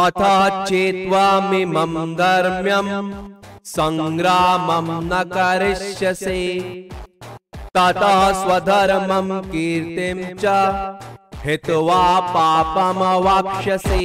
अथ चेत्वामिमं धर्म्यं सङ्ग्रामं न करिष्यसे ततः स्वधर्मं कीर्तिं च हित्वा पापमवाप्स्यसे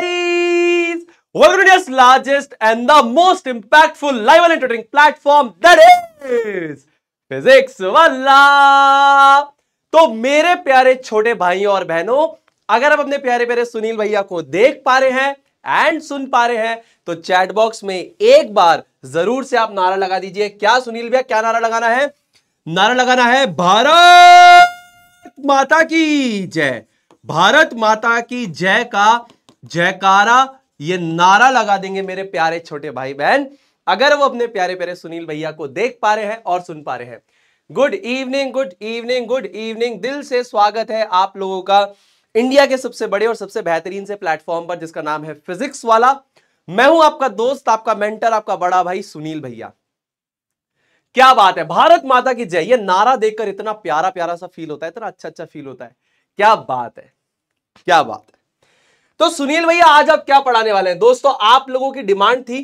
guys! Welcome to India's largest and the most impactful live and entertaining platform that is Physics Walla! तो मेरे प्यारे छोटे भाइयों और बहनों अगर आप अपने प्यारे प्यारे सुनील भैया को देख पा रहे हैं एंड सुन पा रहे हैं तो चैट बॉक्स में एक बार जरूर से आप नारा लगा दीजिए क्या सुनील भैया क्या नारा लगाना है नारा लगाना है भारत माता की जय भारत माता की जय का जयकारा ये नारा लगा देंगे मेरे प्यारे छोटे भाई बहन अगर वो अपने प्यारे प्यारे सुनील भैया को देख पा रहे हैं और सुन पा रहे हैं good evening good evening good evening दिल से स्वागत है आप लोगों का इंडिया के सबसे बड़े और सबसे बेहतरीन से प्लेटफॉर्म पर जिसका नाम है फिजिक्स वाला मैं हूं आपका दोस्त आपका मेंटर आपका बड़ा भाई सुनील भैया क्या बात है भारत माता की जय ये नारा देखकर इतना प्यारा प्यारा सा फील होता है इतना अच्छा अच्छा फील होता है क्या बात है क्या बात है तो सुनील भैया आज आप क्या पढ़ाने वाले हैं दोस्तों आप लोगों की डिमांड थी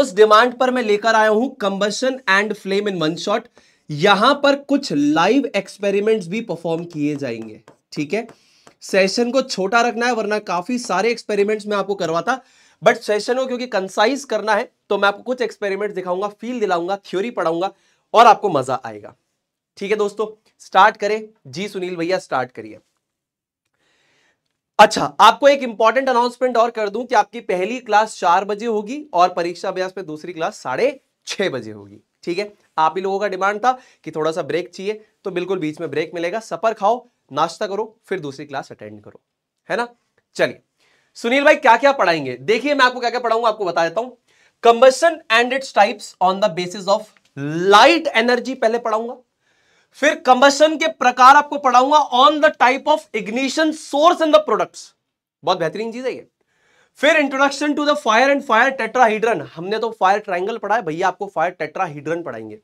उस डिमांड पर मैं लेकर आया हूं combustion and flame in one shot यहां पर कुछ लाइव एक्सपेरिमेंट्स भी परफॉर्म किए जाएंगे ठीक है सेशन को छोटा रखना है वरना काफी सारे एक्सपेरिमेंट्स में आपको करवाता बट सेशन को क्योंकि कंसाइज करना है तो मैं आपको कुछ एक्सपेरिमेंट दिखाऊंगा फील दिलाऊंगा थ्योरी पढ़ाऊंगा और आपको मजा आएगा ठीक है दोस्तों स्टार्ट करें जी सुनील भैया स्टार्ट करिए अच्छा आपको एक इंपॉर्टेंट अनाउंसमेंट और कर दूं कि आपकी पहली क्लास चार बजे होगी और परीक्षा अभ्यास में दूसरी क्लास साढ़े छह बजे होगी ठीक है आप ही लोगों का डिमांड था कि थोड़ा सा ब्रेक चाहिए तो बिल्कुल बीच में ब्रेक मिलेगा सफर खाओ नाश्ता करो फिर दूसरी क्लास अटेंड करो है ना चलिए सुनील भाई क्या क्या पढ़ाएंगे देखिए मैं आपको क्या क्या पढ़ाऊंगा आपको बता देता हूं combustion and its types on the basis of light energy पहले पढ़ाऊंगा फिर कंबशन के प्रकार आपको पढ़ाऊंगा on the type of ignition source in the products बहुत बेहतरीन चीज है ये फिर introduction to the fire and fire tetrahedron हमने तो फायर ट्राइंगल पढ़ा है भैया आपको फायर टेट्राहीड्रन पढ़ाएंगे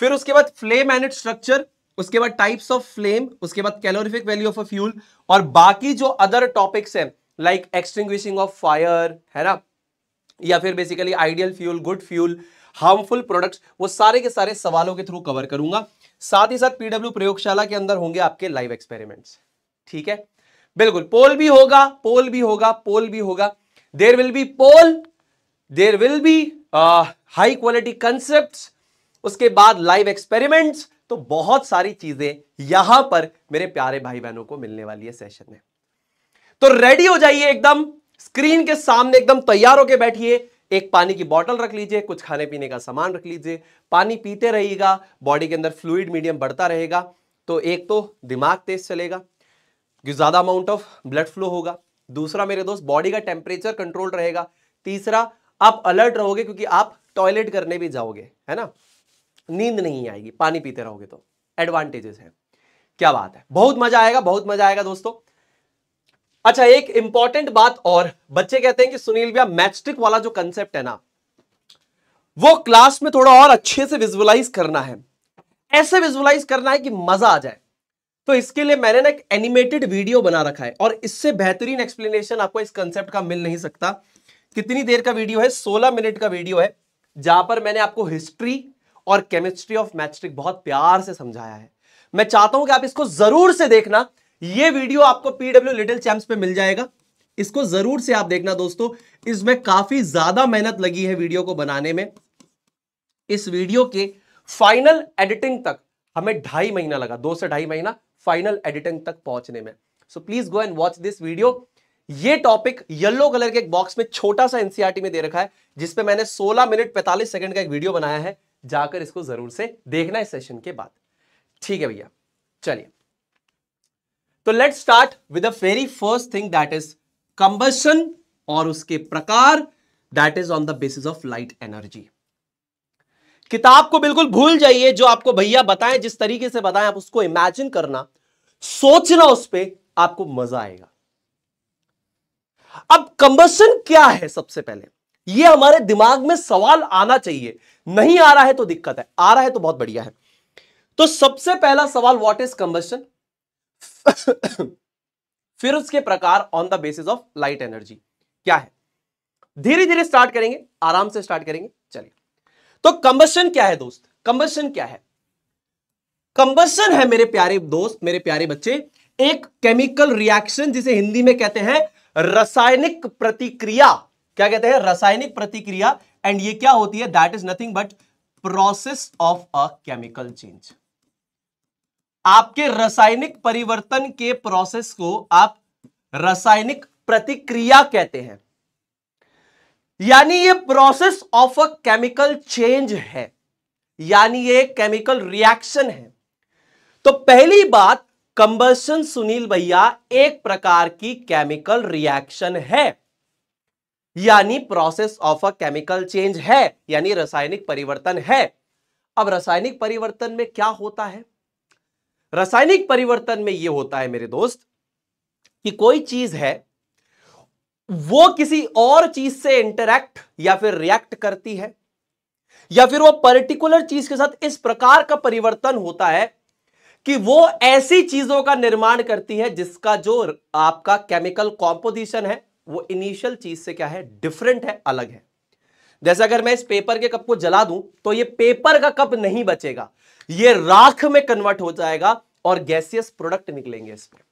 फिर उसके बाद फ्लेम एंड इट्स स्ट्रक्चर उसके बाद टाइप्स ऑफ फ्लेम उसके बाद calorific value of a fuel और बाकी जो अदर टॉपिक्स हैं लाइक एक्सटिंग्विशिंग ऑफ फायर है ना या फिर basically ideal fuel good fuel harmful products वो सारे के सारे सवालों के थ्रू कवर करूंगा साथ ही साथ पीडब्ल्यू प्रयोगशाला के अंदर होंगे आपके लाइव एक्सपेरिमेंट्स ठीक है बिल्कुल पोल भी होगा पोल भी होगा पोल भी होगा there will be poll there will be high quality concept उसके बाद लाइव एक्सपेरिमेंट्स तो बहुत सारी चीजें यहां पर मेरे प्यारे भाई बहनों को मिलने वाली है सेशन में तो रेडी हो जाइए एकदम स्क्रीन के सामने एकदम तैयार होकर बैठिए एक पानी की बॉटल रख लीजिए कुछ खाने पीने का सामान रख लीजिए पानी पीते रहिएगा बॉडी के अंदर फ्लूइड मीडियम बढ़ता रहेगा तो एक तो दिमाग तेज चलेगा ज़्यादा अमाउंट ऑफ ब्लड फ्लो होगा दूसरा मेरे दोस्त बॉडी का टेम्परेचर कंट्रोल रहेगा तीसरा आप अलर्ट रहोगे क्योंकि आप टॉयलेट करने भी जाओगे है ना नींद नहीं आएगी पानी पीते रहोगे तो एडवांटेजेस है क्या बात है बहुत मजा आएगा बहुत मजा आएगा दोस्तों अच्छा एक इंपॉर्टेंट बात और बच्चे कहते हैं कि सुनील भैया मैचस्टिक वाला जो कंसेप्ट है ना वो क्लास में थोड़ा और अच्छे से विजुअलाइज करना है ऐसे विजुअलाइज करना है कि मजा आ जाए तो इसके लिए मैंने ना एक एनिमेटेड वीडियो बना रखा है और इससे बेहतरीन एक्सप्लेनेशन आपको इस कंसेप्ट का मिल नहीं सकता कितनी देर का वीडियो है 16 मिनट का वीडियो है जहां पर मैंने आपको हिस्ट्री और केमिस्ट्री ऑफ मैथस्ट्रिक बहुत प्यार से समझाया है मैं चाहता हूं कि आप इसको जरूर से देखना ये वीडियो आपको पीडब्ल्यू लिटिल चैम्प्स पे मिल जाएगा इसको जरूर से आप देखना दोस्तों इसमें काफी ज्यादा मेहनत लगी है वीडियो को बनाने में इस वीडियो के फाइनल एडिटिंग तक हमें ढाई महीना लगा दो से ढाई महीना फाइनल एडिटिंग तक पहुंचने में so please go and watch this video ये टॉपिक येलो कलर के एक बॉक्स में छोटा सा एनसीआरटी e में दे रखा है जिसपे मैंने 16 मिनट 45 सेकंड का एक वीडियो बनाया है जाकर इसको जरूर से देखना है सेशन के बाद ठीक है भैया चलिए तो let start with a very first thing that is combustion और उसके प्रकार that is on the basis of light energy किताब को बिल्कुल भूल जाइए जो आपको भैया बताएं जिस तरीके से बताएं आप उसको इमेजिन करना सोचना उस पर आपको मजा आएगा अब कंबसन क्या है सबसे पहले यह हमारे दिमाग में सवाल आना चाहिए नहीं आ रहा है तो दिक्कत है आ रहा है तो बहुत बढ़िया है तो सबसे पहला सवाल व्हाट इज कंबशन फिर उसके प्रकार on the basis of light energy क्या है धीरे धीरे स्टार्ट करेंगे आराम से स्टार्ट करेंगे चलिए तो कंबशन क्या है दोस्त कंबशन क्या है कंबशन है मेरे प्यारे दोस्त मेरे प्यारे बच्चे एक केमिकल रिएक्शन जिसे हिंदी में कहते हैं रासायनिक प्रतिक्रिया क्या कहते हैं रासायनिक प्रतिक्रिया एंड ये क्या होती है that is nothing but process of a chemical change आपके रासायनिक परिवर्तन के प्रोसेस को आप रासायनिक प्रतिक्रिया कहते हैं यानी ये process of a chemical change है यानी ये केमिकल रिएक्शन है तो पहली बात कंबर्शन सुनील भैया एक प्रकार की केमिकल रिएक्शन है यानी process of a chemical change है यानी रासायनिक परिवर्तन है अब रासायनिक परिवर्तन में क्या होता है रासायनिक परिवर्तन में यह होता है मेरे दोस्त कि कोई चीज है वो किसी और चीज से इंटरैक्ट या फिर रिएक्ट करती है या फिर वो पर्टिकुलर चीज के साथ इस प्रकार का परिवर्तन होता है कि वो ऐसी चीजों का निर्माण करती है जिसका जो आपका केमिकल कॉम्पोजिशन है वो इनिशियल चीज से क्या है डिफरेंट है अलग है जैसे अगर मैं इस पेपर के कप को जला दूं तो ये पेपर का कप नहीं बचेगा ये राख में कन्वर्ट हो जाएगा और गैसियस प्रोडक्ट निकलेंगे इसमें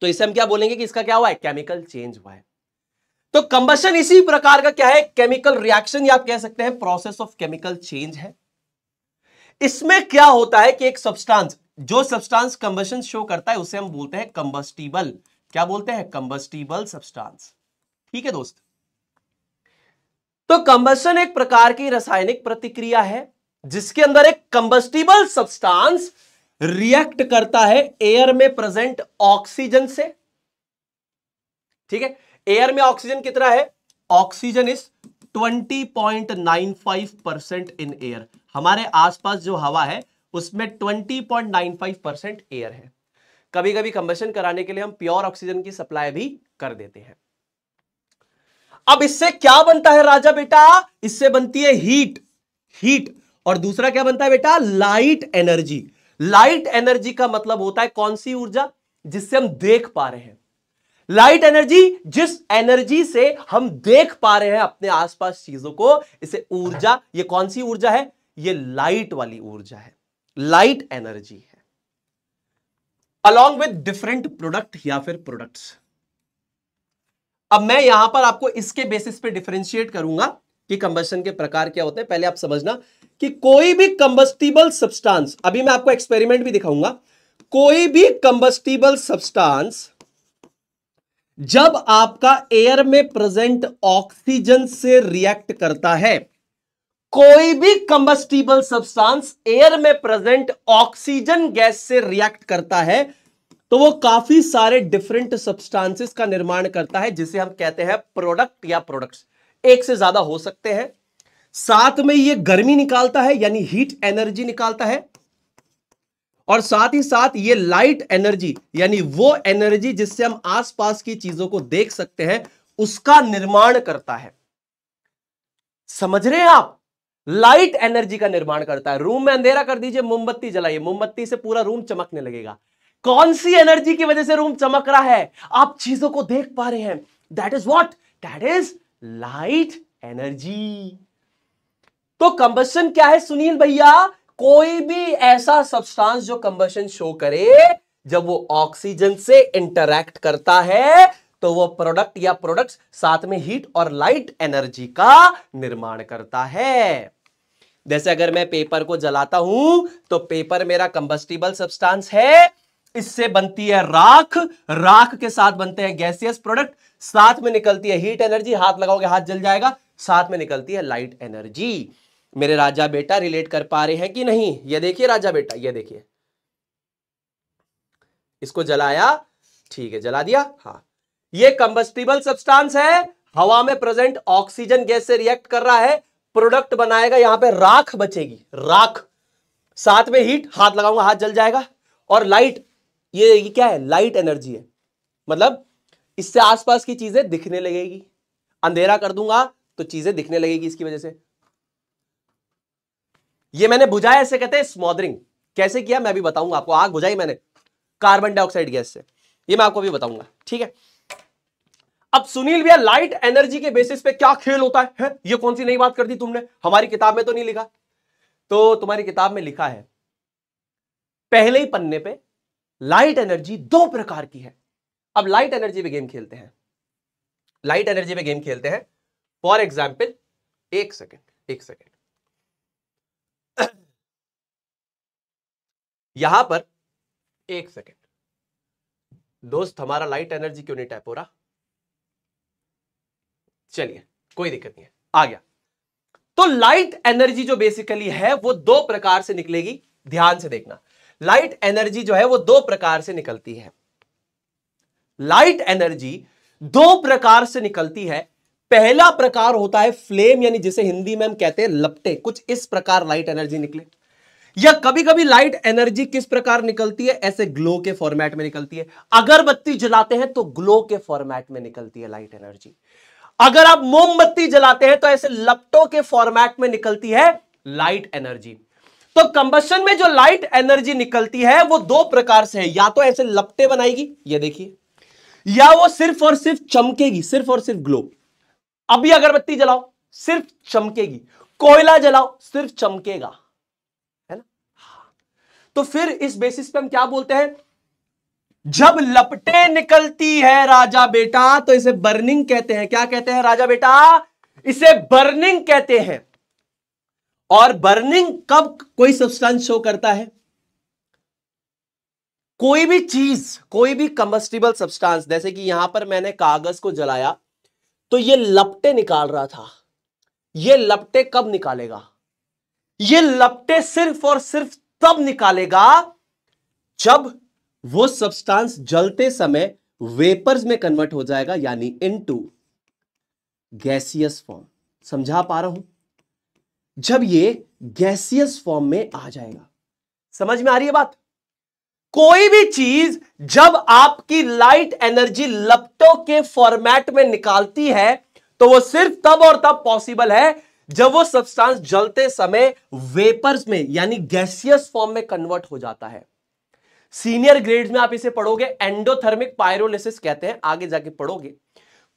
तो इसे हम क्या बोलेंगे कि इसका क्या हुआ है केमिकल चेंज हुआ है तो कंबशन इसी प्रकार का क्या है केमिकल रिएक्शन या आप कह सकते हैं प्रोसेस ऑफ केमिकल चेंज है इसमें क्या होता है कि एक सब्सटेंस जो सब्सटेंस कंबशन शो करता है उसे हम बोलते हैं कंबस्टिबल क्या बोलते हैं कंबस्टिबल सब्सटेंस ठीक है दोस्त तो कंबशन एक प्रकार की रासायनिक प्रतिक्रिया है जिसके अंदर एक कंबस्टिबल सब्सटेंस रिएक्ट करता है एयर में प्रेजेंट ऑक्सीजन से ठीक है एयर में ऑक्सीजन कितना है oxygen is 20.95 percent in air हमारे आसपास जो हवा है उसमें 20.95 परसेंट एयर है कभी कभी कंबेशन कराने के लिए हम प्योर ऑक्सीजन की सप्लाई भी कर देते हैं अब इससे क्या बनता है राजा बेटा इससे बनती है हीट हीट और दूसरा क्या बनता है बेटा लाइट एनर्जी लाइट एनर्जी का मतलब होता है कौन सी ऊर्जा जिससे हम देख पा रहे हैं लाइट एनर्जी जिस एनर्जी से हम देख पा रहे हैं अपने आसपास चीजों को इसे ऊर्जा ये कौन सी ऊर्जा है ये लाइट वाली ऊर्जा है लाइट एनर्जी है अलोंग विथ डिफरेंट प्रोडक्ट या फिर प्रोडक्ट्स अब मैं यहां पर आपको इसके बेसिस पे डिफ्रेंशिएट करूंगा कि कंबस्टन के प्रकार क्या होते हैं पहले आप समझना कि कोई भी कंबस्टिबल सब्सटेंस अभी मैं आपको एक्सपेरिमेंट भी दिखाऊंगा कोई भी कंबस्टिबल सब्सटेंस जब आपका एयर में प्रेजेंट ऑक्सीजन से रिएक्ट करता है कोई भी कंबस्टिबल सब्सटेंस एयर में प्रेजेंट ऑक्सीजन गैस से रिएक्ट करता है तो वो काफी सारे डिफरेंट सब्सटेंसेस का निर्माण करता है जिसे हम कहते हैं प्रोडक्ट या प्रोडक्ट्स एक से ज्यादा हो सकते हैं साथ में ये गर्मी निकालता है यानी हीट एनर्जी निकालता है और साथ ही साथ ये लाइट एनर्जी यानी वो एनर्जी जिससे हम आसपास की चीजों को देख सकते हैं उसका निर्माण करता है समझ रहे हैं आप लाइट एनर्जी का निर्माण करता है रूम में अंधेरा कर दीजिए मोमबत्ती जलाइए मोमबत्ती से पूरा रूम चमकने लगेगा कौन सी एनर्जी की वजह से रूम चमक रहा है आप चीजों को देख पा रहे हैं that is what that is light energy तो कंबसन क्या है सुनील भैया कोई भी ऐसा सब्सटेंस जो कंबसन शो करे जब वो ऑक्सीजन से इंटरैक्ट करता है तो वो प्रोडक्ट या प्रोडक्ट्स साथ में हीट और लाइट एनर्जी का निर्माण करता है जैसे अगर मैं पेपर को जलाता हूं तो पेपर मेरा कंबस्टिबल सब्सटेंस है इससे बनती है राख राख के साथ बनते हैं गैसियस प्रोडक्ट साथ में निकलती है हीट एनर्जी हाथ लगाओगे हाथ जल जाएगा साथ में निकलती है लाइट एनर्जी मेरे राजा बेटा रिलेट कर पा रहे हैं कि नहीं ये देखिए राजा बेटा ये देखिए इसको जलाया ठीक है जला दिया हाँ ये कंबस्टिबल सब्सटेंस है हवा में प्रेजेंट ऑक्सीजन गैस से रिएक्ट कर रहा है प्रोडक्ट बनाएगा यहां पे राख बचेगी राख साथ में हीट हाथ लगाऊंगा हाथ जल जाएगा और लाइट ये, ये क्या है लाइट एनर्जी है मतलब इससे आसपास की चीजें दिखने लगेगी अंधेरा कर दूंगा तो चीजें दिखने लगेगी इसकी वजह से ये मैंने बुझाया ऐसे कहते हैं स्मॉदरिंग कैसे किया मैं भी बताऊंगा आपको आग बुझाई मैंने कार्बन डाइऑक्साइड गैस से ये मैं आपको भी बताऊंगा ठीक है अब सुनील भैया लाइट एनर्जी के बेसिस पे क्या खेल होता है, है? ये कौन सी नई बात कर दी तुमने हमारी किताब में तो नहीं लिखा तो तुम्हारी किताब में लिखा है पहले ही पन्ने पे लाइट एनर्जी दो प्रकार की है अब लाइट एनर्जी पे गेम खेलते हैं लाइट एनर्जी पे गेम खेलते हैं फॉर एग्जाम्पल एक सेकेंड एक सेकेंड यहां पर एक सेकेंड दोस्त हमारा लाइट एनर्जी क्यों नहीं टैप हो रहा चलिए कोई दिक्कत नहीं है आ गया तो लाइट एनर्जी जो बेसिकली है वो दो प्रकार से निकलेगी ध्यान से देखना लाइट एनर्जी जो है वो दो प्रकार से निकलती है लाइट एनर्जी दो प्रकार से निकलती है पहला प्रकार होता है फ्लेम यानी जिसे हिंदी में हम कहते हैं लपटे कुछ इस प्रकार लाइट एनर्जी निकले या कभी कभी लाइट एनर्जी किस प्रकार निकलती है ऐसे ग्लो के फॉर्मेट में निकलती है अगर बत्ती जलाते हैं तो ग्लो के फॉर्मेट में निकलती है लाइट एनर्जी अगर आप मोमबत्ती जलाते हैं तो ऐसे लपटों के फॉर्मेट में निकलती है लाइट एनर्जी तो कंबशन में जो लाइट एनर्जी निकलती है वो दो प्रकार से है या तो ऐसे लपटे बनाएगी ये देखिए या वो सिर्फ और सिर्फ चमकेगी सिर्फ और सिर्फ ग्लो अभी अगरबत्ती जलाओ सिर्फ चमकेगी कोयला जलाओ सिर्फ चमकेगा है ना तो फिर इस बेसिस पे हम क्या बोलते हैं जब लपटे निकलती है राजा बेटा तो इसे बर्निंग कहते हैं क्या कहते हैं राजा बेटा इसे बर्निंग कहते हैं और बर्निंग कब कोई सब्सटेंस शो करता है कोई भी चीज कोई भी कंबस्टिबल सब्सटेंस जैसे कि यहां पर मैंने कागज को जलाया तो ये लपटे निकाल रहा था ये लपटे कब निकालेगा ये लपटे सिर्फ और सिर्फ तब निकालेगा जब वो सब्सटेंस जलते समय वेपर्स में कन्वर्ट हो जाएगा यानी इनटू गैसियस फॉर्म समझा पा रहा हूं जब ये गैसियस फॉर्म में आ जाएगा समझ में आ रही है बात कोई भी चीज जब आपकी लाइट एनर्जी लपटो के फॉर्मेट में निकालती है तो वो सिर्फ तब और तब पॉसिबल है जब वो सब्सटेंस जलते समय वेपर्स में यानी गैसियस फॉर्म में कन्वर्ट हो जाता है सीनियर ग्रेड में आप इसे पढ़ोगे एंडोथर्मिक पायरोलिसिस कहते हैं आगे जाके पढ़ोगे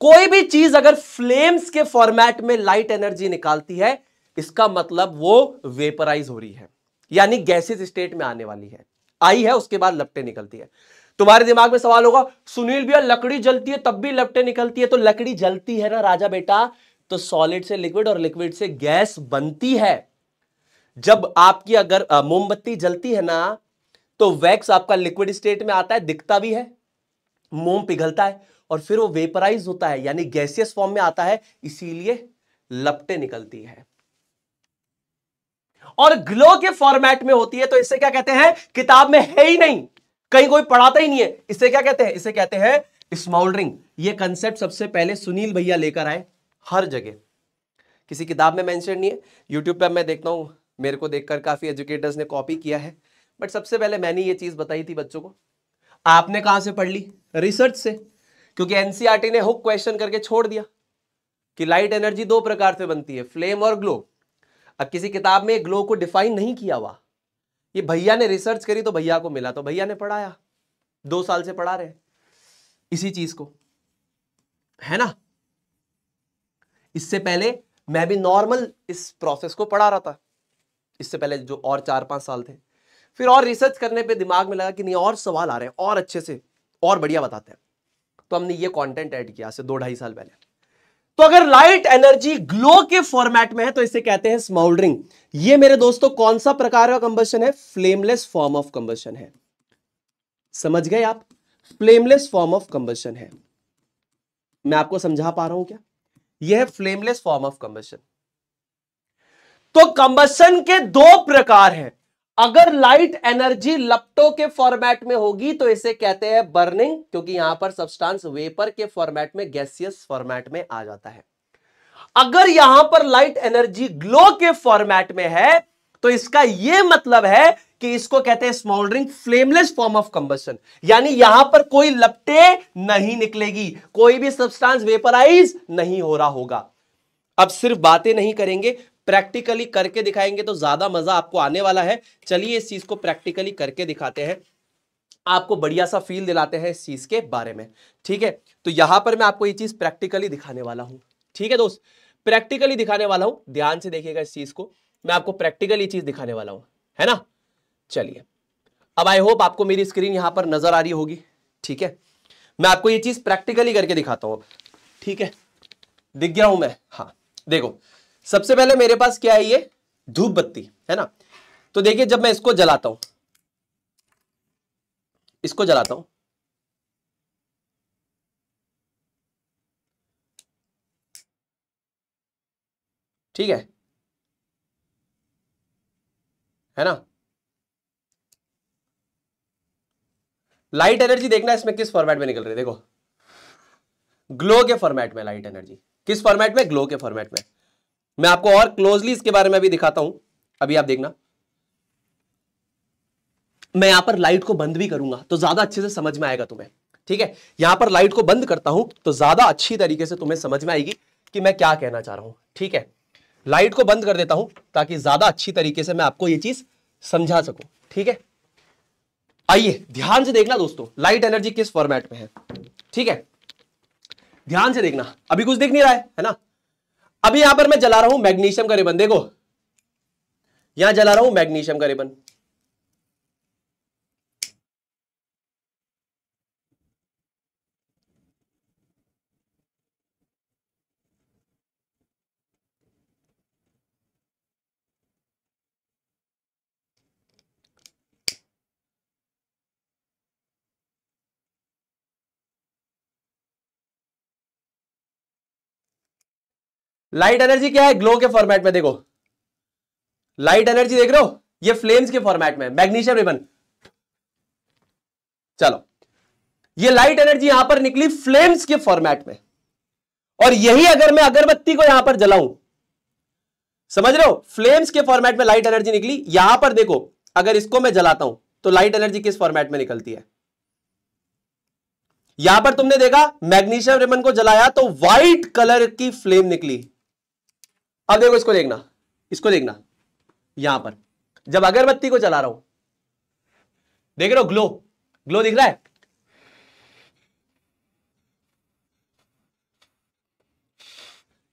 कोई भी चीज अगर फ्लेम्स के फॉर्मेट में लाइट एनर्जी निकालती है इसका मतलब वो वेपराइज हो रही है यानी गैसेज स्टेट में आने वाली है आई है उसके बाद लपटे निकलती है तुम्हारे दिमाग में सवाल होगा सुनील भैया लकड़ी जलती है तब भी लपटे निकलती है तो लकड़ी जलती है ना राजा बेटा तो सॉलिड से लिक्विड और लिक्विड से गैस बनती है जब आपकी अगर मोमबत्ती जलती है ना तो वैक्स आपका लिक्विड स्टेट में आता है दिखता भी है मोम पिघलता है और फिर वो वेपराइज होता है यानी गैसियस फॉर्म में आता है इसीलिए लपटे निकलती है और ग्लो के फॉर्मेट में होती है तो इसे क्या कहते हैं किताब में है ही नहीं कहीं कोई पढ़ाता ही नहीं है इसे क्या कहते हैं इसे कहते हैं स्मोल्डरिंग ये कंसेप्ट सबसे पहले सुनील भैया लेकर आए हर जगह किसी किताब में मेंशन नहीं है यूट्यूब पर मैं देखता हूँ मेरे को देखकर काफ़ी एजुकेटर्स ने कॉपी किया है बट सबसे पहले मैंने ये चीज़ बताई थी बच्चों को आपने कहाँ से पढ़ ली रिसर्च से क्योंकि एनसीआरटी e ने हुक क्वेश्चन करके छोड़ दिया कि लाइट एनर्जी दो प्रकार से बनती है फ्लेम और ग्लो अब किसी किताब में ग्लो को डिफाइन नहीं किया हुआ ये भैया ने रिसर्च करी तो भैया को मिला तो भैया ने पढ़ाया दो साल से पढ़ा रहे इसी चीज को है ना इससे पहले मैं भी नॉर्मल इस प्रोसेस को पढ़ा रहा था इससे पहले जो और चार पांच साल थे फिर और रिसर्च करने पे दिमाग में लगा कि नहीं और सवाल आ रहे हैं और अच्छे से और बढ़िया बताते हैं तो हमने ये कंटेंट ऐड किया से दो ढाई साल पहले तो अगर लाइट एनर्जी ग्लो के फॉर्मेट में है तो इसे कहते हैं स्मोल्डरिंग ये मेरे दोस्तों कौन सा प्रकार का कंबशन है फ्लेमलेस फॉर्म ऑफ कंबशन है समझ गए आप फ्लेमलेस फॉर्म ऑफ कंबशन है मैं आपको समझा पा रहा हूं क्या यह है फ्लेमलेस फॉर्म ऑफ कंबशन तो कंबशन के दो प्रकार हैं अगर लाइट एनर्जी लपटो के फॉर्मेट में होगी तो इसे कहते हैं बर्निंग क्योंकि यहां पर सब्सटेंस वेपर के फॉर्मेट में गैसियस फॉर्मेट में आ जाता है अगर यहां पर लाइट एनर्जी ग्लो के फॉर्मेट में है तो इसका यह मतलब है कि इसको कहते हैं smouldering flameless form of combustion यानी यहां पर कोई लपटे नहीं निकलेगी कोई भी सब्सटेंस वेपराइज नहीं हो रहा होगा अब सिर्फ बातें नहीं करेंगे प्रैक्टिकली करके दिखाएंगे तो ज़्यादा मज़ा आपको आने वाला है चलिए इस चीज़ को प्रैक्टिकली करके दिखाते हैं आपको बढ़िया सा फील दिलाते हैं इस चीज़ के बारे में ठीक है तो यहां पर मैं आपको ये चीज़ प्रैक्टिकली दिखाने वाला हूं ठीक है दोस्त प्रैक्टिकली दिखाने वाला हूं ध्यान से देखिएगा इस चीज़ को मैं आपको प्रैक्टिकली चीज़ दिखाने वाला हूँ है ना चलिए अब आई होप आपको मेरी स्क्रीन यहां पर नज़र आ रही होगी ठीक है मैं आपको ये चीज़ प्रैक्टिकली करके दिखाता हूं ठीक है दिख गया हूं मैं हाँ देखो सबसे पहले मेरे पास क्या है ये धूप बत्ती है ना तो देखिए जब मैं इसको जलाता हूं इसको जलाता हूं ठीक है है ना लाइट एनर्जी देखना इसमें किस फॉर्मेट में निकल रही है देखो ग्लो के फॉर्मेट में लाइट एनर्जी किस फॉर्मेट में ग्लो के फॉर्मेट में मैं आपको और क्लोजली इसके बारे में भी दिखाता हूं अभी आप देखना मैं यहां पर लाइट को बंद भी करूंगा तो ज्यादा अच्छे से समझ में आएगा तुम्हें ठीक है यहां पर लाइट को बंद करता हूं तो ज्यादा अच्छी तरीके से तुम्हें समझ में आएगी कि मैं क्या कहना चाह रहा हूं ठीक है लाइट को बंद कर देता हूं ताकि ज्यादा अच्छी तरीके से मैं आपको ये चीज समझा सकूं ठीक है आइए ध्यान से देखना दोस्तों लाइट एनर्जी किस फॉर्मेट में है ठीक है ध्यान से देखना अभी कुछ देख नहीं रहा है है ना अभी यहां पर मैं जला रहा हूं मैग्नीशियम का रिबन देखो यहां जला रहा हूं मैग्नीशियम का रिबन लाइट एनर्जी क्या है ग्लो के फॉर्मेट में देखो लाइट एनर्जी देख रहे हो ये फ्लेम्स के फॉर्मेट में मैग्नीशियम रिबन चलो ये लाइट एनर्जी यहां पर निकली फ्लेम्स के फॉर्मेट में और यही अगर मैं अगरबत्ती को यहां पर जलाऊं समझ रहे हो फ्लेम्स के फॉर्मेट में लाइट एनर्जी निकली यहां पर देखो अगर इसको मैं जलाता हूं तो लाइट एनर्जी किस फॉर्मेट में निकलती है यहां पर तुमने देखा मैग्नीशियम रिबन को जलाया तो व्हाइट कलर की फ्लेम निकली अब देखो इसको देखना इसको देखना यहां पर जब अगरबत्ती को चला रहा हूं देख रहे हो ग्लो ग्लो दिख रहा है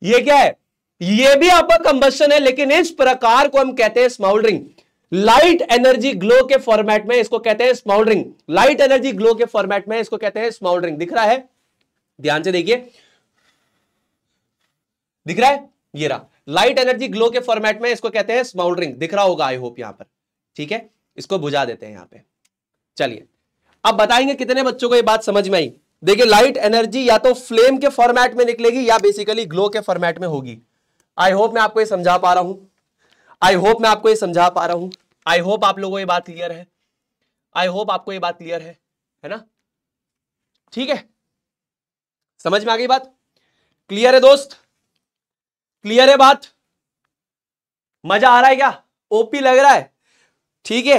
ये क्या है ये भी आपका कंबस्टन है लेकिन इस प्रकार को हम कहते हैं स्माउल्डरिंग लाइट एनर्जी ग्लो के फॉर्मेट में इसको कहते हैं स्माउल्डरिंग लाइट एनर्जी ग्लो के फॉर्मेट में इसको कहते हैं स्माउल्डरिंग दिख रहा है ध्यान से देखिए दिख रहा है ये रहा लाइट एनर्जी ग्लो के फॉर्मेट में इसको कहते हैं स्माउल्डरिंग दिख रहा होगा आई होप यहां पर ठीक है इसको बुझा देते हैं यहां पे चलिए अब बताएंगे कितने बच्चों को ये बात समझ में आई देखिए लाइट एनर्जी या तो फ्लेम के फॉर्मेट में निकलेगी या बेसिकली ग्लो के फॉर्मेट में होगी आई होप मैं आपको ये समझा पा रहा हूं आई होप मैं आपको ये समझा पा रहा हूं आई होप आप लोगों को ये बात क्लियर है आई होप आपको ये बात क्लियर है है ना ठीक है समझ में आ गई बात क्लियर है दोस्त क्लियर है बात मजा आ रहा है क्या ओपी लग रहा है ठीक है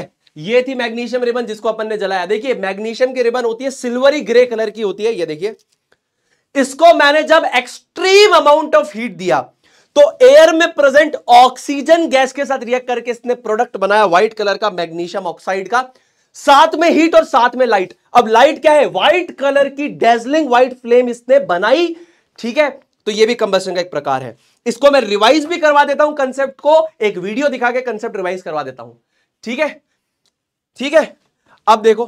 ये थी मैग्नीशियम रिबन जिसको अपन ने जलाया देखिए मैग्नीशियम की रिबन होती है सिल्वरी ग्रे कलर की होती है ये देखिए इसको मैंने जब एक्सट्रीम अमाउंट ऑफ हीट दिया तो एयर में प्रेजेंट ऑक्सीजन गैस के साथ रिएक्ट करके इसने प्रोडक्ट बनाया व्हाइट कलर का मैग्नीशियम ऑक्साइड का साथ में हीट और साथ में लाइट अब लाइट क्या है व्हाइट कलर की डेजलिंग व्हाइट फ्लेम इसने बनाई ठीक है तो यह भी कंबेशन का एक प्रकार है इसको मैं रिवाइज भी करवा देता हूं कंसेप्ट को एक वीडियो दिखा के कंसेप्ट रिवाइज करवा देता हूं ठीक है ठीक है अब देखो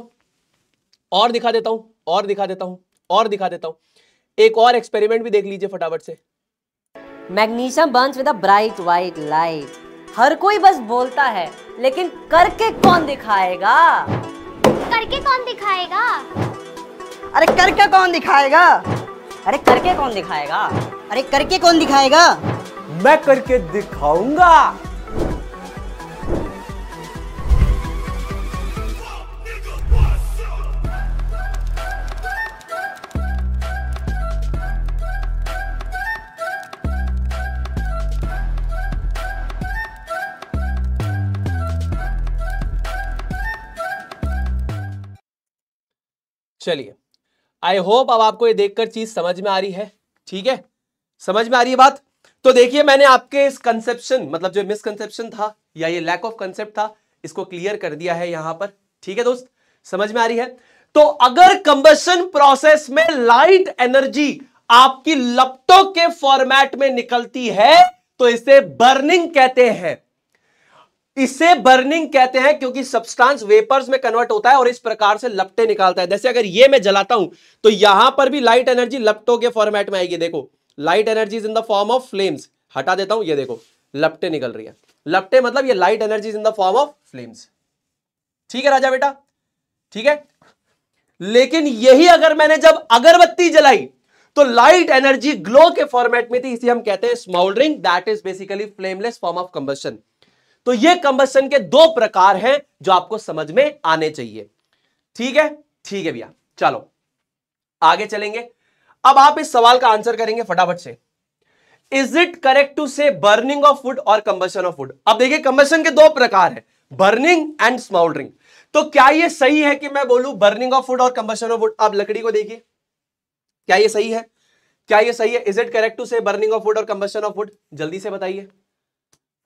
और दिखा देता हूं और दिखा देता हूं और दिखा देता हूं एक और एक्सपेरिमेंट भी देख लीजिए फटाफट से magnesium burns with a bright white light हर कोई बस बोलता है लेकिन करके कौन दिखाएगा करके कौन दिखाएगा अरे करके कौन दिखाएगा अरे करके कौन दिखाएगा अरे करके कौन दिखाएगा मैं करके दिखाऊंगा चलिए आई होप अब आपको ये देखकर चीज समझ में आ रही है ठीक है समझ में आ रही है बात तो देखिए मैंने आपके इस कंसेप्शन मतलब जो मिसकंसेप्शन था या ये लैक ऑफ कंसेप्ट था इसको क्लियर कर दिया है यहां पर ठीक है दोस्त समझ में आ रही है तो अगर कंबसन प्रोसेस में लाइट एनर्जी आपकी लपटों के फॉर्मेट में निकलती है तो इसे बर्निंग कहते हैं इसे बर्निंग कहते हैं क्योंकि सब्सटेंस वेपर्स में कन्वर्ट होता है और इस प्रकार से लपटे निकालता है जैसे अगर ये मैं जलाता हूं तो यहां पर भी लाइट एनर्जी लपटों के फॉर्मेट में आएगी देखो light energy in the form of flames हटा देता हूं ये देखो लपटे निकल रही है लपटे मतलब ये light energy in the form of flames ठीक है राजा बेटा ठीक है लेकिन यही अगर मैंने जब अगरबत्ती जलाई तो लाइट एनर्जी ग्लो के फॉर्मेट में थी इसे हम कहते हैं smouldering that is basically flameless form of combustion तो ये कंबसन के दो प्रकार हैं जो आपको समझ में आने चाहिए ठीक है ठीक है भैया चलो आगे चलेंगे अब आप इस सवाल का आंसर करेंगे फटाफट से is it correct to say burning of food और कंबसन ऑफ फूड अब देखिए कंबसन के दो प्रकार है बर्निंग एंड स्मोल्डरिंग तो क्या यह सही है कि मैं बोलू बर्निंग ऑफ फूड और कंबसन ऑफ फूड आप लकड़ी को देखिए क्या यह सही है क्या यह सही है is it correct to say burning of food और कंबसन ऑफ फूड जल्दी से बताइए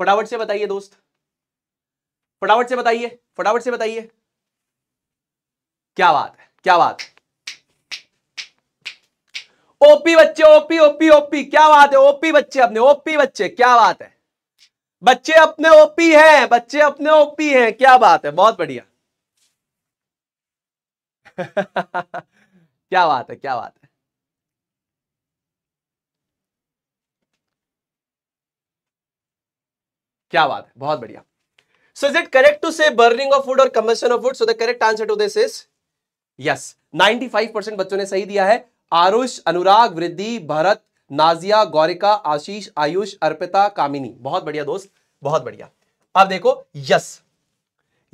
फटाफट से बताइए दोस्त फटाफट से बताइए फटाफट से बताइए क्या बात है क्या बात है ओपी बच्चे ओपी ओपी ओपी क्या बात है ओपी बच्चे अपने ओपी बच्चे क्या बात है बच्चे अपने ओपी हैं बच्चे अपने ओपी हैं क्या बात है बहुत बढ़िया क्या बात है क्या बात है क्या बात है बहुत बढ़िया so is it correct to say burning of food और combustion of food so the correct answer to this is yes 95% बच्चों ने सही दिया है आरुष अनुराग वृद्धि भरत नाजिया गौरिका आशीष आयुष अर्पिता कामिनी बहुत बढ़िया दोस्त बहुत बढ़िया अब देखो यस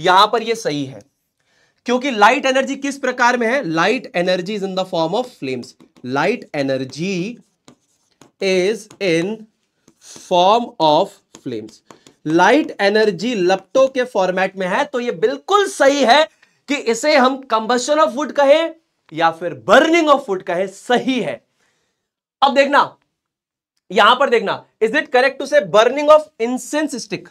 यहां पर ये सही है क्योंकि लाइट एनर्जी किस प्रकार में है light energy is in the form of flames light energy is in form of flames light energy लपटो के फॉर्मेट में है तो ये बिल्कुल सही है कि इसे हम कंबशन ऑफ फूड कहें या फिर बर्निंग ऑफ फूड कहें सही है अब देखना यहां पर देखना is it correct to say burning of incense stick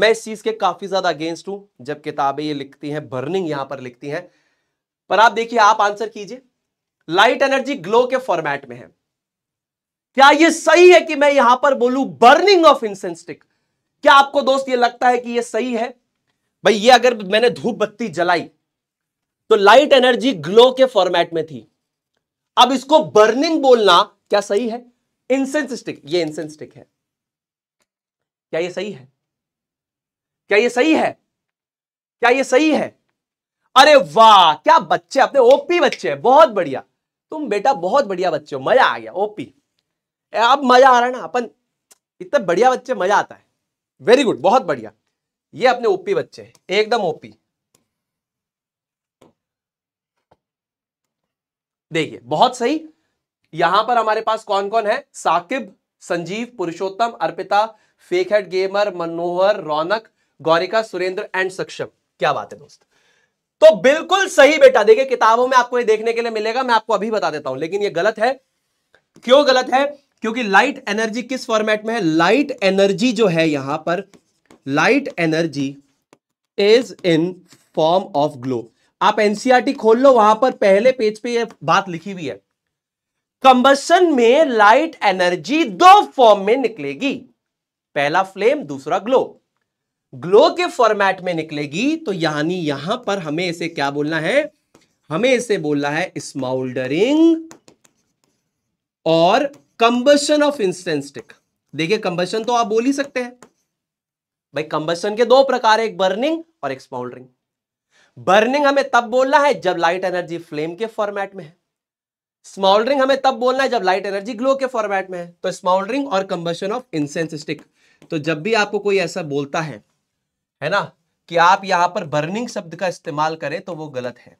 मैं इस चीज के काफी ज्यादा अगेंस्ट हूं जब किताबें ये लिखती हैं बर्निंग यहां पर लिखती हैं पर आप देखिए आप आंसर कीजिए लाइट एनर्जी ग्लो के फॉर्मेट में है क्या यह सही है कि मैं यहां पर बोलू बर्निंग ऑफ इंसेंस स्टिक क्या आपको दोस्त ये लगता है कि ये सही है भाई ये अगर मैंने धूप बत्ती जलाई तो लाइट एनर्जी ग्लो के फॉर्मेट में थी अब इसको बर्निंग बोलना क्या सही है इंसेंस स्टिक ये इंसेंस स्टिक है क्या ये सही है क्या ये सही है क्या ये सही है अरे वाह क्या बच्चे अपने ओपी बच्चे हैं बहुत बढ़िया तुम बेटा बहुत बढ़िया बच्चे हो मजा आ गया ओपी अब मजा आ रहा है ना अपन इतने बढ़िया बच्चे मजा आता है वेरी गुड बहुत बढ़िया ये अपने ओपी बच्चे हैं एकदम ओपी देखिए बहुत सही यहां पर हमारे पास कौन कौन है Saqib Sanjeev Purushottam Arpita fakehead gamer Manohar Raunak Gaurika Surendra and Saksham क्या बात है दोस्त तो बिल्कुल सही बेटा देखिए किताबों में आपको ये देखने के लिए मिलेगा मैं आपको अभी बता देता हूं लेकिन ये गलत है क्यों गलत है क्योंकि लाइट एनर्जी किस फॉर्मेट में है लाइट एनर्जी जो है यहां पर light energy is in form of glow आप एनसीआरटी e खोल लो वहां पर पहले पेज पे ये बात लिखी हुई है कंबसन में लाइट एनर्जी दो फॉर्म में निकलेगी पहला फ्लेम दूसरा ग्लो ग्लो के फॉर्मेट में निकलेगी तो यानी यहां पर हमें इसे क्या बोलना है हमें इसे बोलना है स्माउल्डरिंग और कंबशन ऑफ इंस्टेंट स्टिक देखिए कंबशन तो आप बोल ही सकते हैं भाई कंबशन के दो प्रकार है एक बर्निंग और एक्सपाउंडरिंग बर्निंग हमें तब बोलना है जब लाइट एनर्जी फ्लेम के फॉर्मेट में है स्मॉल्डरिंग हमें तब बोलना है जब लाइट एनर्जी ग्लो के फॉर्मेट में है तो स्मॉल्डरिंग और कंबशन ऑफ इंसेंस स्टिक तो जब भी आपको कोई ऐसा बोलता है है ना कि आप यहां पर बर्निंग शब्द का इस्तेमाल करें तो वो गलत है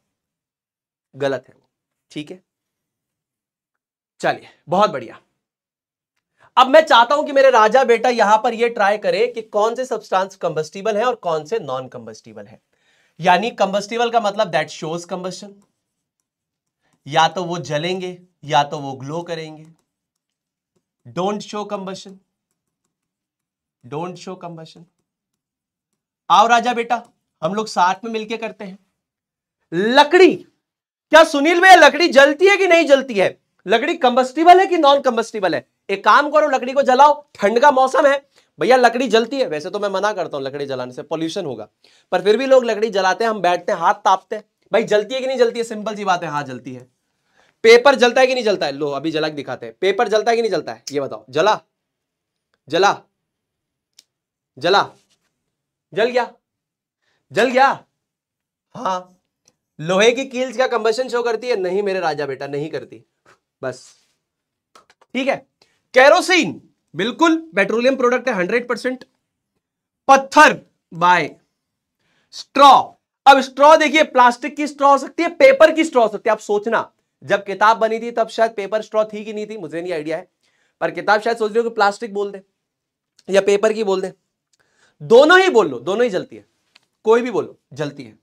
गलत है वो ठीक है चलिए बहुत बढ़िया अब मैं चाहता हूं कि मेरे राजा बेटा यहां पर यह ट्राई करे कि कौन से सब्सटेंस कंबस्टिबल है और कौन से नॉन कंबस्टिबल है यानी कंबस्टिबल का मतलब दैट शोज कंबस्टन या तो वो जलेंगे या तो वो ग्लो करेंगे don't show combustion don't show combustion आओ राजा बेटा हम लोग साथ में मिलके करते हैं लकड़ी क्या सुनील भैया लकड़ी जलती है कि नहीं जलती है लकड़ी कंबस्टिबल है कि नॉन कंबस्टिबल है एक काम करो लकड़ी को जलाओ ठंड का मौसम है भैया लकड़ी जलती है वैसे तो मैं मना करता हूँ लकड़ी जलाने से पॉल्यूशन होगा पर फिर भी लोग लकड़ी जलाते हैं हम बैठते हैं हाथ तापते हैं भाई जलती है कि नहीं जलती है सिंपल सी बात है हाँ जलती है पेपर जलता है कि नहीं जलता है लो अभी जला के दिखाते हैं पेपर जलता है कि नहीं जलता है ये बताओ जला जला जला जल गया जल गया हाँ लोहे की कील्स क्या कंबेशन शो करती है नहीं मेरे राजा बेटा नहीं करती बस ठीक है कैरोसिन बिल्कुल पेट्रोलियम प्रोडक्ट है हंड्रेड परसेंट पत्थर बाय स्ट्रॉ अब स्ट्रॉ देखिए प्लास्टिक की स्ट्रॉ हो सकती है पेपर की स्ट्रॉ हो सकती है आप सोचना जब किताब बनी थी तब शायद पेपर स्ट्रॉ थी कि नहीं थी मुझे नहीं आइडिया है पर किताब शायद सोच रही हो कि प्लास्टिक बोल दे या पेपर की बोल दे दोनों ही बोल लो दोनों ही जलती है कोई भी बोलो जलती है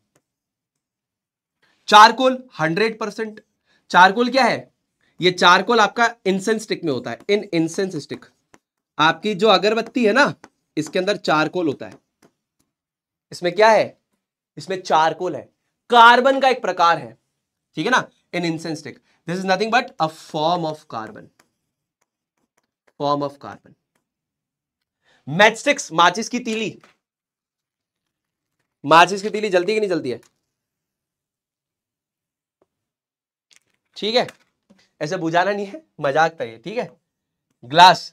चारकोल हंड्रेड परसेंट चारकोल क्या है ये चारकोल आपका इंसेंस स्टिक में होता है इन इंसेंस स्टिक आपकी जो अगरबत्ती है ना इसके अंदर चारकोल होता है इसमें क्या है इसमें चारकोल है कार्बन का एक प्रकार है ठीक है ना in incense stick this is nothing but a form of carbon form of carbon matchsticks माचिस की तीली माचिस की तीली जलती कि नहीं जलती है ठीक है ऐसे बुझाना नहीं है मजाक था ये ठीक है ग्लास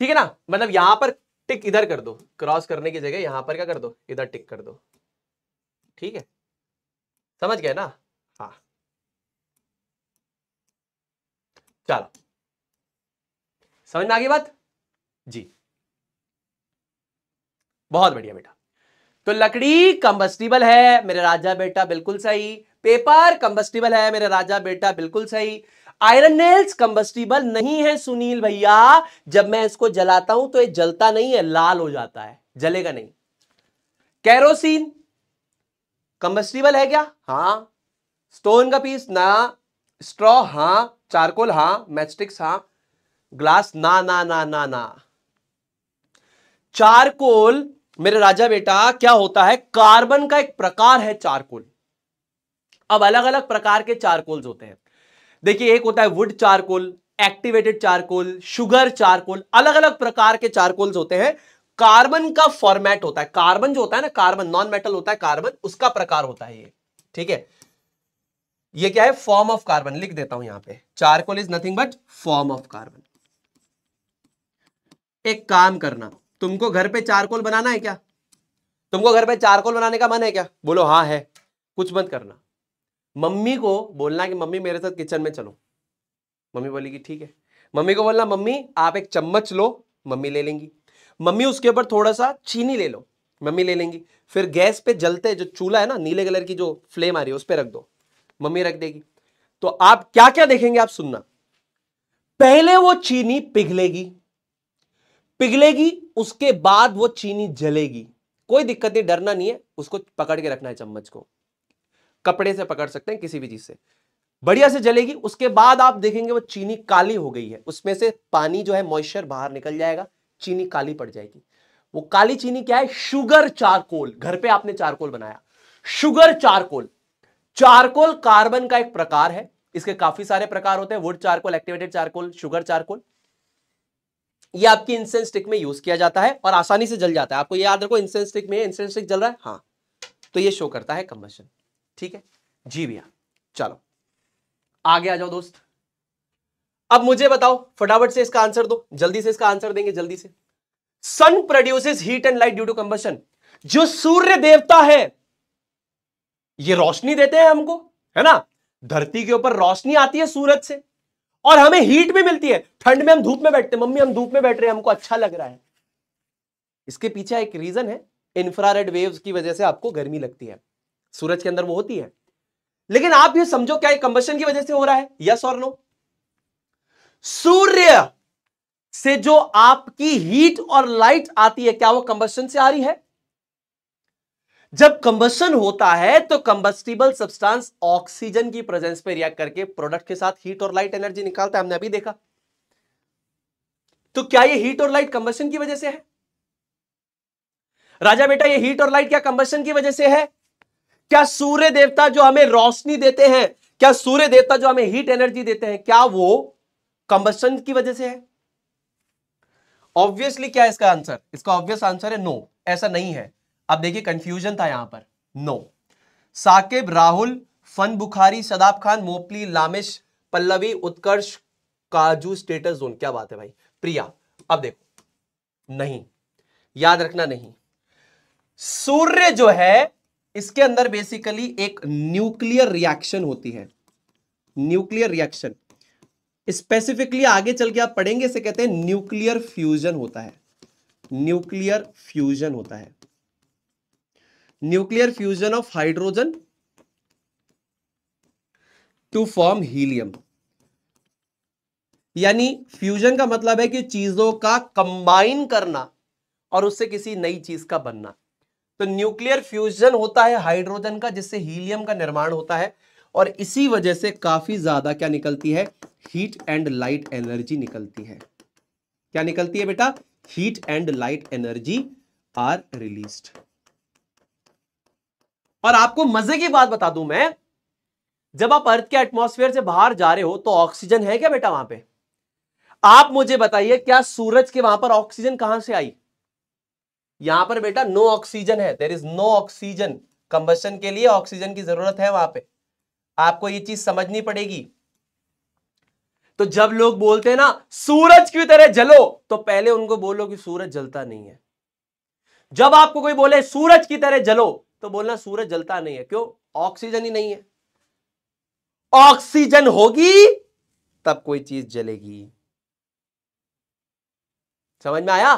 ठीक है ना मतलब यहां पर टिक इधर कर दो क्रॉस करने की जगह यहां पर क्या कर दो इधर टिक कर दो ठीक है समझ गए ना हाँ चलो समझ में आ गई बात जी बहुत बढ़िया बेटा तो लकड़ी कंबस्टिबल है मेरे राजा बेटा बिल्कुल सही पेपर कंबस्टिबल है मेरे राजा बेटा बिल्कुल सही आयरन नेल्स कंबस्टिबल नहीं है सुनील भैया जब मैं इसको जलाता हूं तो ये जलता नहीं है लाल हो जाता है जलेगा नहीं कैरोसिन कंबस्टिबल है क्या हाँ स्टोन का पीस ना स्ट्रॉ हाँ चारकोल हां मैचस्टिक्स हां ग्लास ना ना ना ना ना चारकोल मेरे राजा बेटा क्या होता है कार्बन का एक प्रकार है चारकोल अब अलग अलग प्रकार के चारकोल्स होते हैं देखिए एक होता है wood charcoal activated charcoal sugar charcoal अलग अलग प्रकार के चारकोल्स होते हैं कार्बन का फॉर्मेट होता है कार्बन जो होता है ना कार्बन नॉन मेटल होता है कार्बन उसका प्रकार होता है ये ठीक है ये क्या है फॉर्म ऑफ कार्बन लिख देता हूं यहां पे charcoal is nothing but form of carbon एक काम करना तुमको घर पे चारकोल बनाना है क्या तुमको घर पे चारकोल बनाने का मन है क्या बोलो हाँ है कुछ मत करना मम्मी को बोलना कि मम्मी मेरे साथ किचन में चलो मम्मी बोलेगी ठीक है मम्मी को बोलना मम्मी आप एक चम्मच लो मम्मी ले लेंगी मम्मी उसके ऊपर थोड़ा सा चीनी ले लो मम्मी ले लेंगी फिर गैस पे जलते जो चूल्हा है ना नीले कलर की जो फ्लेम आ रही है उस पर रख दो मम्मी रख देगी तो आप क्या क्या देखेंगे आप सुनना पहले वो चीनी पिघलेगी पिघलेगी उसके बाद वो चीनी जलेगी कोई दिक्कत नहीं डरना नहीं है उसको पकड़ के रखना है चम्मच को कपड़े से पकड़ सकते हैं किसी भी चीज से बढ़िया से जलेगी उसके बाद आप देखेंगे वो चीनी काली हो गई है उसमें से पानी जो है मॉइस्चर बाहर निकल जाएगा चीनी काली पड़ जाएगी वो काली चीनी क्या है शुगर चारकोल घर पे आपने चारकोल बनाया शुगर चारकोल चारकोल कार्बन का एक प्रकार है इसके काफी सारे प्रकार होते हैं wood charcoal activated charcoal sugar charcoal ये आपकी इंसेंस स्टिक में यूज किया जाता है और आसानी से जल जाता है आपको याद रखो इंसेंस स्टिक में इंसेंस स्टिक जल रहा है हाँ तो ये शो करता है कंबशन ठीक है जी भैया चलो आगे आ जाओ दोस्त अब मुझे बताओ फटाफट से इसका आंसर दो जल्दी से इसका आंसर देंगे जल्दी से sun produces heat and light due to combustion जो सूर्य देवता है ये रोशनी देते हैं हमको है ना धरती के ऊपर रोशनी आती है सूरज से और हमें हीट भी मिलती है ठंड में हम धूप में बैठते हैं मम्मी हम धूप में बैठ रहे हैं हमको अच्छा लग रहा है इसके पीछे एक रीजन है इंफ्रारेड वेव्स की वजह से आपको गर्मी लगती है सूरज के अंदर वो होती है लेकिन आप ये समझो क्या कंबशन की वजह से हो रहा है यस और नो सूर्य से जो आपकी हीट और लाइट आती है क्या वो कंबशन से आ रही है जब कंबशन होता है तो कंबस्टिबल सब्सटेंस ऑक्सीजन की प्रेजेंस पे रिएक्ट करके प्रोडक्ट के साथ हीट और लाइट एनर्जी निकालता है हमने अभी देखा तो क्या ये हीट और लाइट कंबशन की वजह से है राजा बेटा ये हीट और लाइट क्या कंबशन की वजह से है क्या सूर्य देवता जो हमें रोशनी देते हैं क्या सूर्य देवता जो हमें हीट एनर्जी देते हैं क्या वो कंबस्टन की वजह से है ऑब्वियसली क्या इसका आंसर इसका ऑब्वियस आंसर है नो ऐसा नहीं है अब देखिए कंफ्यूजन था यहां पर no Saqib Rahul fun Bukhari Shadab Khan Mopli Lamish Pallavi Utkarsh Kaju status zone क्या बात है भाई प्रिया अब देखो नहीं याद रखना नहीं सूर्य जो है इसके अंदर बेसिकली एक न्यूक्लियर रिएक्शन होती है न्यूक्लियर रिएक्शन स्पेसिफिकली आगे चल के आप पढ़ेंगे इसे कहते हैं न्यूक्लियर फ्यूजन होता है न्यूक्लियर फ्यूजन होता है nuclear fusion of hydrogen to form helium यानी फ्यूजन का मतलब है कि चीजों का कंबाइन करना और उससे किसी नई चीज का बनना तो न्यूक्लियर फ्यूजन होता है हाइड्रोजन का जिससे हीलियम का निर्माण होता है और इसी वजह से काफी ज्यादा क्या निकलती है हीट एंड लाइट एनर्जी निकलती है क्या निकलती है बेटा heat and light energy are released और आपको मजे की बात बता दूं मैं जब आप अर्थ के एटमॉस्फेयर से बाहर जा रहे हो तो ऑक्सीजन है क्या बेटा वहां पे आप मुझे बताइए क्या सूरज के वहां पर ऑक्सीजन कहां से आई यहां पर बेटा नो ऑक्सीजन है there is no oxygen combustion के लिए ऑक्सीजन की जरूरत है वहां पे आपको ये चीज समझनी पड़ेगी तो जब लोग बोलते हैं ना सूरज की तरह जलो तो पहले उनको बोलो कि सूरज जलता नहीं है जब आपको कोई बोले सूरज की तरह जलो तो बोलना सूरज जलता नहीं है क्यों ऑक्सीजन ही नहीं है ऑक्सीजन होगी तब कोई चीज जलेगी समझ में आया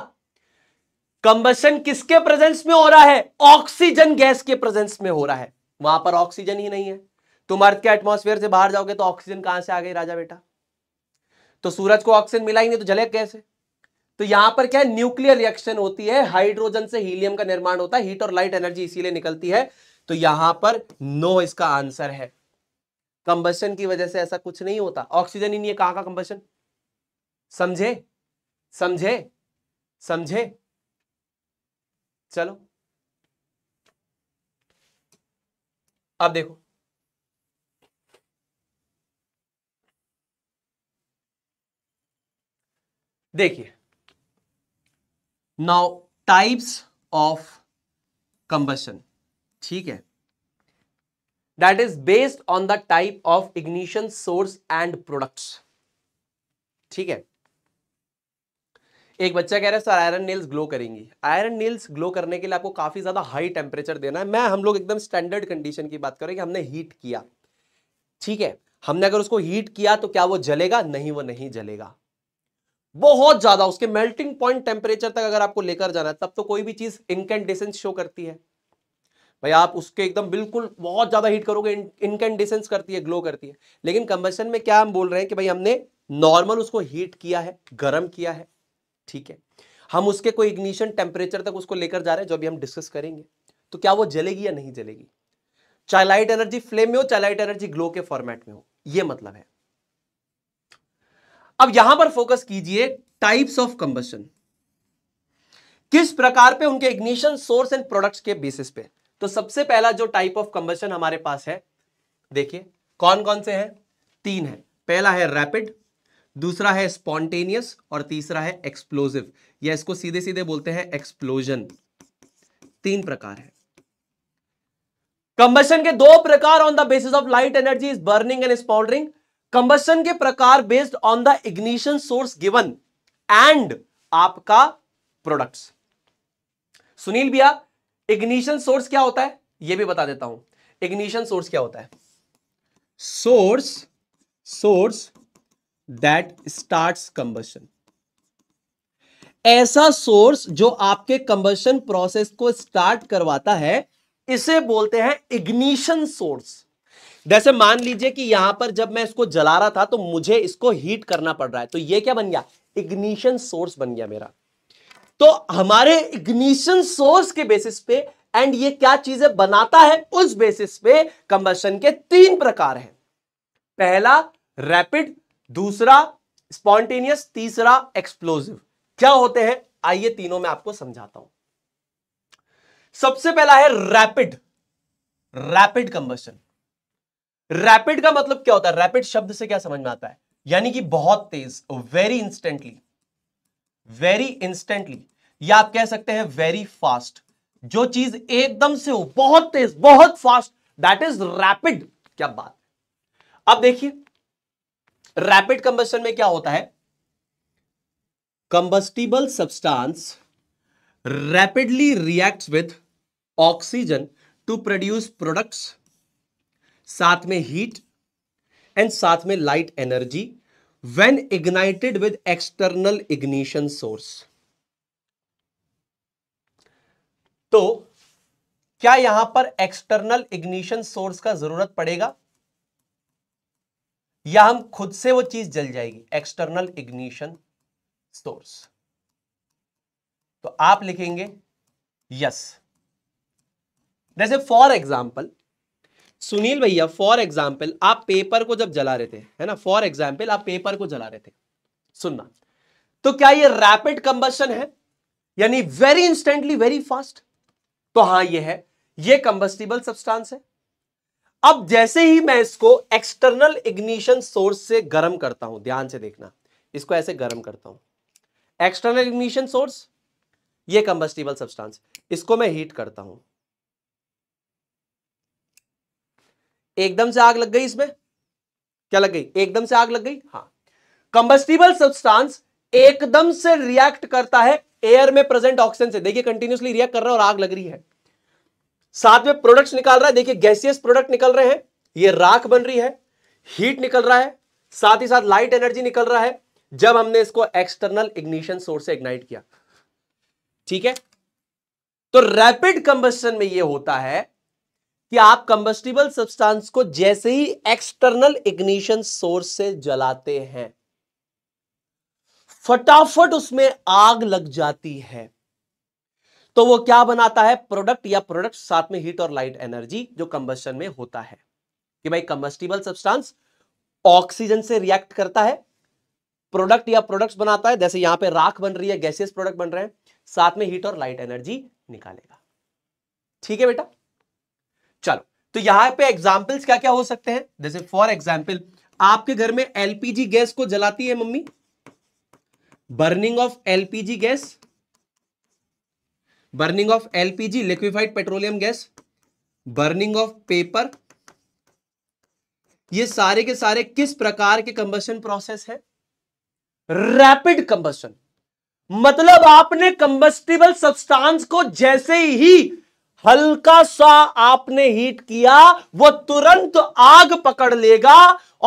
कंबसन किसके प्रेजेंस में हो रहा है ऑक्सीजन गैस के प्रेजेंस में हो रहा है वहां पर ऑक्सीजन ही नहीं है तुम अर्थ के एटमोसफेयर से बाहर जाओगे तो ऑक्सीजन कहां से आ गई राजा बेटा तो सूरज को ऑक्सीजन मिला ही नहीं तो जले कैसे तो यहां पर क्या है न्यूक्लियर रिएक्शन होती है हाइड्रोजन से हीलियम का निर्माण होता है हीट और लाइट एनर्जी इसीलिए निकलती है तो यहां पर नो इसका आंसर है कंबसन की वजह से ऐसा कुछ नहीं होता ऑक्सीजन ही नहीं है कहां का कंबशन समझे समझे समझे चलो अब देखो देखिए नाउ टाइप्स ऑफ कंबसन ठीक है that is based on the type of ignition source and products ठीक है एक बच्चा कह रहा है सर आयरन नेल्स ग्लो करेंगी आयरन नेल्स ग्लो करने के लिए आपको काफ़ी ज़्यादा हाई टेम्परेचर देना है मैं हम लोग एकदम स्टैंडर्ड कंडीशन की बात करें कि हमने हीट किया ठीक है हमने अगर उसको हीट किया तो क्या वो जलेगा नहीं वो नहीं जलेगा बहुत ज़्यादा उसके मेल्टिंग पॉइंट टेम्परेचर तक अगर आपको लेकर जाना है तब तो कोई भी चीज़ इनकेंडिसेंस शो करती है भाई आप उसके एकदम बिल्कुल बहुत ज़्यादा हीट करोगे इनकेंडिसेंस करती है ग्लो करती है लेकिन कंबेशन में क्या हम बोल रहे हैं कि भाई हमने नॉर्मल उसको हीट किया है गर्म किया है ठीक है हम उसके कोई इग्निशन टेम्परेचर तक उसको लेकर जा रहे हैं जो अभी हम डिस्कस करेंगे तो क्या वो जलेगी या नहीं जलेगी चाहे लाइट एनर्जी फ्लेम में हो चाहे लाइट एनर्जी ग्लो के फॉर्मेट में हो ये मतलब है अब यहां पर फोकस कीजिए टाइप्स ऑफ कंबशन किस प्रकार पे उनके इग्निशन सोर्स एंड प्रोडक्ट्स के बेसिस पे तो सबसे पहला जो टाइप ऑफ कंबशन हमारे पास है देखिए कौन कौन से हैं तीन है पहला है रैपिड दूसरा है स्पॉन्टेनियस और तीसरा है एक्सप्लोजिव या इसको सीधे सीधे बोलते हैं एक्सप्लोजन तीन प्रकार है कंबशन के दो प्रकार on the basis of light energy is burning and smouldering combustion के प्रकार based on the ignition source given and आपका प्रोडक्ट्स सुनील भैया इग्निशन सोर्स क्या होता है यह भी बता देता हूं इग्निशन सोर्स क्या होता है source source that start combustion ऐसा सोर्स जो आपके कंबशन प्रोसेस को स्टार्ट करवाता है इसे बोलते हैं इग्निशन सोर्स जैसे मान लीजिए कि यहां पर जब मैं इसको जला रहा था तो मुझे इसको हीट करना पड़ रहा है तो ये क्या बन गया इग्निशन सोर्स बन गया मेरा तो हमारे इग्निशन सोर्स के बेसिस पे एंड ये क्या चीजें बनाता है उस बेसिस पे कंबशन के तीन प्रकार हैं पहला रैपिड दूसरा स्पॉन्टेनियस तीसरा एक्सप्लोजिव क्या होते हैं आइए तीनों में आपको समझाता हूं सबसे पहला है रैपिड रैपिड कंबशन रैपिड का मतलब क्या होता है रैपिड शब्द से क्या समझ में आता है यानी कि बहुत तेज वेरी इंस्टेंटली वेरी इंस्टेंटली या आप कह सकते हैं वेरी फास्ट जो चीज एकदम से हो बहुत तेज बहुत फास्ट दैट इज रैपिड क्या बात अब देखिए रैपिड कंबस्टन में क्या होता है combustible substance rapidly reacts with oxygen to produce products साथ में हीट एंड साथ में light energy when ignited with external ignition source तो क्या यहां पर एक्सटर्नल इग्निशन सोर्स का जरूरत पड़ेगा या हम खुद से वो चीज जल जाएगी एक्सटर्नल इग्निशन सोर्स तो आप लिखेंगे यस जैसे फॉर एग्जाम्पल सुनील भैया फॉर एग्जाम्पल आप पेपर को जब जला रहे थे है ना फॉर एग्जाम्पल आप पेपर को जला रहे थे सुनना तो क्या ये रैपिड कंबशन है यानी वेरी इंस्टेंटली वेरी फास्ट तो हां ये है ये कंबस्टिबल सब्सटेंस है अब जैसे ही मैं इसको एक्सटर्नल इग्निशन सोर्स से गर्म करता हूं ध्यान से देखना इसको ऐसे गर्म करता हूं एक्सटर्नल इग्निशन सोर्स ये कंबस्टिबल सब्सटेंस इसको मैं हीट करता हूं एकदम से आग लग गई इसमें क्या लग गई एकदम से आग लग गई हाँ कंबस्टिबल सब्सटेंस एकदम से रिएक्ट करता है एयर में प्रेजेंट ऑक्सीजन से देखिए कंटिन्यूसली रिएक्ट कर रहा है और आग लग रही है साथ में प्रोडक्ट्स निकाल रहा है देखिए गैसियस प्रोडक्ट निकल रहे हैं ये राख बन रही है हीट निकल रहा है साथ ही साथ लाइट एनर्जी निकल रहा है जब हमने इसको एक्सटर्नल इग्निशन सोर्स से इग्नाइट किया ठीक है तो रैपिड कंबस्टन में यह होता है कि आप कंबस्टिबल सब्सटेंस को जैसे ही एक्सटर्नल इग्निशन सोर्स से जलाते हैं फटाफट उसमें आग लग जाती है तो वो क्या बनाता है प्रोडक्ट या प्रोडक्ट साथ में हीट और लाइट एनर्जी जो कंबस्टन में होता है कि भाई कंबस्टिबल सब्सटेंस ऑक्सीजन से रिएक्ट करता है प्रोडक्ट या प्रोडक्ट्स बनाता है जैसे यहां पे राख बन रही है गैसियस प्रोडक्ट बन रहे हैं साथ में हीट और लाइट एनर्जी निकालेगा ठीक है बेटा चलो तो यहां पे एग्जांपल्स क्या क्या हो सकते हैं जैसे फॉर एग्जांपल आपके घर में एलपीजी गैस को जलाती है mummy burning of LPG gas burning of LPG liquefied petroleum gas burning of paper ये सारे के सारे किस प्रकार के कंबशन प्रोसेस है रैपिड कंबशन मतलब आपने कंबस्टिबल सब्सटेंस को जैसे ही हल्का सा आपने हीट किया वो तुरंत आग पकड़ लेगा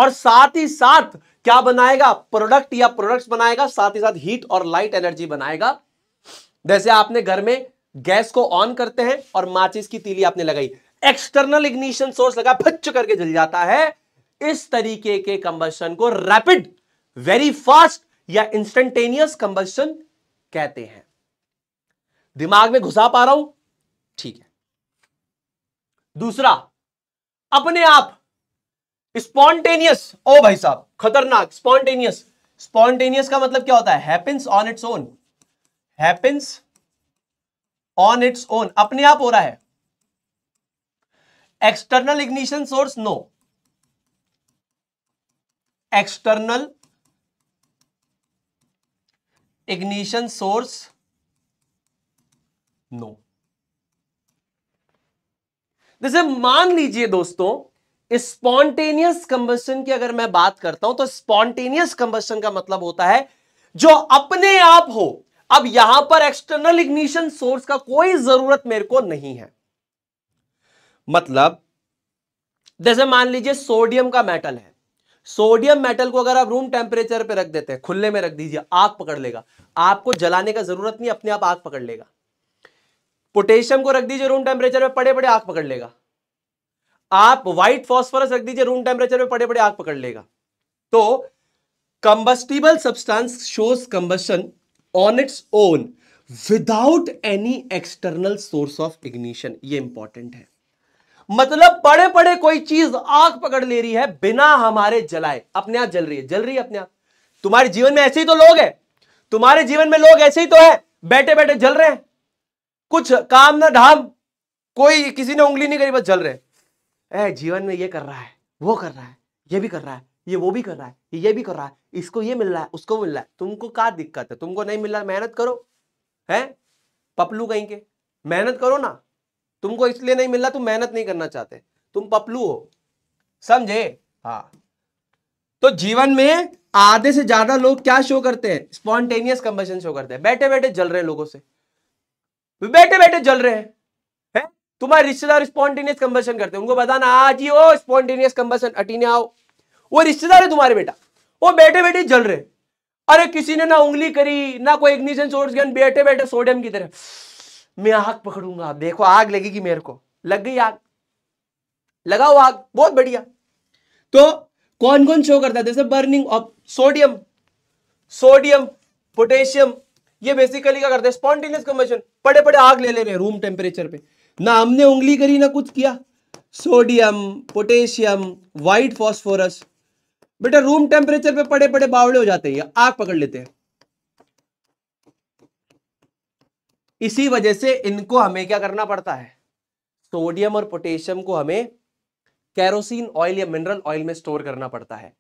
और साथ ही साथ क्या बनाएगा प्रोडक्ट या प्रोडक्ट्स बनाएगा साथ ही साथ हीट और लाइट एनर्जी बनाएगा जैसे आपने घर में गैस को ऑन करते हैं और माचिस की तीली आपने लगाई एक्सटर्नल इग्निशन सोर्स लगा फच करके जल जाता है इस तरीके के कंबस्टन को रैपिड वेरी फास्ट या इंस्टेंटेनियस कंबस्टन कहते हैं दिमाग में घुसा पा रहा हूं ठीक है दूसरा अपने आप स्पॉन्टेनियस ओ भाई साहब खतरनाक स्पॉन्टेनियस स्पॉन्टेनियस का मतलब क्या होता है happens on its own happens on its own अपने आप हो रहा है external ignition source no external ignition source no जैसे मान लीजिए दोस्तों स्पॉन्टेनियस कंबस्टन की अगर मैं बात करता हूं तो स्पॉन्टेनियस कंबस्टन का मतलब होता है जो अपने आप हो अब यहां पर एक्सटर्नल इग्निशन सोर्स का कोई जरूरत मेरे को नहीं है मतलब जैसे मान लीजिए सोडियम का मेटल है सोडियम मेटल को अगर आप रूम टेम्परेचर पे रख देते हैं खुले में रख दीजिए आग पकड़ लेगा आपको जलाने का जरूरत नहीं अपने आप आग पकड़ लेगा पोटेशियम को रख दीजिए रूम टेम्परेचर पे पड़े पड़े आग पकड़ लेगा आप व्हाइट फॉस्फोरस रख दीजिए रूम टेम्परेचर पे पड़े पड़े आग पकड़ लेगा तो combustible substance shows combustion on its own without any external source of ignition ये इंपॉर्टेंट है मतलब पड़े पड़े कोई चीज आग पकड़ ले रही है बिना हमारे जलाए अपने आप जल रही है जल रही है अपने आप तुम्हारे जीवन में ऐसे ही तो लोग हैं तुम्हारे जीवन में लोग ऐसे ही तो है बैठे बैठे जल रहे हैं कुछ काम ना ढाम कोई किसी ने उंगली नहीं करी बस जल रहे ए, जीवन में ये कर रहा है वो कर रहा है ये भी कर रहा है ये वो भी कर रहा है ये भी कर रहा है इसको ये मिल रहा है उसको मिल रहा है तुमको क्या दिक्कत है तुमको नहीं मिल रहा मेहनत करो है पपलू कहीं के मेहनत करो ना तुमको इसलिए नहीं मिल रहा तुम मेहनत नहीं करना चाहते तुम पपलू हो समझे हाँ तो जीवन में आधे से ज्यादा लोग क्या शो करते हैं स्पॉन्टेनियस कंबेशन शो करते हैं बैठे बैठे जल रहे हैं लोगों से बैठे बैठे जल रहे हैं है? तुम्हारे रिश्तेदार स्पॉन्टेनियस कंबेशन करते हैं उनको बताना आज ही हो स्पॉन्टेनियस कंबेशन अटीने आओ वो रिश्तेदार है तुम्हारे बेटा वो बैठे बैठे जल रहे अरे किसी ने ना उंगली करी ना कोई इग्निशन सोर्स गन बैठे बैठे सोडियम की तरह मैं आग पकड़ूंगा देखो आग लगेगी मेरे को लग गई आग लगाओ आग बहुत बढ़िया तो कौन कौन शो करता है जैसे burning of sodium sodium potassium ये बेसिकली क्या करते हैं स्पॉन्टेनियस कम्बशन पड़े पड़े आग ले ले रहे रूम टेम्परेचर पे ना हमने उंगली करी ना कुछ किया सोडियम पोटेशियम व्हाइट फॉस्फोरस बेटा रूम टेम्परेचर पे पड़े पड़े बावड़े हो जाते हैं आग पकड़ लेते हैं इसी वजह से इनको हमें क्या करना पड़ता है सोडियम और पोटेशियम को हमें कैरोसिन ऑयल या मिनरल ऑयल में स्टोर करना पड़ता है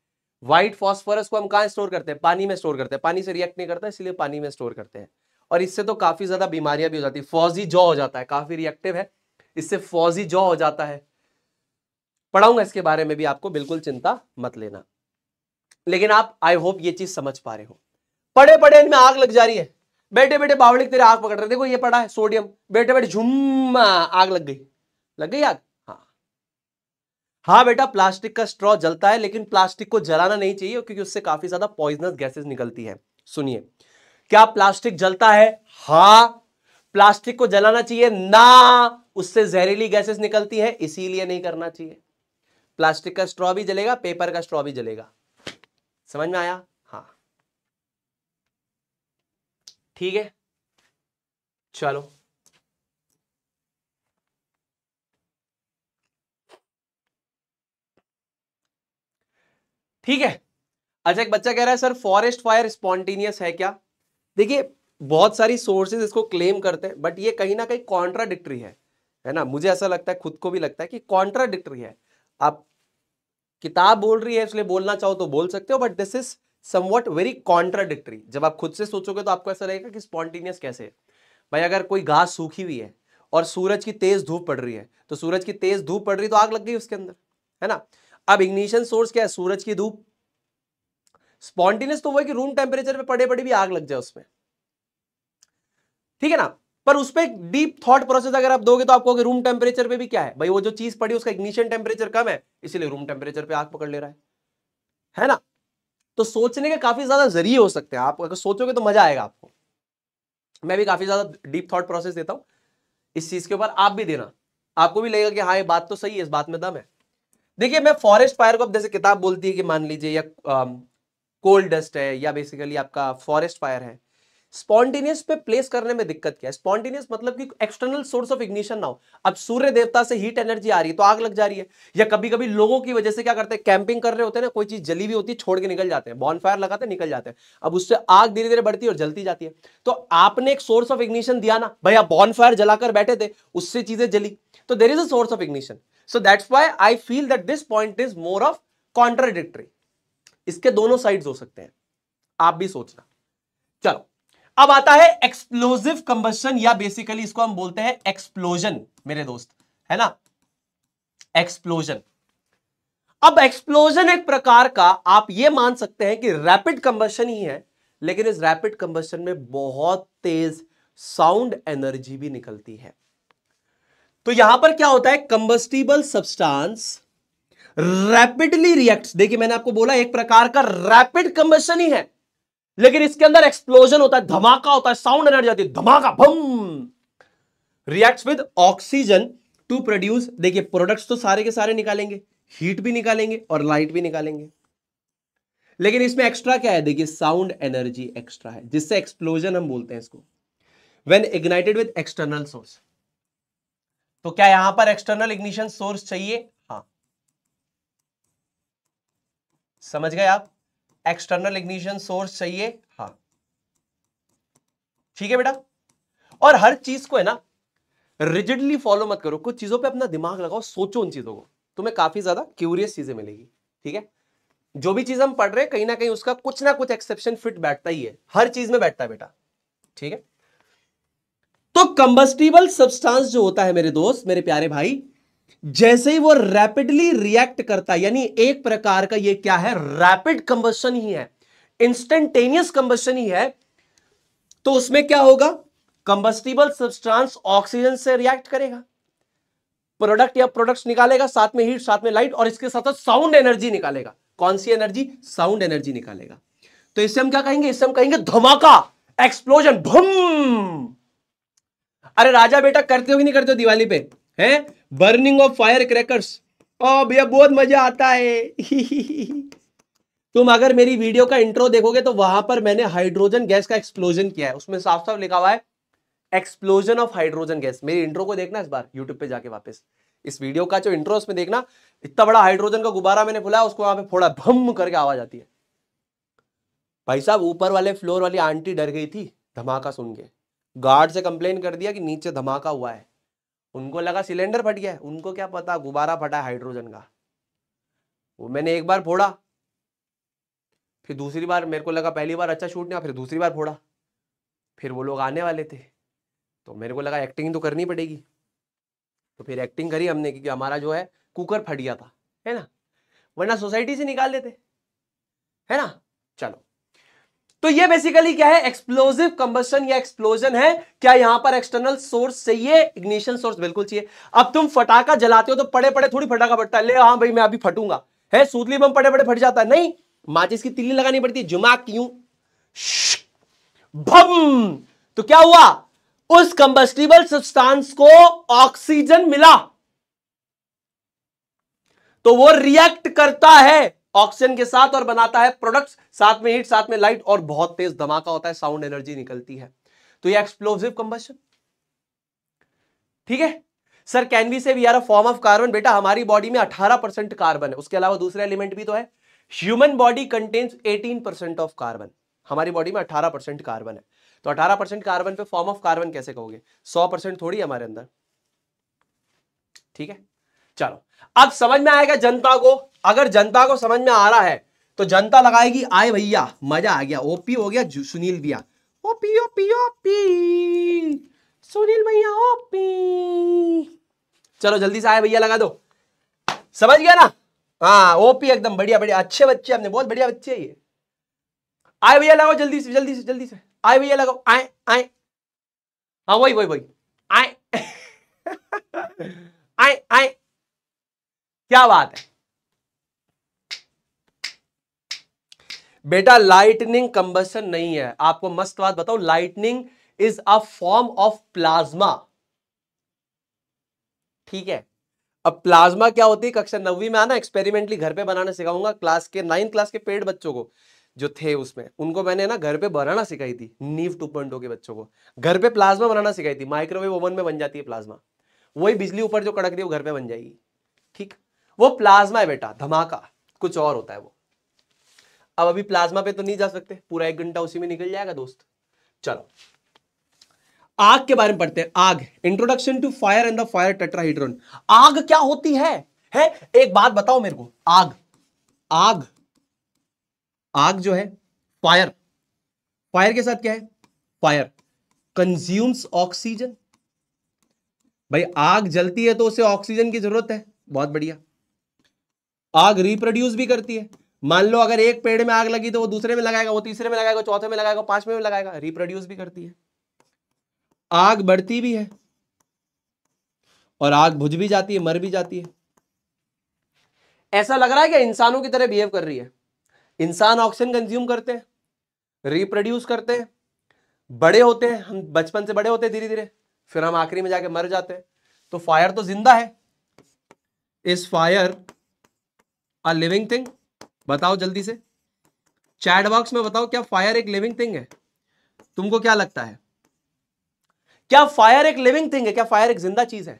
व्हाइट फॉस्फोरस को हम कहा स्टोर करते हैं पानी में स्टोर करते हैं पानी से रिएक्ट नहीं करता इसलिए पानी में स्टोर करते हैं और इससे तो काफी ज्यादा बीमारियां भी हो जाती है फौजी जॉ हो जाता है काफी रिएक्टिव है इससे फौजी जॉ हो जाता है पढ़ाऊंगा इसके बारे में भी आपको बिल्कुल चिंता मत लेना लेकिन आप आई होप ये चीज समझ पा रहे हो पड़े पड़े इनमें आग लग जा रही है बैठे बैठे बावड़ी तेरे आग पकड़ रहे देखो ये पड़ा है सोडियम बैठे बैठे झुम आग लग गई लग गई आग हाँ हाँ बेटा प्लास्टिक का स्ट्रॉ जलता है लेकिन प्लास्टिक को जलाना नहीं चाहिए क्योंकि उससे काफी ज्यादा पॉइजनस गैसेज निकलती है सुनिए क्या प्लास्टिक जलता है हा प्लास्टिक को जलाना चाहिए ना उससे जहरीली गैसेस निकलती है इसीलिए नहीं करना चाहिए प्लास्टिक का स्ट्रॉ भी जलेगा पेपर का स्ट्रॉ भी जलेगा समझ में आया हाँ ठीक है चलो ठीक है अच्छा एक बच्चा कह रहा है सर फॉरेस्ट फायर स्पॉन्टेनियस है क्या देखिए बहुत सारी सोर्सेज इसको क्लेम करते हैं बट ये कहीं ना कहीं कॉन्ट्राडिक्टरी है है ना मुझे ऐसा लगता है खुद को भी लगता है कि कॉन्ट्राडिक्टरी है आप किताब बोल रही है इसलिए बोलना चाहो तो बोल सकते हो but this is somewhat very contradictory जब आप खुद से सोचोगे तो आपको ऐसा लगेगा कि स्पॉन्टेनियस कैसे है भाई अगर कोई घास सूखी हुई है और सूरज की तेज धूप पड़ रही है तो सूरज की तेज धूप पड़ रही है तो आग लग गई उसके अंदर है ना अब इग्निशन सोर्स क्या है सूरज की धूप स्पॉन्टेनियस तो वो है कि रूम टेम्परेचर पे पड़े पड़े भी आग लग जाए उसमें ठीक है ना पर उस पर डीप थॉट प्रोसेस अगर आप दोगे तो आपको रूम टेम्परेचर पे भी क्या है भाई वो जो चीज पड़ी उसका इग्निशियन टेम्परेचर कम है इसीलिए रूम टेम्परेचर पे आग पकड़ ले रहा है है ना तो सोचने के काफी ज्यादा जरिए हो सकते हैं आप अगर सोचोगे तो मजा आएगा आपको मैं भी काफी ज्यादा डीप थॉट प्रोसेस देता हूं इस चीज के ऊपर आप भी देना आपको भी लगेगा कि हाँ ये बात तो सही है इस बात में दम है देखिए मैं फॉरेस्ट फायर को अब जैसे किताब बोलती है कि मान लीजिए या कोल्ड डस्ट है या बेसिकली आपका फॉरेस्ट फायर है स्पॉन्टेनियस पे प्लेस करने में दिक्कत क्या है स्पॉन्टेनियस मतलब कि एक्सटर्नल सोर्स ऑफ इग्निशन ना हो अब सूर्य देवता से हीट एनर्जी आ रही है तो आग लग जा रही है या कभी कभी लोगों की वजह से क्या करते हैं कैंपिंग कर रहे होते हैं ना कोई चीज जली हुई होती है छोड़ के निकल जाते हैं बॉनफायर लगाते हैं निकल जाते हैं अब उससे आग धीरे धीरे बढ़ती है और जलती जाती है तो आपने एक सोर्स ऑफ इग्निशन दिया ना भाई आप बॉनफायर जलाकर बैठे थे उससे चीजें जली तो there is a source of ignition so that's why I feel that this point is more of contradictory इसके दोनों साइड हो सकते हैं आप भी सोचना चलो अब आता है एक्सप्लोजिव कंबस्टन या बेसिकली इसको हम बोलते हैं एक्सप्लोजन मेरे दोस्त है ना एक्सप्लोजन अब एक्सप्लोजन एक प्रकार का आप ये मान सकते हैं कि रैपिड कंबस्टन ही है लेकिन इस रैपिड कंबस्टन में बहुत तेज साउंड एनर्जी भी निकलती है तो यहां पर क्या होता है कंबस्टिबल सब्सटेंस रैपिडली रिएक्ट देखिए मैंने आपको बोला एक प्रकार का रैपिड कंबस्टन ही है लेकिन इसके अंदर एक्सप्लोजन होता है धमाका होता है साउंड एनर्जी आती है धमाका भम react with oxygen to produce देखिए प्रोडक्ट्स तो सारे के सारे निकालेंगे हीट भी निकालेंगे और लाइट भी निकालेंगे लेकिन इसमें एक्स्ट्रा क्या है देखिए साउंड एनर्जी एक्स्ट्रा है जिससे एक्सप्लोजन हम बोलते हैं इसको when ignited with external source तो क्या यहां पर एक्सटर्नल इग्निशन सोर्स चाहिए हाँ समझ गए आप एक्सटर्नल इग्निशन सोर्स चाहिए हा ठीक है बेटा और हर चीज को है ना रिजिडली फॉलो मत करो कुछ चीजों पे अपना दिमाग लगाओ सोचो उन चीजों को तुम्हें काफी ज्यादा क्यूरियस चीजें मिलेगी ठीक है जो भी चीज हम पढ़ रहे हैं कहीं ना कहीं उसका कुछ ना कुछ एक्सेप्शन फिट बैठता ही है हर चीज में बैठता है बेटा ठीक है तो कंबस्टिबल सब्सटेंस जो होता है मेरे दोस्त मेरे प्यारे भाई जैसे ही वो रैपिडली रिएक्ट करता है यानी एक प्रकार का ये क्या है रैपिड कंबस्टन ही है इंस्टेंटेनियस कंबस्टन ही है तो उसमें क्या होगा कंबस्टिबल सब्सटेंस ऑक्सीजन से रिएक्ट करेगा प्रोडक्ट या प्रोडक्ट्स निकालेगा साथ में हीट साथ में लाइट और इसके साथ साथ साउंड एनर्जी निकालेगा कौन सी एनर्जी साउंड एनर्जी निकालेगा तो इससे हम क्या कहेंगे इससे हम कहेंगे धमाका एक्सप्लोजन भूम अरे राजा बेटा करते हो कि नहीं करते हो दिवाली पे हैं बर्निंग ऑफ फायर क्रैकर्स भैया बहुत मजा आता है तुम अगर मेरी वीडियो का इंट्रो देखोगे तो वहां पर मैंने हाइड्रोजन गैस का एक्सप्लोजन किया है उसमें साफ साफ लिखा हुआ है एक्सप्लोजन ऑफ हाइड्रोजन गैस मेरी इंट्रो को देखना इस बार यूट्यूब पे जाके वापस इस वीडियो का जो इंट्रो उसमें देखना इतना बड़ा हाइड्रोजन का गुब्बारा मैंने फुलाया उसको वहां पे फोड़ा भम करके आवाज आती है भाई साहब ऊपर वाले फ्लोर वाली आंटी डर गई थी धमाका सुन के गार्ड से कंप्लेन कर दिया कि नीचे धमाका हुआ है उनको लगा सिलेंडर फट गया है उनको क्या पता गुब्बारा फटा हाइड्रोजन का वो मैंने एक बार फोड़ा फिर दूसरी बार मेरे को लगा पहली बार अच्छा शूट नहीं फिर दूसरी बार फोड़ा फिर वो लोग आने वाले थे तो मेरे को लगा एक्टिंग तो करनी पड़ेगी तो फिर एक्टिंग करी हमने क्योंकि हमारा जो है कुकर फट गया था है ना वरना सोसाइटी से निकाल देते है ना चलो तो ये बेसिकली क्या है एक्सप्लोजिव कंबस्टन या एक्सप्लोजन है क्या यहां पर एक्सटर्नल सोर्स चाहिए इग्निशन सोर्स बिल्कुल चाहिए अब तुम फटाका जलाते हो तो पड़े पड़े थोड़ी फटाका फटता है ले हाँ भाई मैं अभी फटूंगा है सूतली बम पड़े पड़े फट जाता है नहीं माचिस की तिल्ली लगानी पड़ती है जुमा क्यों भम तो क्या हुआ उस कंबस्टिबल सब्सटांस को ऑक्सीजन मिला तो वो रिएक्ट करता है ऑक्सीजन के साथ और बनाता है प्रोडक्ट्स साथ में हीट साथ में लाइट और बहुत तेज धमाका होता है साउंड एनर्जी निकलती है तो ये एक्सप्लोजिव कंबशन ठीक है sir can we say we are a form of carbon बेटा हमारी बॉडी में 18 परसेंट कार्बन है उसके अलावा दूसरा एलिमेंट भी तो है human body contains eighteen of carbon हमारी बॉडी में अठारह कार्बन है तो अठारह कार्बन पे फॉर्म ऑफ कार्बन कैसे कहोगे सौ थोड़ी हमारे अंदर ठीक है चलो अब समझ में आएगा जनता को अगर जनता को समझ में आ रहा है तो जनता लगाएगी आए भैया मजा आ गया ओपी हो गया सुनील भैया ओपी ओपी ओपी सुनील भैया ओपी चलो जल्दी से आए भैया लगा दो समझ गया ना हाँ ओपी एकदम बढ़िया बढ़िया अच्छे बच्चे हमने बहुत बढ़िया बच्चे ये आए भैया लगाओ जल्दी से जल्दी से जल्दी से आए भैया लगाओ आए आए हाँ वही वही वही आए आए आए क्या बात है बेटा लाइटनिंग कंबसन नहीं है आपको मस्त बात बताओ lightning is a form of plasma ठीक है अब प्लाज्मा क्या होती है कक्षा नवी में आना एक्सपेरिमेंटली घर पे बनाना सिखाऊंगा क्लास के नाइन्थ क्लास के पेड बच्चों को जो थे उसमें उनको मैंने ना घर पे बनाना सिखाई थी नीव टू पॉइंट के बच्चों को घर पे प्लाज्मा बनाना सिखाई थी माइक्रोवेव ओवन में बन जाती है प्लाज्मा वही बिजली ऊपर जो कड़क रही है वो घर पे बन जाएगी ठीक वो प्लाज्मा है बेटा धमाका कुछ और होता है वो अब अभी प्लाज्मा पे तो नहीं जा सकते पूरा एक घंटा उसी में निकल जाएगा दोस्त चलो आग के बारे में पढ़ते हैं आग introduction to fire and the fire tetrahedron आग क्या होती है है एक बात बताओ मेरे को आग आग आग जो है फायर फायर के साथ क्या है फायर कंज्यूम्स ऑक्सीजन भाई आग जलती है तो उसे ऑक्सीजन की जरूरत है बहुत बढ़िया आग रिप्रोड्यूस भी करती है मान लो अगर एक पेड़ में आग लगी तो वो दूसरे में लगाएगा वो तीसरे में लगाएगा चौथे में लगाएगा पांचवे में लगाएगा रिप्रोड्यूस भी करती है आग बढ़ती भी है और आग बुझ भी जाती है मर भी जाती है ऐसा लग रहा है कि इंसानों की तरह बिहेव कर रही है इंसान ऑक्सीजन कंज्यूम करते हैं रिप्रोड्यूस करते हैं बड़े होते हैं हम बचपन से बड़े होते हैं धीरे धीरे फिर हम आखिरी में जाके मर जाते हैं तो फायर तो जिंदा है इस फायर अ लिविंग थिंग बताओ जल्दी से चैट बॉक्स में बताओ क्या फायर एक लिविंग थिंग है तुमको क्या लगता है क्या फायर एक लिविंग थिंग है क्या फायर एक जिंदा चीज है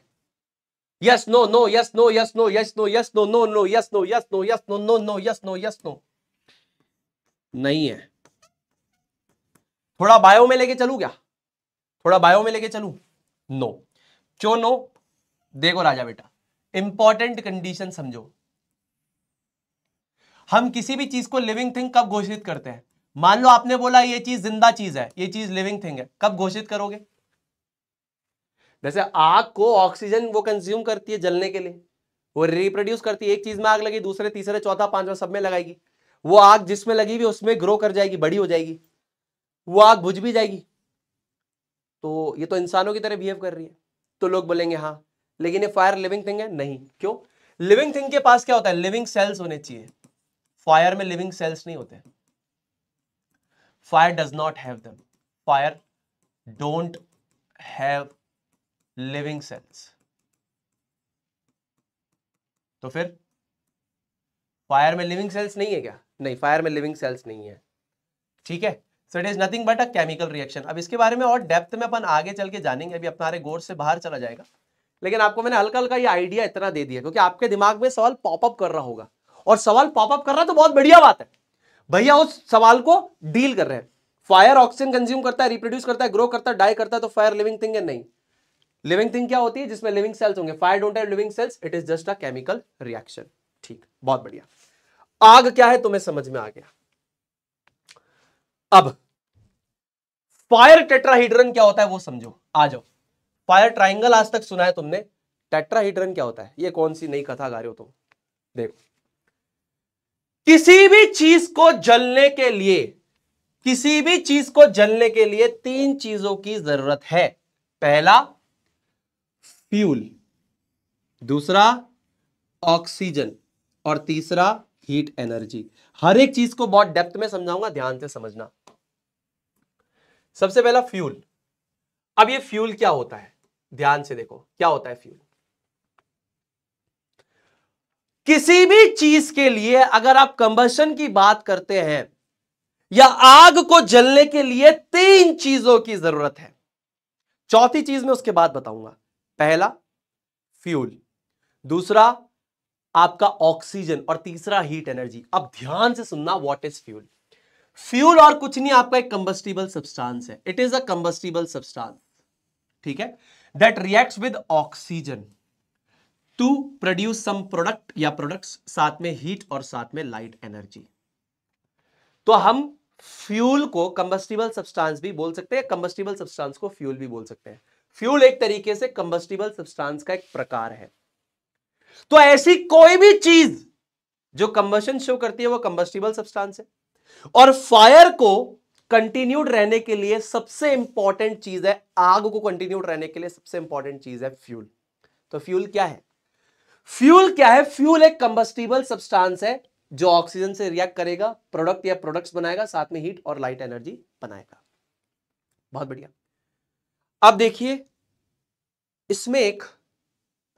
yes no no yes no yes no yes no yes no no no yes no yes no yes no no no yes no yes no नहीं है थोड़ा बायो में लेके चलू क्या थोड़ा बायो में लेके चलू नो क्यों नो देखो राजा बेटा इंपॉर्टेंट कंडीशन समझो हम किसी भी चीज को लिविंग थिंग कब घोषित करते हैं मान लो आपने बोला ये चीज जिंदा चीज है ये चीज लिविंग थिंग है कब घोषित करोगे जैसे आग को ऑक्सीजन वो कंज्यूम करती है जलने के लिए वो रिप्रोड्यूस करती है एक चीज में आग लगी दूसरे तीसरे चौथा पांचवा सब में लगाएगी वो आग जिसमें लगी हुई उसमें ग्रो कर जाएगी बड़ी हो जाएगी वो आग बुझ भी जाएगी तो ये तो इंसानों की तरह बिहेव कर रही है तो लोग बोलेंगे हाँ लेकिन ये फायर लिविंग थिंग है नहीं क्यों लिविंग थिंग के पास क्या होता है लिविंग सेल्स होने चाहिए फायर में लिविंग सेल्स नहीं होते fire does not have them fire don't have living cells तो फिर फायर में लिविंग सेल्स नहीं है क्या नहीं फायर में लिविंग सेल्स नहीं है ठीक है so it is nothing but a chemical reaction अब इसके बारे में और डेप्थ में अपन आगे चल के जानेंगे अभी हमारे गोर से बाहर चला जाएगा लेकिन आपको मैंने हल्का हल्का ये आइडिया इतना दे दिया क्योंकि आपके दिमाग में सवाल पॉपअप कर रहा होगा और सवाल पॉपअप कर रहा है तो बहुत बढ़िया बात है भैया उस सवाल को डील कर रहे हैं फायर ऑक्सीजन कंज्यूम करता है रिप्रोड्यूस करता है ग्रो करता है डाई करता है तो फायर लिविंग थिंग है नहीं लिविंग थिंग क्या होती है जिसमें लिविंग सेल्स होंगे fire don't have living cells it is just a chemical reaction ठीक बहुत बढ़िया आग क्या है तुम्हें समझ में आ गया अब फायर टेट्राहीड्रन क्या होता है वो समझो आ जाओ फायर ट्राइंगल आज तक सुना है तुमने टेट्राहीड्रन क्या होता है ये कौन सी नई कथा गा रहे हो तुम देखो किसी भी चीज को जलने के लिए किसी भी चीज को जलने के लिए तीन चीजों की जरूरत है पहला फ्यूल दूसरा ऑक्सीजन और तीसरा हीट एनर्जी हर एक चीज को बहुत डेप्थ में समझाऊंगा ध्यान से समझना सबसे पहला फ्यूल अब ये फ्यूल क्या होता है ध्यान से देखो क्या होता है फ्यूल किसी भी चीज के लिए अगर आप कंबशन की बात करते हैं या आग को जलने के लिए तीन चीजों की जरूरत है चौथी चीज में उसके बाद बताऊंगा पहला फ्यूल दूसरा आपका ऑक्सीजन और तीसरा हीट एनर्जी अब ध्यान से सुनना व्हाट इज फ्यूल फ्यूल और कुछ नहीं आपका एक कंबस्टिबल सब्सटेंस है it is a combustible substance ठीक है that reacts with oxygen to produce some product या प्रोडक्ट्स साथ में हीट और साथ में लाइट एनर्जी तो हम फ्यूल को कंबस्टिबल सब्सटेंस भी बोल सकते हैं कंबस्टिबल सब्सटेंस को फ्यूल भी बोल सकते हैं फ्यूल एक तरीके से कंबस्टिबल सब्सटेंस का एक प्रकार है तो ऐसी कोई भी चीज जो कंबशन शो करती है वो कंबस्टिबल सब्सटेंस है और फायर को कंटिन्यूड रहने के लिए सबसे इंपॉर्टेंट चीज है आग को कंटिन्यूड रहने के लिए सबसे इंपॉर्टेंट चीज है फ्यूल तो फ्यूल क्या है फ्यूल क्या है फ्यूल एक कंबस्टिबल सब्सटेंस है जो ऑक्सीजन से रिएक्ट करेगा प्रोडक्ट या प्रोडक्ट्स बनाएगा साथ में हीट और लाइट एनर्जी बनाएगा बहुत बढ़िया अब देखिए इसमें एक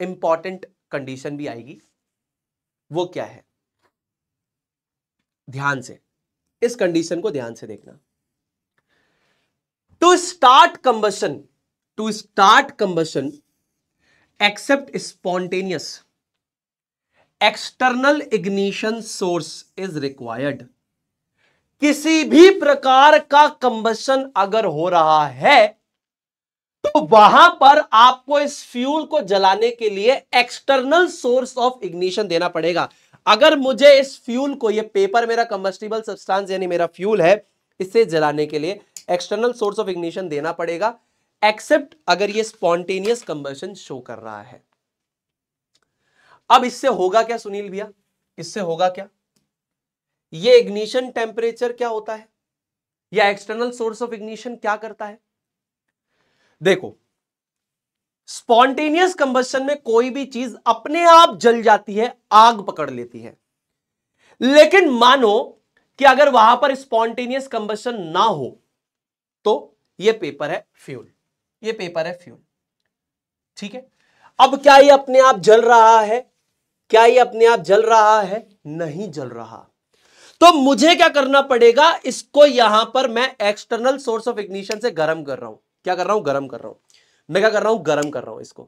इंपॉर्टेंट कंडीशन भी आएगी वो क्या है ध्यान से इस कंडीशन को ध्यान से देखना to start combustion to start combustion except spontaneous external ignition source is required किसी भी प्रकार का कंबसन अगर हो रहा है तो वहां पर आपको इस फ्यूल को जलाने के लिए एक्सटर्नल सोर्स ऑफ इग्निशन देना पड़ेगा अगर मुझे इस फ्यूल को ये पेपर मेरा कंबस्टिबल सब्सटेंस यानी मेरा फ्यूल है इसे जलाने के लिए एक्सटर्नल सोर्स ऑफ इग्निशन देना पड़ेगा एक्सेप्ट अगर ये स्पॉन्टेनियस कंबशन शो कर रहा है अब इससे होगा क्या सुनील भैया इससे होगा क्या ये इग्निशन टेम्परेचर क्या होता है या एक्सटर्नल सोर्स ऑफ इग्निशन क्या करता है देखो स्पॉन्टेनियस कंबस्टन में कोई भी चीज अपने आप जल जाती है आग पकड़ लेती है लेकिन मानो कि अगर वहां पर स्पॉन्टेनियस कंबस्टन ना हो तो ये पेपर है फ्यूल ये पेपर है फ्यूल ठीक है अब क्या ये अपने आप जल रहा है क्या ये अपने आप जल रहा है नहीं जल रहा तो मुझे क्या करना पड़ेगा इसको यहां पर मैं एक्सटर्नल सोर्स ऑफ इग्निशन से गर्म कर रहा हूं क्या कर रहा हूं गर्म कर रहा हूं मैं क्या कर रहा हूं गर्म कर रहा हूं इसको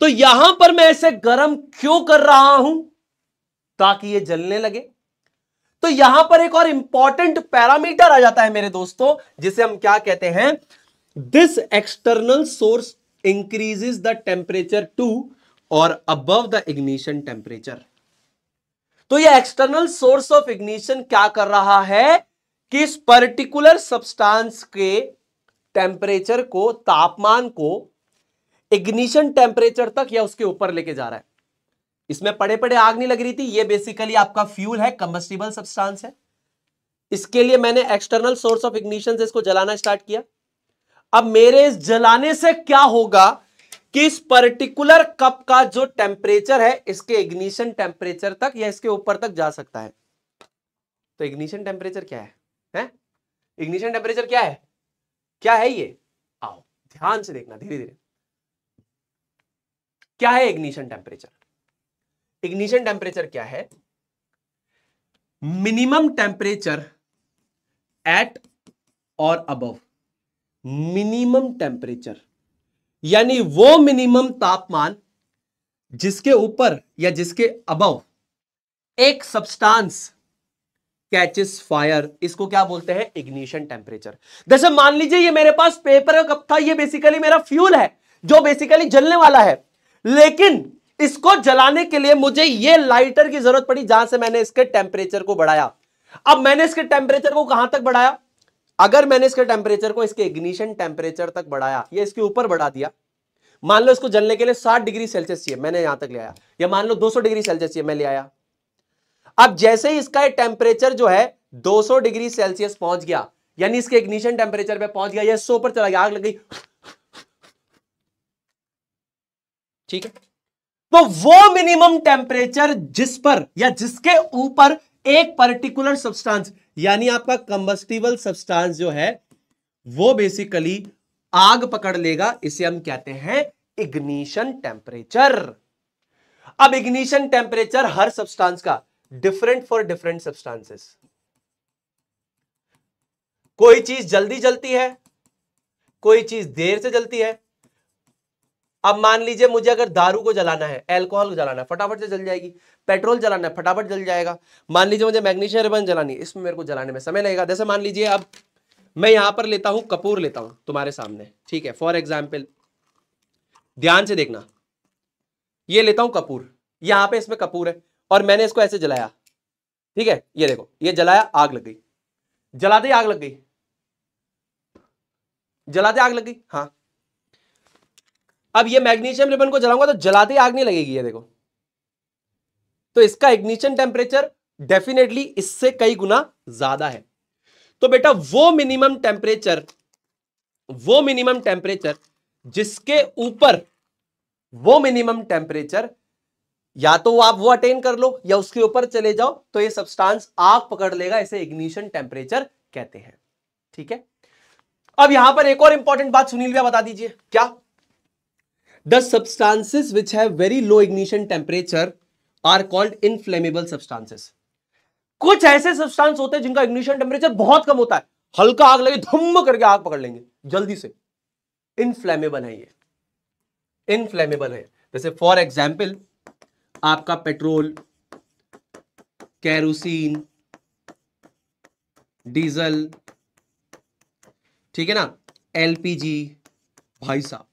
तो यहां पर मैं इसे गर्म क्यों कर रहा हूं ताकि ये जलने लगे तो यहां पर एक और इंपॉर्टेंट पैरामीटर आ जाता है मेरे दोस्तों जिसे हम क्या कहते हैं this external source increases the temperature to or above the ignition temperature तो ये एक्सटर्नल सोर्स ऑफ इग्निशन क्या कर रहा है कि इस पर्टिकुलर सब्सटेंस के टेम्परेचर को तापमान को इग्निशन टेम्परेचर तक या उसके ऊपर लेके जा रहा है इसमें पड़े पड़े आग नहीं लग रही थी ये बेसिकली आपका फ्यूल है कंबस्टिबल सब्सटेंस है इसके लिए मैंने एक्सटर्नल सोर्स ऑफ इग्निशन से इसको जलाना स्टार्ट किया अब मेरे इस जलाने से क्या होगा किस पर्टिकुलर कप का जो टेम्परेचर है इसके इग्निशन टेम्परेचर तक या इसके ऊपर तक जा सकता है तो इग्निशन टेम्परेचर क्या है, है? इग्निशन टेम्परेचर क्या है क्या है ये आओ ध्यान से देखना धीरे धीरे क्या है इग्निशन टेम्परेचर इग्निशन टेम्परेचर क्या है minimum temperature at or above minimum temperature यानी वो मिनिमम तापमान जिसके ऊपर या जिसके अबव एक सब्सटेंस कैचेस फायर इसको क्या बोलते हैं इग्निशन टेम्परेचर जैसे मान लीजिए ये मेरे पास पेपर कप था ये बेसिकली मेरा फ्यूल है जो बेसिकली जलने वाला है लेकिन इसको जलाने के लिए मुझे ये लाइटर की जरूरत पड़ी जहां से मैंने इसके टेम्परेचर को बढ़ाया अब मैंने इसके टेम्परेचर को कहां तक बढ़ाया अगर मैंने इसके टेम्परेचर को इसके इग्निशन टेम्परेचर तक बढ़ाया या इसके ऊपर बढ़ा दिया मान लो इसको जलने के लिए 60 डिग्री सेल्सियस चाहिए मैंने यहां तक ले आया या मान लो 200 डिग्री सेल्सियस चाहिए मैं ले आया अब जैसे ही इसका टेम्परेचर जो है 200 डिग्री सेल्सियस पहुंच गया यानी इसके इग्निशन टेम्परेचर पर पहुंच गया या सो ऊपर चला गया आग लग गई ठीक है तो वो मिनिमम टेम्परेचर जिस पर या जिसके ऊपर एक पर्टिकुलर सब्सटेंस यानी आपका कंबस्टिबल सब्सटेंस जो है वो बेसिकली आग पकड़ लेगा इसे हम कहते हैं इग्निशन टेम्परेचर अब इग्निशन टेम्परेचर हर सब्सटेंस का डिफरेंट फॉर डिफरेंट सब्सटेंसेस कोई चीज जल्दी जलती है कोई चीज देर से जलती है अब मान लीजिए मुझे अगर दारू को जलाना है एल्कोहल को जलाना है फटाफट से जल जाएगी पेट्रोल जलाना है फटाफट जल जाएगा मान लीजिए मुझे मैग्नीशियम रिबन जलानी है इसमें मेरे को जलाने में समय लगेगा जैसे मान लीजिए अब मैं यहां पर लेता हूं कपूर लेता हूं तुम्हारे सामने ठीक है फॉर एग्जाम्पल ध्यान से देखना ये लेता हूं कपूर यहां पे इसमें कपूर है और मैंने इसको ऐसे जलाया ठीक है ये देखो ये जलाया आग लग गई जलाते आग लग गई जलाते आग लग गई हाँ अब ये मैग्नीशियम रिबन को जलाऊंगा तो जलाते ही आग नहीं लगेगी ये देखो तो इसका इग्निशन टेम्परेचर डेफिनेटली इससे कई गुना ज्यादा है तो बेटा वो मिनिमम टेम्परेचर वो मिनिमम टेम्परेचर जिसके ऊपर वो मिनिमम टेम्परेचर या तो आप वो अटेन कर लो या उसके ऊपर चले जाओ तो ये सब्सटेंस आग पकड़ लेगा इसे इग्निशन टेम्परेचर कहते हैं ठीक है अब यहां पर एक और इंपॉर्टेंट बात सुनील भैया बता दीजिए क्या the substances which have very low ignition temperature are called inflammable substances. कुछ ऐसे सब्सटांस होते हैं जिनका इग्निशन टेम्परेचर बहुत कम होता है हल्का आग लगे धुम करके आग पकड़ लेंगे जल्दी से इनफ्लेमेबल है ये इनफ्लेमेबल है जैसे फॉर एग्जाम्पल आपका पेट्रोल कैरोसिन डीजल ठीक है ना एलपीजी भाई साहब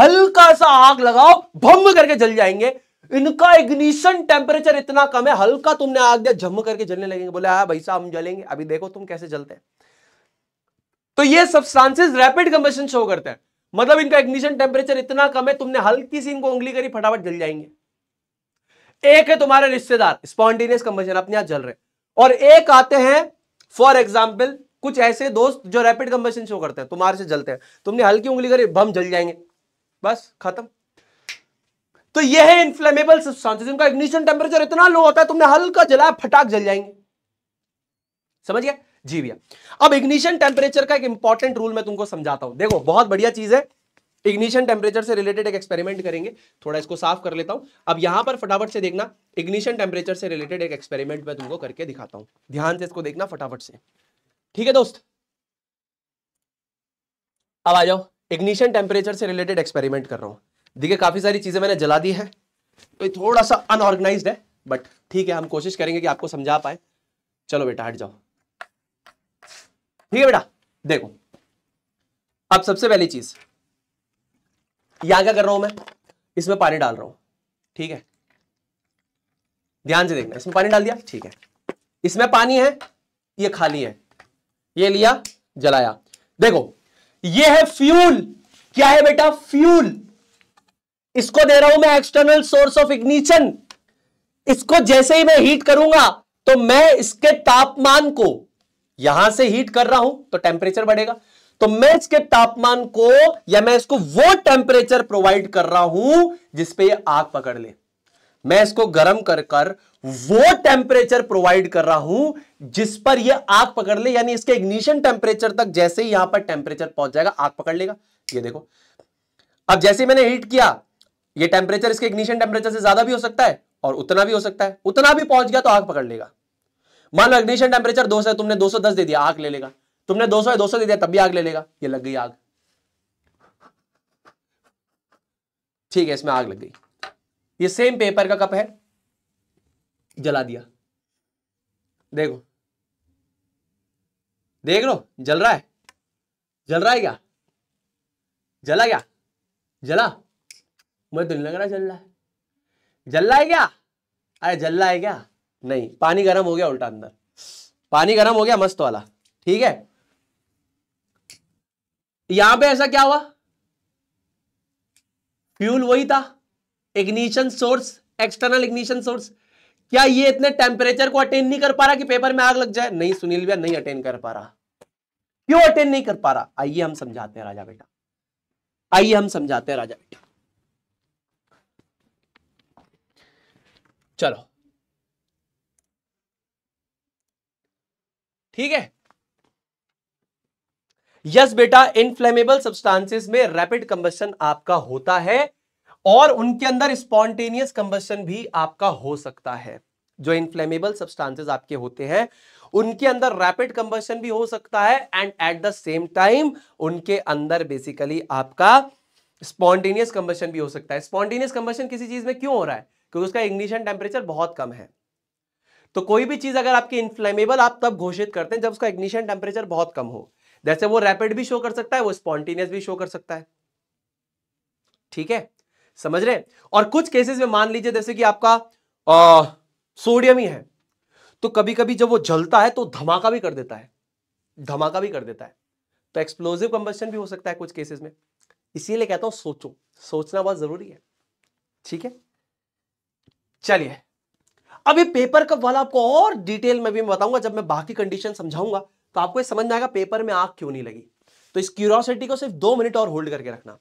हल्का सा आग लगाओ भम करके जल जाएंगे इनका इग्निशन टेम्परेचर इतना कम है हल्का तुमने आग दिया झम करके जलने लगेंगे बोले हा भाई साहब हम जलेंगे अभी देखो तुम कैसे जलते हैं तो ये सब्सटेंसेस रैपिड कंबेशन शो करते हैं मतलब इनका इग्निशन टेम्परेचर इतना कम है तुमने हल्की सी इनको उंगली करी फटाफट जल जाएंगे एक है तुम्हारे रिश्तेदार स्पॉन्टेनियस कंबेशन अपने आप जल रहे और एक आते हैं फॉर एग्जाम्पल कुछ ऐसे दोस्त जो रैपिड कंबेशन शो करते हैं तुम्हारे से जलते हैं तुमने हल्की उंगली करी बम जल जाएंगे बस खत्म तो ये है इन्फ्लेमेबल सब्सटेंसेस इनका इग्निशन टेम्परेचर इतना लो होता है तुमने हल्का जलाया फटाक जल जाएंगे समझ गया जी भैया अब इग्निशन टेम्परेचर का एक इंपॉर्टेंट रूल मैं तुमको समझाता हूं देखो बहुत बढ़िया चीज है इग्निशन टेम्परेचर से रिलेटेड एक एक्सपेरिमेंट करेंगे थोड़ा इसको साफ कर लेता हूं अब यहां पर फटाफट से देखना इग्निशन टेम्परेचर से रिलेटेड एक एक्सपेरिमेंट मैं तुमको करके दिखाता हूं ध्यान से इसको देखना फटाफट से ठीक है दोस्त अब आ जाओ इग्निशन टेम्परेचर से रिलेटेड एक्सपेरिमेंट कर रहा हूँ देखिए काफ़ी सारी चीज़ें मैंने जला दी है तो थोड़ा सा अनऑर्गेनाइज है बट ठीक है हम कोशिश करेंगे कि आपको समझा पाए चलो बेटा हट जाओ ठीक है बेटा देखो अब सबसे पहली चीज यहां क्या कर रहा हूं मैं इसमें पानी डाल रहा हूं ठीक है ध्यान से देखना इसमें पानी डाल दिया ठीक है इसमें पानी है ये खाली है ये लिया जलाया देखो ये है फ्यूल क्या है बेटा फ्यूल इसको दे रहा हूं मैं एक्सटर्नल सोर्स ऑफ इग्निशन इसको जैसे ही मैं हीट करूंगा तो मैं इसके तापमान को यहां से हीट कर रहा हूं तो टेम्परेचर बढ़ेगा तो मैं इसके तापमान को या मैं इसको वो टेम्परेचर प्रोवाइड कर रहा हूं जिसपे आग पकड़ ले मैं इसको गर्म कर कर वो टेम्परेचर प्रोवाइड कर रहा हूं जिस पर ये आग पकड़ ले यानी इसके इग्निशन टेम्परेचर तक जैसे ही यहां पर टेम्परेचर पहुंच जाएगा आग पकड़ लेगा ये देखो अब जैसे मैंने हीट किया ये टेम्परेचर इसके इग्निशन टेम्परेचर से ज्यादा भी हो सकता है और उतना भी हो सकता है उतना भी पहुंच गया तो आग पकड़ लेगा मान लो इग्निशन टेम्परेचर दो है तुमने दो दे दिया आग ले लेगा तुमने दो सौ 200 दे दिया तब भी आग ले लेगा ये लग गई आग ठीक है इसमें आग लग गई ये सेम पेपर का कप है जला दिया देखो देख लो जल रहा है जल रहा है क्या जला क्या जला मुझे तो नहीं लग रहा जल रहा है जल रहा है क्या अरे जल रहा है क्या नहीं पानी गर्म हो गया उल्टा अंदर पानी गर्म हो गया मस्त वाला ठीक है यहां पे ऐसा क्या हुआ फ्यूल वही था ignition source external ignition source क्या ये इतने टेम्परेचर को अटेंड नहीं कर पा रहा कि पेपर में आग लग जाए नहीं सुनील भैया नहीं अटेंड कर पा रहा क्यों अटेंड नहीं कर पा रहा आइए हम समझाते हैं राजा बेटा आइए हम समझाते हैं राजा बेटा चलो ठीक है यस बेटा इनफ्लेमेबल सब्सटेंसेस में रैपिड कंबेशन आपका होता है और उनके अंदर स्पॉन्टेनियस कंबस्टन भी आपका हो सकता है जो इनफ्लेमेबल सब्सटेंसेस आपके होते हैं उनके अंदर रैपिड कंबस्टन भी हो सकता है and at the same time उनके अंदर बेसिकली आपका स्पॉन्टेनियस कंबस्टन भी हो सकता है स्पॉन्टेनियस कंबस्टन किसी चीज में क्यों हो रहा है क्योंकि उसका इग्निशन टेम्परेचर बहुत कम है तो कोई भी चीज अगर आपकी इन्फ्लेमेबल आप तब घोषित करते हैं जब उसका इग्निशन टेम्परेचर बहुत कम हो जैसे वो रैपिड भी शो कर सकता है वो स्पॉन्टेनियस भी शो कर सकता है ठीक है समझ रहे और कुछ केसेस में मान लीजिए जैसे कि आपका आ, सोडियम ही है तो कभी कभी जब वो जलता है तो धमाका भी कर देता है धमाका भी कर देता है तो एक्सप्लोजिव कंबेशन भी हो सकता है कुछ केसेस में इसीलिए कहता हूं सोचो सोचना बहुत जरूरी है ठीक है चलिए अब ये पेपर कप वाला आपको और डिटेल में भी बताऊंगा जब मैं बाकी कंडीशन समझाऊंगा तो आपको ये समझ में आएगा पेपर में आग क्यों नहीं लगी तो इस क्यूरोसिटी को सिर्फ दो मिनट और होल्ड करके रखना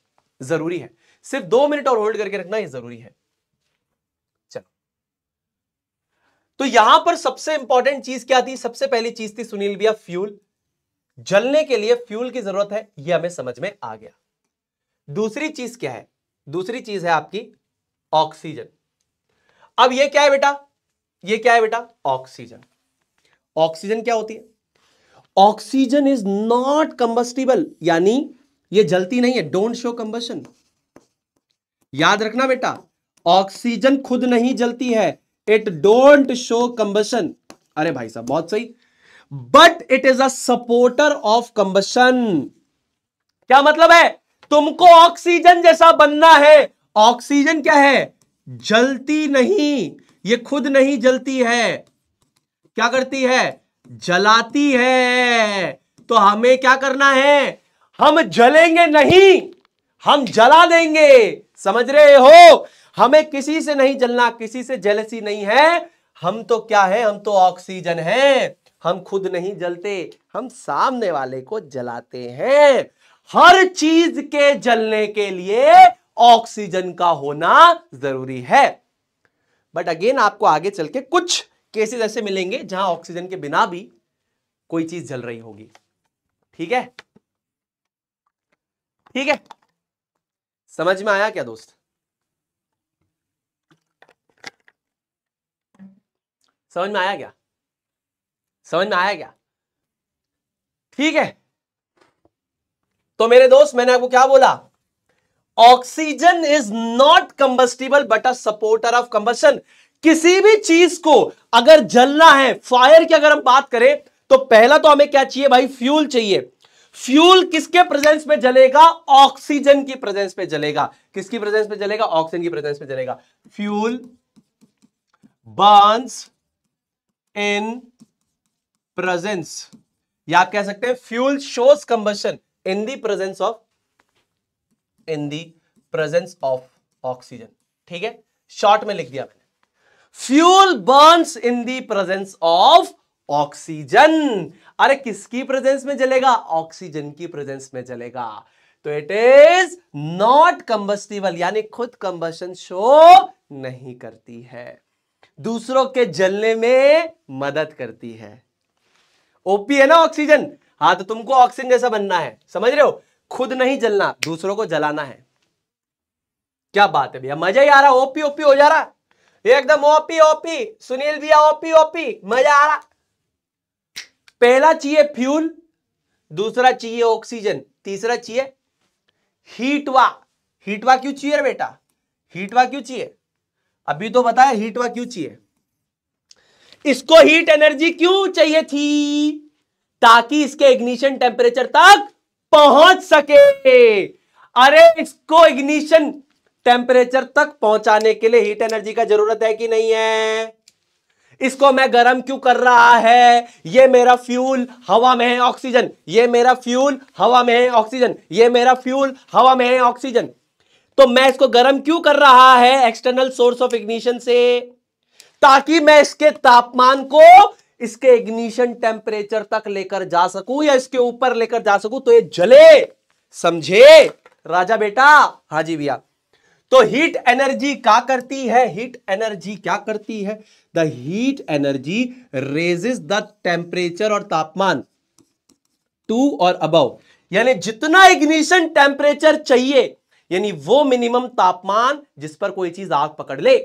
जरूरी है सिर्फ दो मिनट और होल्ड करके रखना ये जरूरी है चलो तो यहां पर सबसे इंपॉर्टेंट चीज क्या थी सबसे पहली चीज थी सुनील भैया फ्यूल जलने के लिए फ्यूल की जरूरत है यह हमें समझ में आ गया दूसरी चीज क्या है दूसरी चीज है आपकी ऑक्सीजन अब यह क्या है बेटा यह क्या है बेटा ऑक्सीजन ऑक्सीजन क्या होती है ऑक्सीजन इज नॉट कंबस्टिबल यानी यह जलती नहीं है डोंट शो कंबशन याद रखना बेटा ऑक्सीजन खुद नहीं जलती है इट डोंट शो कंबशन अरे भाई साहब बहुत सही but it is a supporter of combustion क्या मतलब है तुमको ऑक्सीजन जैसा बनना है ऑक्सीजन क्या है जलती नहीं ये खुद नहीं जलती है क्या करती है जलाती है तो हमें क्या करना है हम जलेंगे नहीं हम जला देंगे समझ रहे हो हमें किसी से नहीं जलना किसी से जलसी नहीं है हम तो क्या है हम तो ऑक्सीजन है हम खुद नहीं जलते हम सामने वाले को जलाते हैं हर चीज के जलने के लिए ऑक्सीजन का होना जरूरी है बट अगेन आपको आगे चल के कुछ केसेस ऐसे मिलेंगे जहां ऑक्सीजन के बिना भी कोई चीज जल रही होगी ठीक है ठीक है समझ में आया क्या दोस्त समझ में आया क्या समझ में आया क्या ठीक है तो मेरे दोस्त मैंने आपको क्या बोला oxygen is not combustible but a supporter of combustion किसी भी चीज को अगर जलना है फायर की अगर हम बात करें तो पहला तो हमें क्या चाहिए भाई फ्यूल चाहिए फ्यूल किसके प्रेजेंस में जलेगा ऑक्सीजन की प्रेजेंस में जलेगा किसकी प्रेजेंस में जलेगा ऑक्सीजन की प्रेजेंस में जलेगा फ्यूल बर्न्स इन प्रेजेंस या आप कह सकते हैं fuel shows combustion in the presence of in the presence of oxygen ठीक है शॉर्ट में लिख दिया मैंने fuel burns in the presence of oxygen अरे किसकी प्रेजेंस में जलेगा ऑक्सीजन की प्रेजेंस में जलेगा तो इट इज नॉट कंबस्टिबल यानी खुद कंबशन शो नहीं करती है दूसरों के जलने में मदद करती है ओपी है ना ऑक्सीजन हाँ तो तुमको ऑक्सीजन जैसा बनना है समझ रहे हो खुद नहीं जलना दूसरों को जलाना है क्या बात है भैया मजा ही आ रहा ओपी ओपी हो जा रहा एकदम ओपी ओपी सुनील भैया ओपी ओपी मजा आ रहा पहला चाहिए फ्यूल दूसरा चाहिए ऑक्सीजन तीसरा चाहिए हीटवा हीटवा क्यों चाहिए बेटा हीटवा क्यों चाहिए अभी तो बताया हीटवा क्यों चाहिए इसको हीट एनर्जी क्यों चाहिए थी ताकि इसके इग्निशन टेम्परेचर तक पहुंच सके अरे इसको इग्निशन टेम्परेचर तक पहुंचाने के लिए हीट एनर्जी का जरूरत है कि नहीं है इसको मैं गर्म क्यों कर रहा है ये मेरा फ्यूल हवा में है ऑक्सीजन ये मेरा फ्यूल हवा में है ऑक्सीजन ये मेरा फ्यूल हवा में है ऑक्सीजन तो मैं इसको गर्म क्यों कर रहा है एक्सटर्नल सोर्स ऑफ इग्निशन से ताकि मैं इसके तापमान को इसके इग्निशन टेम्परेचर तक लेकर जा सकूं या इसके ऊपर लेकर जा सकूं तो ये जले समझे राजा बेटा हाजी भैया तो हीट एनर्जी क्या करती है हीट एनर्जी क्या करती है the heat energy raises the temperature और तापमान टू और अबव यानी जितना इग्निशन टेम्परेचर चाहिए यानी वो मिनिमम तापमान जिस पर कोई चीज आग पकड़ ले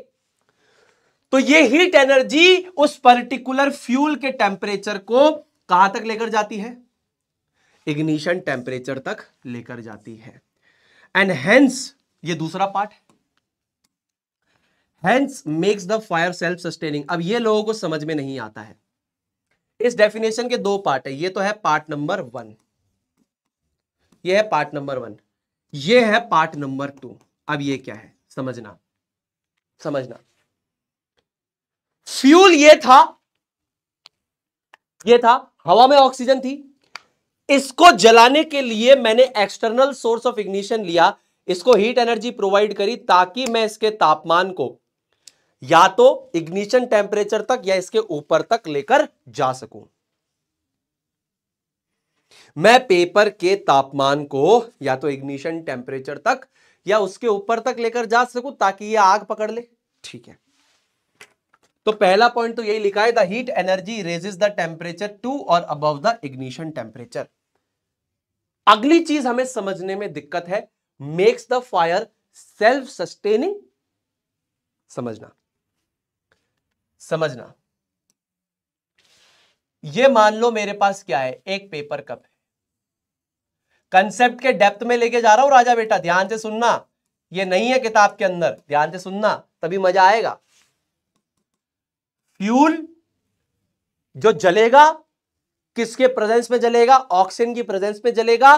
तो ये हीट एनर्जी उस पर्टिकुलर फ्यूल के टेम्परेचर को कहां तक लेकर जाती है इग्निशन टेम्परेचर तक लेकर जाती है एंड हेंस ये दूसरा पार्ट है hence makes the fire self sustaining अब ये लोगों को समझ में नहीं आता है इस डेफिनेशन के दो पार्ट है ये तो है पार्ट नंबर वन ये है पार्ट नंबर वन ये है पार्ट नंबर टू अब ये क्या है समझना समझना फ्यूल ये था ये था हवा में ऑक्सीजन थी इसको जलाने के लिए मैंने एक्सटर्नल सोर्स ऑफ इग्निशन लिया इसको हीट एनर्जी प्रोवाइड करी ताकि मैं इसके तापमान को या तो इग्निशन टेम्परेचर तक या इसके ऊपर तक लेकर जा सकूं मैं पेपर के तापमान को या तो इग्निशन टेम्परेचर तक या उसके ऊपर तक लेकर जा सकूं ताकि ये आग पकड़ ले ठीक है तो पहला पॉइंट तो यही लिखा है the heat energy raises the temperature to or above the ignition temperature अगली चीज हमें समझने में दिक्कत है makes the fire self sustaining समझना समझना ये मान लो मेरे पास क्या है एक पेपर कप है कंसेप्ट के डेप्थ में लेके जा रहा हूं राजा बेटा ध्यान से सुनना ये नहीं है किताब के अंदर ध्यान से सुनना तभी मजा आएगा फ्यूल जो जलेगा किसके प्रेजेंस में जलेगा ऑक्सीजन की प्रेजेंस में जलेगा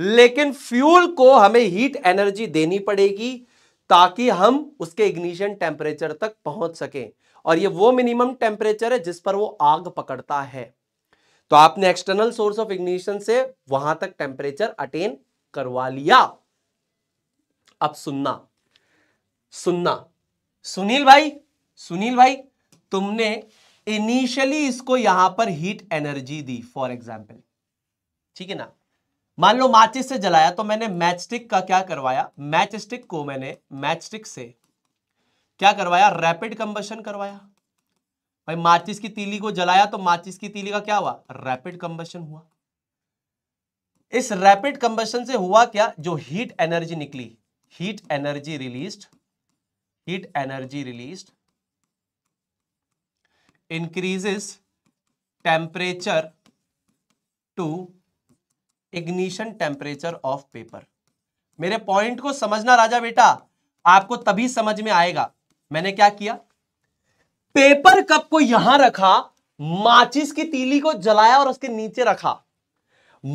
लेकिन फ्यूल को हमें हीट एनर्जी देनी पड़ेगी ताकि हम उसके इग्निशन टेम्परेचर तक पहुंच सकें और ये वो मिनिमम टेम्परेचर है जिस पर वो आग पकड़ता है तो आपने एक्सटर्नल सोर्स ऑफ इग्निशन से वहां तक टेम्परेचर अटेन करवा लिया अब सुनना सुनना सुनील भाई सुनील भाई तुमने इनिशियली इसको यहां पर हीट एनर्जी दी फॉर एग्जाम्पल ठीक है ना मान लो माचिस से जलाया तो मैंने मैच स्टिक का क्या करवाया मैच स्टिक को मैंने मैच स्टिक से क्या करवाया रैपिड कंबशन करवाया भाई माचिस की तीली को जलाया तो माचिस की तीली का क्या हुआ रैपिड कंबशन हुआ इस रैपिड कंबशन से हुआ क्या जो हीट एनर्जी निकली heat energy released heat energy released increases temperature to ignition temperature of paper मेरे पॉइंट को समझना राजा बेटा आपको तभी समझ में आएगा मैंने क्या किया पेपर कप को यहां रखा माचिस की तीली को जलाया और उसके नीचे रखा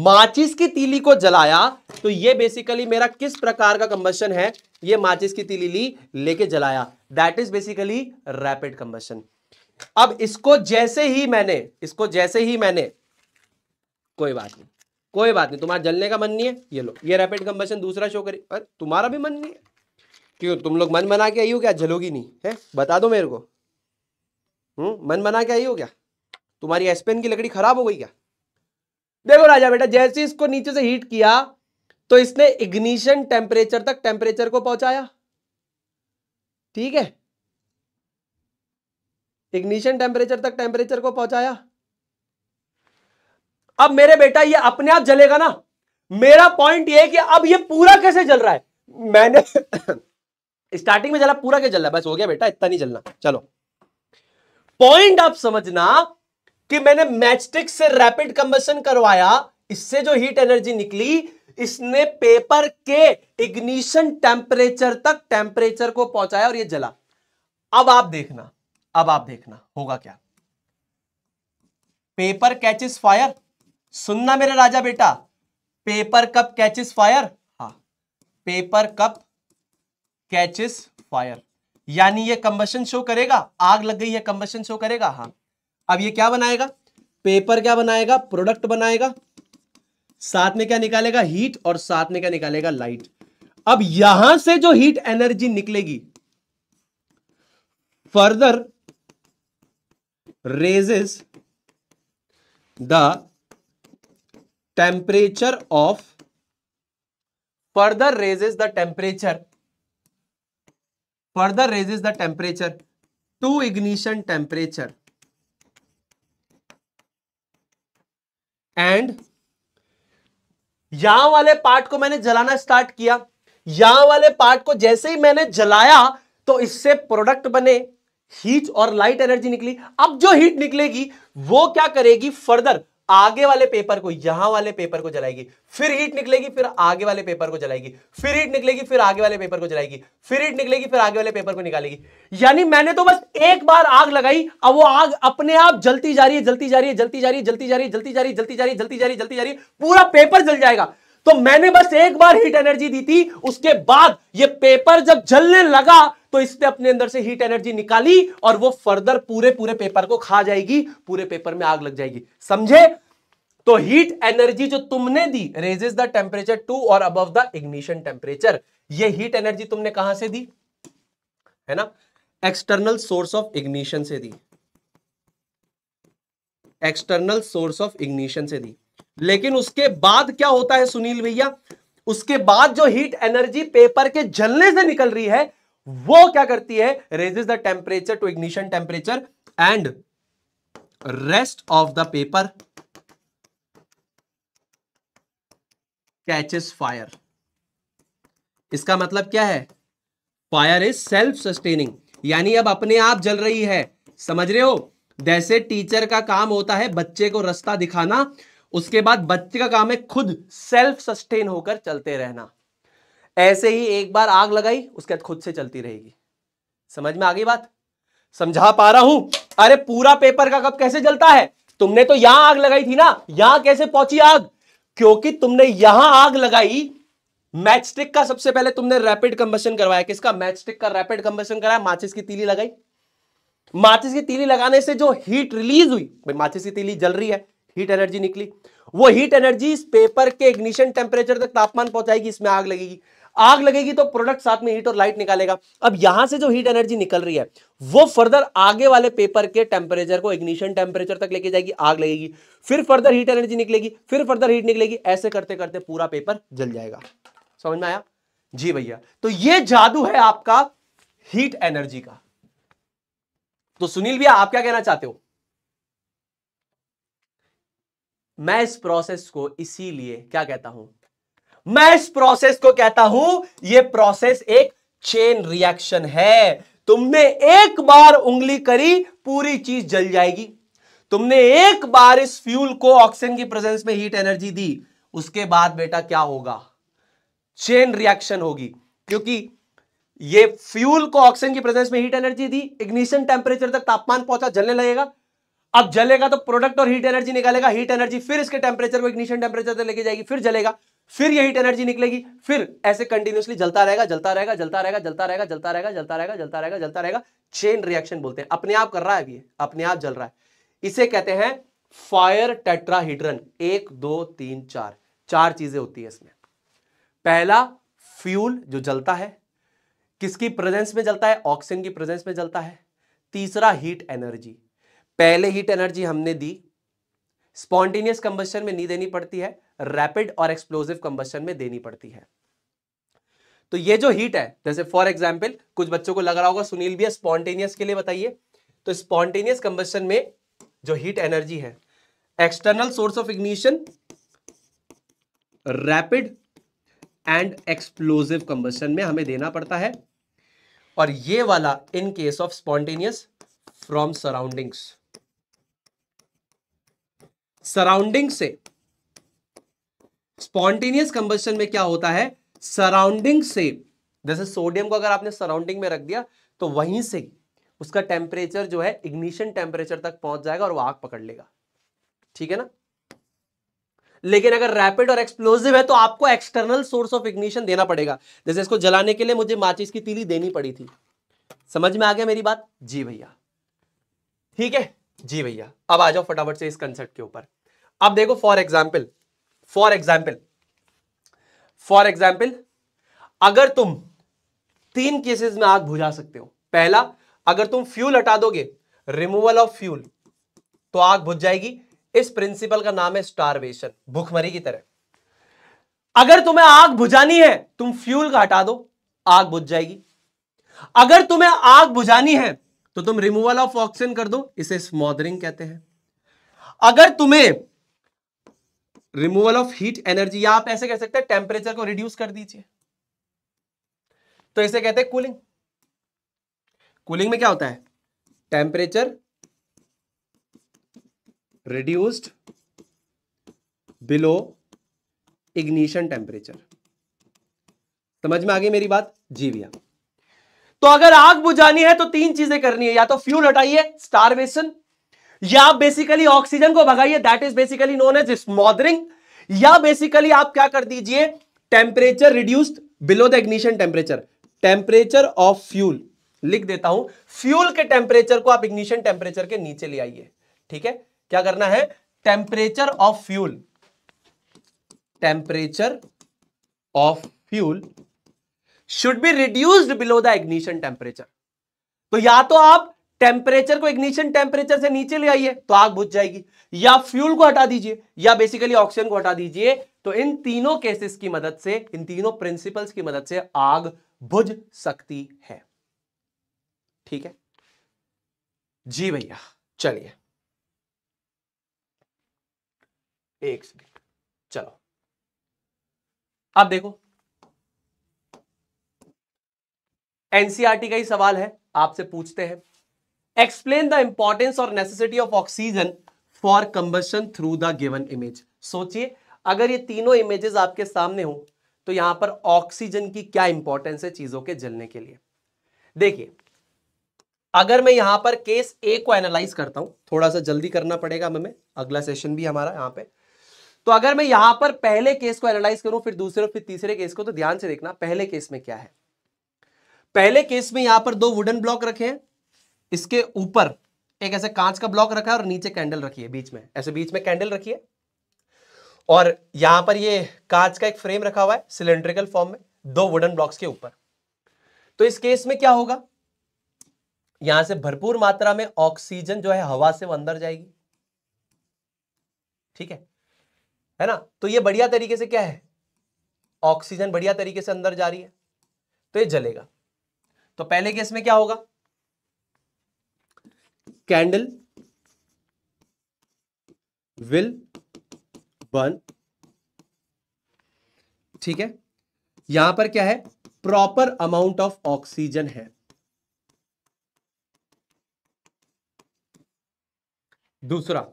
माचिस की तीली को जलाया तो ये बेसिकली मेरा किस प्रकार का कंबशन है ये माचिस की तीली ली लेके जलाया that is basically rapid combustion अब इसको जैसे ही मैंने इसको जैसे ही मैंने कोई बात नहीं कोई बात नहीं तुम्हारा जलने का मन नहीं है ये लो ये रैपिड कंबेशन दूसरा शो करी पर तुम्हारा भी मन नहीं है क्यों तुम लोग मन बना के आई हो क्या जलोगी नहीं है बता दो मेरे को हम्म मन बना के आई हो क्या तुम्हारी एसपेन की लकड़ी खराब हो गई क्या देखो राजा बेटा जैसे इसको नीचे से हीट किया तो इसने इग्निशन टेम्परेचर तक टेम्परेचर को पहुंचाया ठीक है इग्निशन टेम्परेचर तक टेम्परेचर को पहुंचाया अब मेरे बेटा ये अपने आप जलेगा ना मेरा पॉइंट ये कि अब ये पूरा कैसे जल रहा है मैंने स्टार्टिंग में जला पूरा क्या जल रहा है बस हो गया बेटा इतना नहीं जलना चलो पॉइंट आप समझना कि मैंने मैचस्टिक से रैपिड कंबसन करवाया इससे जो हीट एनर्जी निकली इसने पेपर के इग्निशन टेम्परेचर तक टेम्परेचर को पहुंचाया और ये जला अब आप देखना अब आप देखना होगा क्या पेपर कैचेस फायर सुनना मेरे राजा बेटा पेपर कप कैचेस फायर हा पेपर कप कैचेस फायर यानी ये कंबशन शो करेगा आग लग गई है कंबशन शो करेगा हाँ अब ये क्या बनाएगा पेपर क्या बनाएगा प्रोडक्ट बनाएगा साथ में क्या निकालेगा हीट और साथ में क्या निकालेगा लाइट अब यहां से जो हीट एनर्जी निकलेगी further raises the temperature of further is the temperature further is the temperature to ignition temperature and यहां वाले पार्ट को मैंने जलाना स्टार्ट किया यहां वाले पार्ट को जैसे ही मैंने जलाया तो इससे प्रोडक्ट बने हीट और लाइट एनर्जी निकली अब जो हीट निकलेगी वो क्या करेगी फर्दर आगे वाले पेपर को यहां वाले पेपर को जलाएगी फिर हीट निकलेगी फिर आगे वाले पेपर को जलाएगी फिर हीट निकलेगी फिर आगे वाले पेपर को जलाएगी फिर हीट निकलेगी फिर आगे वाले पेपर को निकालेगी यानी मैंने तो बस एक बार आग लगाई अब वो आग अपने आप जलती जा रही है जलती जा रही है जलती जा रही है जलती जा रही है जलती जा रही है जलती जा रही है जलती जा रही है जलती जा रही है पूरा पेपर जल जाएगा तो मैंने बस एक बार हीट एनर्जी दी थी उसके बाद ये पेपर जब जलने लगा तो इसने अपने अंदर से हीट एनर्जी निकाली और वो फर्दर पूरे पूरे पेपर को खा जाएगी पूरे पेपर में आग लग जाएगी समझे तो हीट एनर्जी जो तुमने दी raises the temperature to or above the ignition temperature ये हीट एनर्जी तुमने कहां से दी है ना एक्सटर्नल सोर्स ऑफ इग्निशन से दी एक्सटर्नल सोर्स ऑफ इग्निशन से दी लेकिन उसके बाद क्या होता है सुनील भैया उसके बाद जो हीट एनर्जी पेपर के जलने से निकल रही है वो क्या करती है raises the temperature to ignition temperature and rest of the paper catches fire इसका मतलब क्या है फायर इज सेल्फ सस्टेनिंग यानी अब अपने आप जल रही है समझ रहे हो जैसे टीचर का काम होता है बच्चे को रास्ता दिखाना उसके बाद बच्चे का काम है खुद सेल्फ सस्टेन होकर चलते रहना ऐसे ही एक बार आग लगाई उसके बाद खुद से चलती रहेगी समझ में आ गई बात समझा पा रहा हूं अरे पूरा पेपर का कप कैसे जलता है तुमने तो यहां आग लगाई थी ना यहां कैसे पहुंची आग क्योंकि तुमने यहां आग लगाई मैचस्टिक का सबसे पहले तुमने रैपिड कंबेशन करवाया किसका मैचस्टिक का रैपिड कंबेशन कराया माचिस की तीली लगाई माचिस की तीली लगाने से जो हीट रिलीज हुई भाई माचिस की तीली जल रही है हीट एनर्जी निकली वो हीट एनर्जी इस पेपर के इग्निशन टेम्परेचर तक तापमान पहुंचाएगी इसमें आग लगेगी आग लगेगी तो प्रोडक्ट साथ में हीट और लाइट निकालेगा अब यहां से जो हीट एनर्जी निकल रही है वो फर्दर आगे वाले पेपर के टेम्परेचर को इग्निशन टेम्परेचर तक लेके जाएगी आग लगेगी फिर फर्दर हीट एनर्जी निकलेगी फिर फर्दर हीट निकलेगी ऐसे करते करते पूरा पेपर जल जाएगा समझ में आया जी भैया तो ये जादू है आपका हीट एनर्जी का तो सुनील भैया आप क्या कहना चाहते हो मैं इस प्रोसेस को इसीलिए क्या कहता हूं मैं इस प्रोसेस को कहता हूं यह प्रोसेस एक चेन रिएक्शन है तुमने एक बार उंगली करी पूरी चीज जल जाएगी तुमने एक बार इस फ्यूल को ऑक्सीजन की प्रेजेंस में हीट एनर्जी दी उसके बाद बेटा क्या होगा चेन रिएक्शन होगी क्योंकि ये फ्यूल को ऑक्सीजन की प्रेजेंस में हीट एनर्जी दी इग्निशन टेम्परेचर तक तापमान पहुंचा जलने लगेगा अब जलेगा तो प्रोडक्ट और हीट एनर्जी निकालेगा हीट एनर्जी फिर इसके टेम्परेचर को इग्निशन टेम्परेचर तक लेके जाएगी फिर जलेगा फिर ये हीट एनर्जी निकलेगी फिर ऐसे कंटिन्यूसली जलता रहेगा जलता रहेगा जलता रहेगा जलता रहेगा जलता रहेगा जलता रहेगा जलता रहेगा जलता रहेगा चेन रिएक्शन बोलते हैं अपने आप कर रहा है अभी अपने आप जल रहा है इसे कहते हैं फायर टेट्राहीड्रन एक दो तीन चार चार चीजें होती है इसमें पहला फ्यूल जो जलता है किसकी प्रेजेंस में जलता है ऑक्सीजन की प्रेजेंस में जलता है तीसरा हीट एनर्जी पहले हीट एनर्जी हमने दी स्पॉन्टेनियस कंबस्टन में नहीं देनी पड़ती है रैपिड और एक्सप्लोजिव कंबस्टन में देनी पड़ती है तो ये जो हीट है जैसे फॉर एग्जाम्पल कुछ बच्चों को लग रहा होगा सुनील भी स्पॉन्टेनियस के लिए बताइए तो स्पॉन्टेनियस कंबस्टन में जो हीट एनर्जी है external source of ignition rapid and explosive combustion में हमें देना पड़ता है और ये वाला in case of spontaneous from surroundings surrounding से स्पॉन्टेनियस कंबस्टन में क्या होता है सराउंडिंग से जैसे सोडियम को अगर आपने सराउंडिंग में रख दिया तो वहीं से उसका टेम्परेचर जो है इग्निशन टेम्परेचर तक पहुंच जाएगा और वो आग पकड़ लेगा ठीक है ना लेकिन अगर रैपिड और एक्सप्लोजिव है तो आपको एक्सटर्नल सोर्स ऑफ इग्निशन देना पड़ेगा जैसे इसको जलाने के लिए मुझे माचिस की तीली देनी पड़ी थी समझ में आ गया मेरी बात जी भैया ठीक है जी भैया अब आ जाओ फटाफट से इस कंसेप्ट के ऊपर अब देखो for example for example for example अगर तुम तीन केसेस में आग बुझा सकते हो पहला अगर तुम फ्यूल हटा दोगे रिमूवल ऑफ फ्यूल तो आग बुझ जाएगी इस प्रिंसिपल का नाम है स्टारवेशन भूखमरी की तरह अगर तुम्हें आग बुझानी है तुम फ्यूल का हटा दो आग बुझ जाएगी अगर तुम्हें आग बुझानी है तो तुम रिमूवल ऑफ ऑक्सीजन कर दो इसे स्मॉदरिंग कहते हैं अगर तुम्हें रिमूवल ऑफ हीट एनर्जी या आप ऐसे कह सकते हैं टेम्परेचर को रिड्यूस कर दीजिए तो इसे कहते हैं कूलिंग कूलिंग में क्या होता है temperature reduced below ignition temperature समझ में आ गई मेरी बात जी भैया तो अगर आग बुझानी है तो तीन चीजें करनी है या तो फ्यूल हटाइए स्टारवेशन या आप बेसिकली ऑक्सीजन को भगाइए that is basically known as smothering या बेसिकली आप क्या कर दीजिए temperature reduced below the ignition temperature temperature of fuel लिख देता हूं फ्यूल के टेम्परेचर को आप इग्निशन टेम्परेचर के नीचे ले आइए ठीक है क्या करना है temperature of fuel temperature of fuel should be reduced below the ignition temperature तो या तो आप टेम्परेचर को इग्निशन टेम्परेचर से नीचे ले आइए तो आग बुझ जाएगी या फ्यूल को हटा दीजिए या बेसिकली ऑक्सीजन को हटा दीजिए तो इन तीनों केसेस की मदद से इन तीनों प्रिंसिपल्स की मदद से आग बुझ सकती है ठीक है जी भैया चलिए एक सेकेंड चलो अब देखो एनसीआरटी e का ही सवाल है आपसे पूछते हैं एक्सप्लेन द इंपॉर्टेंस और necessity of oxygen for combustion through the given image सोचिए अगर ये तीनों इमेजेस आपके सामने हो तो यहां पर ऑक्सीजन की क्या इंपॉर्टेंस है चीजों के जलने के लिए देखिए अगर मैं यहां पर केस ए को एनालाइज करता हूं थोड़ा सा जल्दी करना पड़ेगा हमें अगला सेशन भी हमारा यहां पे तो अगर मैं यहां पर पहले केस को एनालाइज करूं फिर दूसरे फिर तीसरे केस को तो ध्यान से देखना पहले केस में क्या है पहले केस में यहां पर दो वुडन ब्लॉक रखे हैं इसके ऊपर एक ऐसे कांच का ब्लॉक रखा है और नीचे कैंडल रखी है बीच में ऐसे बीच में कैंडल रखी है और यहां पर ये कांच का एक फ्रेम रखा हुआ है सिलेंड्रिकल फॉर्म में दो वुडन ब्लॉक्स के ऊपर तो इस केस में क्या होगा यहां से भरपूर मात्रा में ऑक्सीजन जो है हवा से अंदर जाएगी ठीक है है ना तो ये बढ़िया तरीके से क्या है ऑक्सीजन बढ़िया तरीके से अंदर जा रही है तो ये जलेगा तो पहले केस में क्या होगा candle will burn ठीक है यहां पर क्या है प्रॉपर अमाउंट ऑफ ऑक्सीजन है दूसरा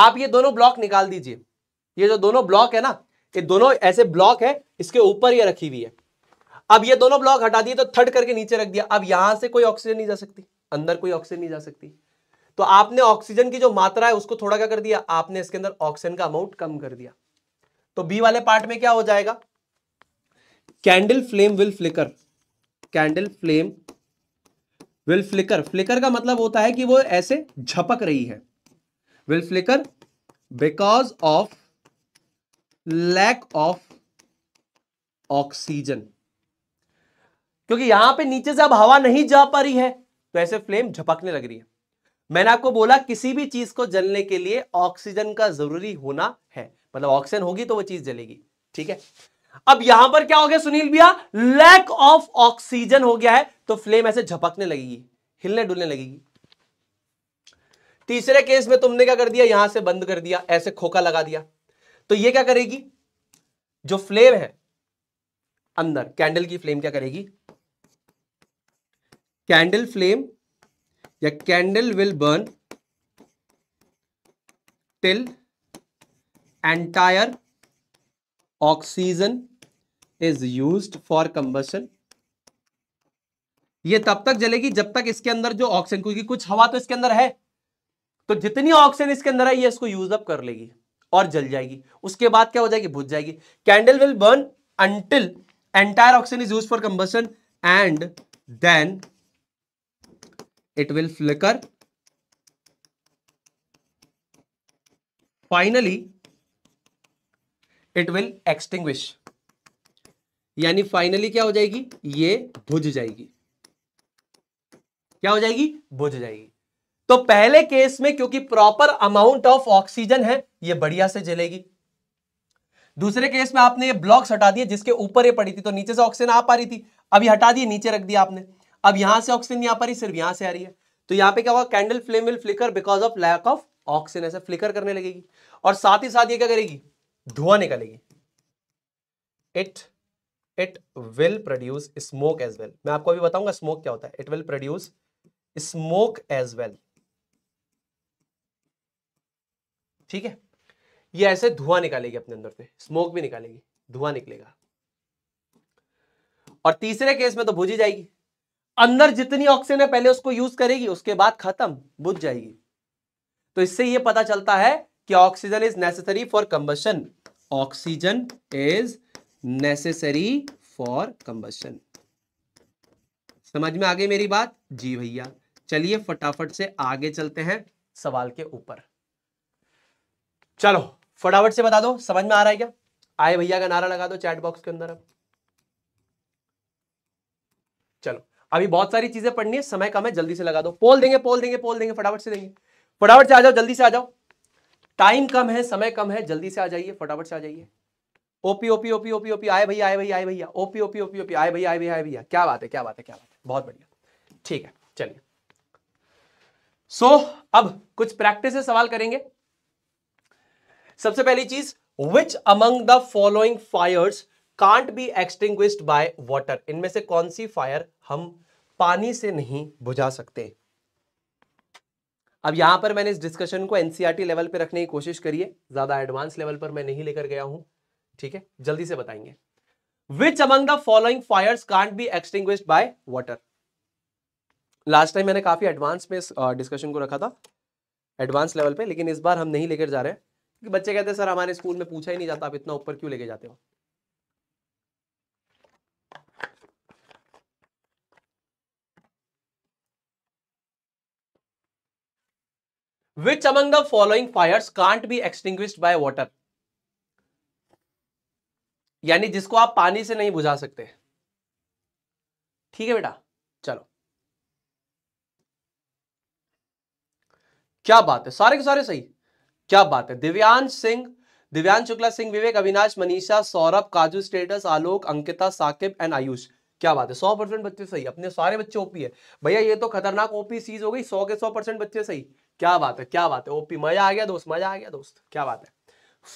आप ये दोनों ब्लॉक निकाल दीजिए ये जो दोनों ब्लॉक है ना ये दोनों ऐसे ब्लॉक है इसके ऊपर ये रखी हुई है अब ये दोनों ब्लॉक हटा दिए तो थर्ड करके नीचे रख दिया अब यहां से कोई ऑक्सीजन नहीं जा सकती अंदर कोई ऑक्सीजन नहीं जा सकती तो आपने ऑक्सीजन की जो मात्रा है उसको थोड़ा क्या कर दिया आपने इसके अंदर ऑक्सीजन का अमाउंट कम कर दिया तो बी वाले पार्ट में क्या हो जाएगा candle flame will flicker candle flame will flicker flicker का मतलब होता है कि वो ऐसे झपक रही है will flicker because of lack of oxygen क्योंकि यहां पे नीचे से अब हवा नहीं जा पा रही है तो ऐसे फ्लेम झपकने लग रही है मैंने आपको बोला किसी भी चीज को जलने के लिए ऑक्सीजन का जरूरी होना है मतलब ऑक्सीजन होगी तो वो चीज जलेगी ठीक है अब यहां पर क्या हो गया सुनील भैया लैक ऑफ ऑक्सीजन हो गया है तो फ्लेम ऐसे झपकने लगेगी हिलने डुलने लगेगी तीसरे केस में तुमने क्या कर दिया यहां से बंद कर दिया ऐसे खोखा लगा दिया तो ये क्या करेगी जो फ्लेम है अंदर कैंडल की फ्लेम क्या करेगी कैंडल फ्लेम या candle will burn till entire oxygen is use for combustion ये तब तक जलेगी जब तक इसके अंदर जो ऑक्सीजन क्योंकि कुछ हवा तो इसके अंदर है तो जितनी ऑक्सीजन इसके अंदर है ये इसको यूज अप कर लेगी और जल जाएगी उसके बाद क्या हो जाएगी भुज जाएगी candle will burn until entire oxygen is use for combustion and then it will flicker finally it will extinguish यानी फाइनली क्या हो जाएगी ये बुझ जाएगी क्या हो जाएगी बुझ जाएगी तो पहले केस में क्योंकि प्रॉपर अमाउंट ऑफ ऑक्सीजन है ये बढ़िया से जलेगी दूसरे केस में आपने ये ब्लॉक्स हटा दिए जिसके ऊपर ये पड़ी थी तो नीचे से ऑक्सीजन आ पा रही थी अभी हटा दिए नीचे रख दिया आपने अब यहां से ऑक्सीजन यहां पर ही सिर्फ यहां से आ रही है तो यहां पे क्या होगा candle flame will flicker because of lack of oxygen ऐसे फ्लिकर करने लगेगी और साथ ही साथ ये क्या करेगी धुआं निकलेगी it it will produce smoke as well मैं आपको अभी बताऊंगा स्मोक क्या होता है it will produce smoke as well ठीक है ये ऐसे धुआं निकालेगी अपने अंदर से स्मोक भी निकालेगी धुआं निकलेगा और तीसरे केस में तो भुजी जाएगी अंदर जितनी ऑक्सीजन है पहले उसको यूज करेगी उसके बाद खत्म बुझ जाएगी तो इससे यह पता चलता है कि oxygen is necessary for combustion oxygen is necessary for combustion समझ में आ गई मेरी बात जी भैया चलिए फटाफट से आगे चलते हैं सवाल के ऊपर चलो फटाफट से बता दो समझ में आ रहा है क्या आए भैया का नारा लगा दो चैट बॉक्स के अंदर अब अभी बहुत सारी चीजें पढ़नी है समय कम है जल्दी से लगा दो पोल देंगे पोल देंगे पोल देंगे फटाफट से देंगे फटाफट से आ जाओ जल्दी से आ जाओ टाइम कम है समय कम है जल्दी से आ जाइए फटाफट से आ जाइए ओपी ओपी ओपी ओपी ओपी आए भैया आए भैया आए भैया ओपी ओपी ओपी ओपी आए भैया आए भैया आए भैया क्या बात है क्या बात है क्या बात है बहुत बढ़िया ठीक है चलिए सो अब कुछ प्रैक्टिस से सवाल करेंगे सबसे पहली चीज which among the following fires can't be extinguished by water इनमें से कौन सी फायर हम पानी से नहीं बुझा सकते अब यहां पर मैंने इस डिस्कशन को एनसीआरटी लेवल पर रखने की कोशिश करी है ज्यादा एडवांस लेवल पर मैं नहीं लेकर गया हूं ठीक है जल्दी से बताएंगे which among the following fire can't be extinguished by water last time मैंने काफी एडवांस में डिस्कशन को रखा था एडवांस लेवल पे लेकिन इस बार हम नहीं लेकर जा रहे हैं क्योंकि बच्चे कहते हैं सर हमारे स्कूल में पूछा ही नहीं जाता आप इतना ऊपर क्यों लेके जाते हो which among the following fires can't be extinguished by यानी जिसको आप पानी से नहीं बुझा सकते ठीक है बेटा चलो क्या बात है सारे के सारे सही क्या बात है दिव्यांश सिंह दिव्यांश शुक्ला सिंह विवेक अविनाश मनीषा सौरभ काजू स्टेटस आलोक अंकिता साकिब एंड आयुष क्या बात है सौ परसेंट बच्चे सही अपने सारे बच्चे ओपी है भैया ये तो खतरनाक ओपी चीज हो गई सौ के सौ परसेंट बच्चे सही क्या बात है क्या बात है ओपी मजा आ गया दोस्त मजा आ गया दोस्त क्या बात है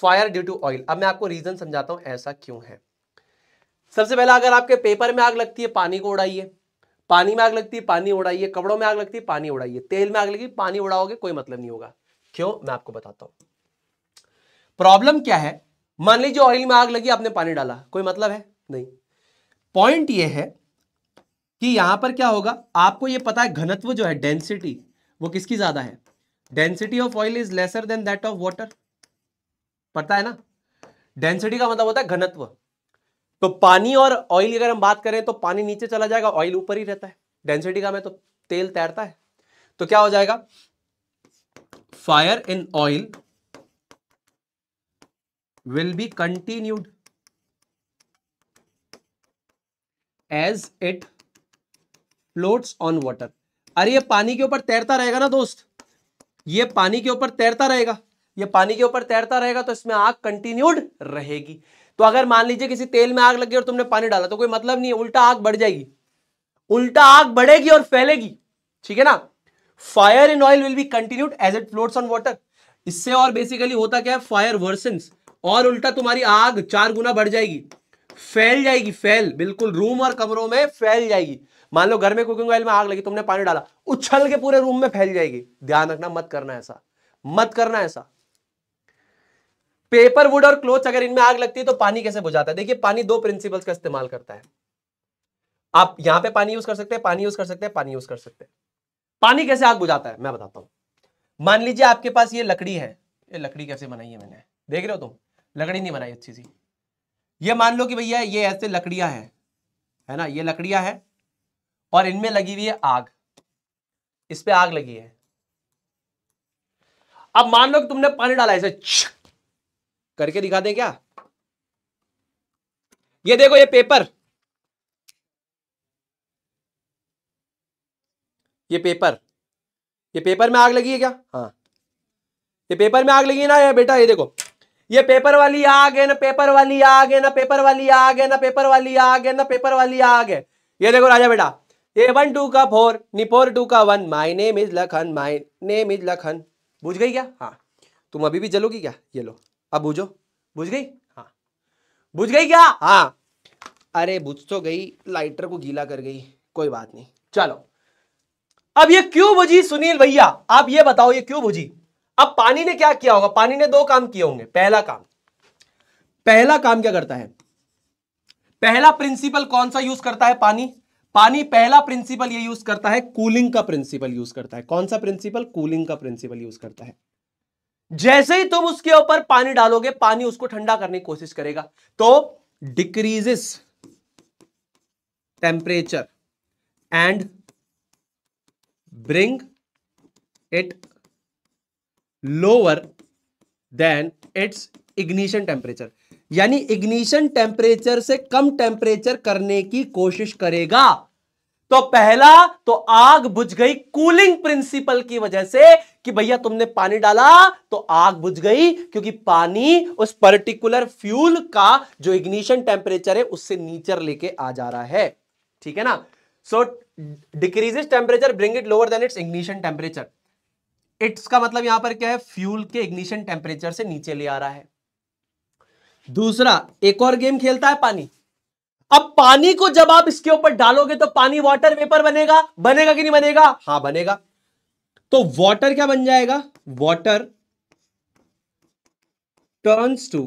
फायर ड्यू टू ऑयल अब मैं आपको रीजन समझाता हूं ऐसा क्यों है सबसे पहला अगर आपके पेपर में आग लगती है पानी को उड़ाइए पानी में आग लगती है पानी उड़ाइए कपड़ों में आग लगती है पानी उड़ाइए तेल में आग लगी पानी उड़ाओगे कोई मतलब नहीं होगा क्यों मैं आपको बताता हूँ प्रॉब्लम क्या है मान लीजिए ऑयल में आग लगी आपने पानी डाला कोई मतलब है नहीं पॉइंट यह है कि यहां पर क्या होगा आपको यह पता है घनत्व जो है डेंसिटी वो किसकी ज्यादा है density of oil is lesser than that of water पता है ना डेंसिटी का मतलब होता है घनत्व तो पानी और ऑयल की अगर हम बात करें तो पानी नीचे चला जाएगा ऑयल ऊपर ही रहता है डेंसिटी का में तो तेल तैरता है तो क्या हो जाएगा fire in oil will be continued as it floats on water अरे ये पानी के ऊपर तैरता रहेगा ना दोस्त ये पानी के ऊपर तैरता रहेगा ये पानी के ऊपर तैरता रहेगा तो इसमें आग कंटिन्यूड रहेगी तो अगर मान लीजिए किसी तेल में आग लगी और तुमने पानी डाला तो कोई मतलब नहीं उल्टा आग बढ़ जाएगी उल्टा आग बढ़ेगी और फैलेगी ठीक है ना fire in oil will be continued as it floats on water इससे और बेसिकली होता क्या है फायर वर्सन और उल्टा तुम्हारी आग चार गुना बढ़ जाएगी फैल जाएगी फैल बिल्कुल रूम और कमरों में फैल जाएगी मान लो घर में कुकिंग ऑयल में आग लगी तुमने पानी डाला उछल के पूरे रूम में फैल जाएगी ध्यान रखना मत करना ऐसा मत करना ऐसा पेपर वुड और क्लोथ अगर इनमें आग लगती है तो पानी कैसे बुझाता है देखिए पानी दो प्रिंसिपल्स का इस्तेमाल करता है आप यहां पे पानी यूज कर सकते हैं पानी यूज कर सकते हैं पानी यूज कर सकते हैं पानी कैसे आग बुझाता है मैं बताता हूं मान लीजिए आपके पास ये लकड़ी है ये लकड़ी कैसे बनाई है मैंने देख रहे हो तुम लकड़ी नहीं बनाई अच्छी सी ये मान लो कि भैया ये ऐसे लकड़ियां हैं है ना ये लकड़ियां हैं और इनमें लगी हुई है आग इस पे आग लगी है अब मान लो कि तुमने पानी डाला ऐसे करके दिखा दें क्या ये देखो ये पेपर ये पेपर ये पेपर में आग लगी है क्या हाँ ये पेपर में आग लगी है ना ये बेटा ये देखो ये पेपर वाली आग है ना पेपर वाली आग है ना पेपर वाली आग है ना पेपर वाली आग है ना पेपर वाली आग है ये देखो राजा बेटा ए वन टू का फोर निपोर टू का one my name is Lakhan my name is Lakhan बुझ गई क्या हाँ तुम अभी भी जलोगी क्या ये लो अब बुझो बुझ गई हाँ बुझ गई क्या हाँ अरे बुझ तो गई लाइटर को गीला कर गई कोई बात नहीं चलो अब ये क्यों बुझी सुनील भैया आप ये बताओ ये क्यों बुझी अब पानी ने क्या किया होगा पानी ने दो काम किए होंगे पहला काम पहला काम क्या करता है पहला प्रिंसिपल कौन सा यूज करता है पानी पानी पहला प्रिंसिपल ये यूज करता है कूलिंग का प्रिंसिपल यूज करता है कौन सा प्रिंसिपल कूलिंग का प्रिंसिपल यूज करता है जैसे ही तुम उसके ऊपर पानी डालोगे पानी उसको ठंडा करने की कोशिश करेगा तो decreases temperature and bring it lower than its ignition temperature यानी इग्निशन टेम्परेचर से कम टेम्परेचर करने की कोशिश करेगा तो पहला तो आग बुझ गई कूलिंग प्रिंसिपल की वजह से कि भैया तुमने पानी डाला तो आग बुझ गई क्योंकि पानी उस पर्टिकुलर फ्यूल का जो इग्निशन टेम्परेचर है उससे नीचर लेके आ जा रहा है ठीक है ना so decreases temperature bring it lower than its ignition temperature its का मतलब यहां पर क्या है फ्यूल के इग्निशन टेम्परेचर से नीचे ले आ रहा है दूसरा एक और गेम खेलता है पानी अब पानी को जब आप इसके ऊपर डालोगे तो पानी वाटर वेपर बनेगा बनेगा कि नहीं बनेगा हाँ बनेगा तो वाटर क्या बन जाएगा water turns to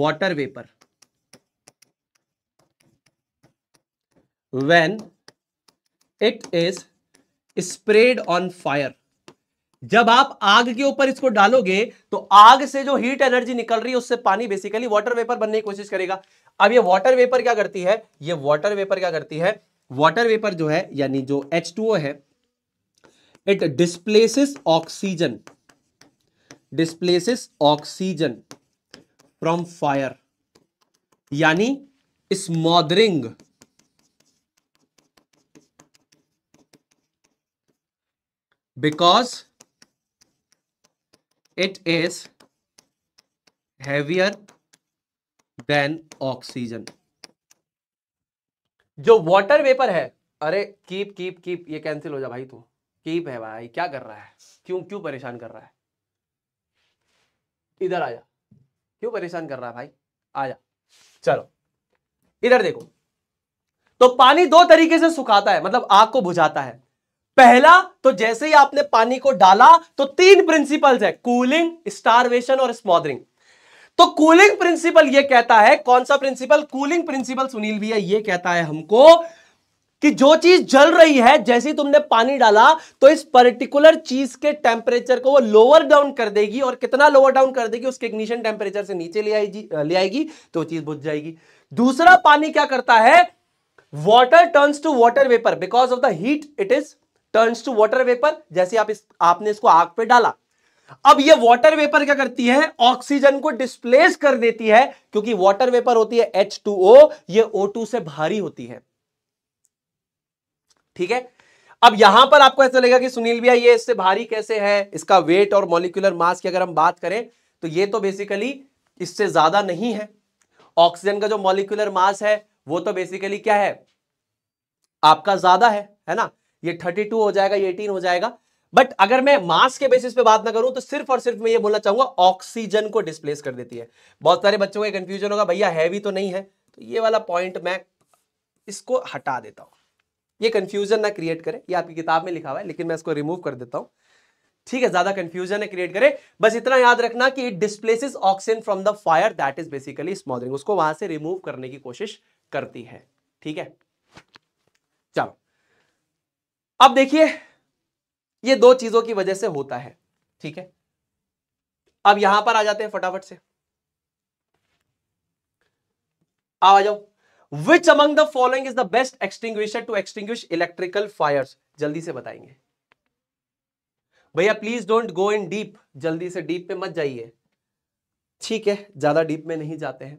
water vapour when it is spread on fire जब आप आग के ऊपर इसको डालोगे तो आग से जो हीट एनर्जी निकल रही है उससे पानी बेसिकली वाटर वेपर बनने की कोशिश करेगा अब ये वाटर वेपर क्या करती है ये वाटर वेपर क्या करती है वाटर वेपर जो है यानी जो एच है it displaces oxygen displaces oxygen from fire यानी smothering because it is heavier than oxygen जो वाटर वेपर है अरे कीप कीप कीप ये कैंसिल हो जा भाई तू कीप है भाई क्या कर रहा है क्यों क्यों परेशान कर रहा है इधर आजा क्यों परेशान कर रहा है भाई आजा चलो इधर देखो तो पानी दो तरीके से सुखाता है मतलब आग को बुझाता है पहला तो जैसे ही आपने पानी को डाला तो तीन प्रिंसिपल्स है कूलिंग स्टारवेशन और स्मॉदरिंग तो कूलिंग प्रिंसिपल ये कहता है कौन सा प्रिंसिपल कूलिंग प्रिंसिपल सुनील भैया ये कहता है हमको कि जो चीज जल रही है जैसे तुमने पानी डाला तो इस पर्टिकुलर चीज के टेम्परेचर को वो लोअर डाउन कर देगी और कितना लोअर डाउन कर देगी उसके इग्निशन टेम्परेचर से नीचे ले आएगी ले आएगी तो चीज बुझ जाएगी दूसरा पानी क्या करता है water turns to water vapour because of the heat it is turns to water vapour जैसे आप इस आपने इसको आग पे डाला अब ये वाटर वेपर क्या करती है ऑक्सीजन को डिस्प्लेस कर देती है क्योंकि वाटर वेपर होती है एच टू ओ ये ओ टू से भारी होती है ठीक है अब यहां पर आपको ऐसा लगेगा कि सुनील भैया ये इससे भारी कैसे है इसका वेट और मोलिकुलर मास की अगर हम बात करें तो ये तो बेसिकली इससे ज्यादा नहीं है ऑक्सीजन का जो मॉलिकुलर मास है वो तो बेसिकली क्या है आपका ज्यादा है है ना ये 32 हो जाएगा ये 18 हो जाएगा बट अगर मैं मास के बेसिस पे बात ना करूं तो सिर्फ और सिर्फ मैं ये बोलना चाहूंगा ऑक्सीजन को डिस्प्लेस कर देती है बहुत सारे बच्चों का कंफ्यूजन होगा भैया हैवी तो नहीं है तो ये वाला पॉइंट मैं इसको हटा देता हूं ये कंफ्यूजन ना क्रिएट करे ये आपकी किताब में लिखा हुआ है लेकिन मैं इसको रिमूव कर देता हूं ठीक है ज्यादा कंफ्यूजन है क्रिएट करे बस इतना याद रखना कि it displaces oxygen from the fire that is basically smothering उसको वहां से रिमूव करने की कोशिश करती है ठीक है अब देखिए ये दो चीजों की वजह से होता है ठीक है अब यहां पर आ जाते हैं फटाफट से आ जाओ which among the following is the best extinguisher to extinguish electrical fires जल्दी से बताएंगे भैया please don't go in deep जल्दी से डीप पे मत जाइए ठीक है ज्यादा डीप में नहीं जाते हैं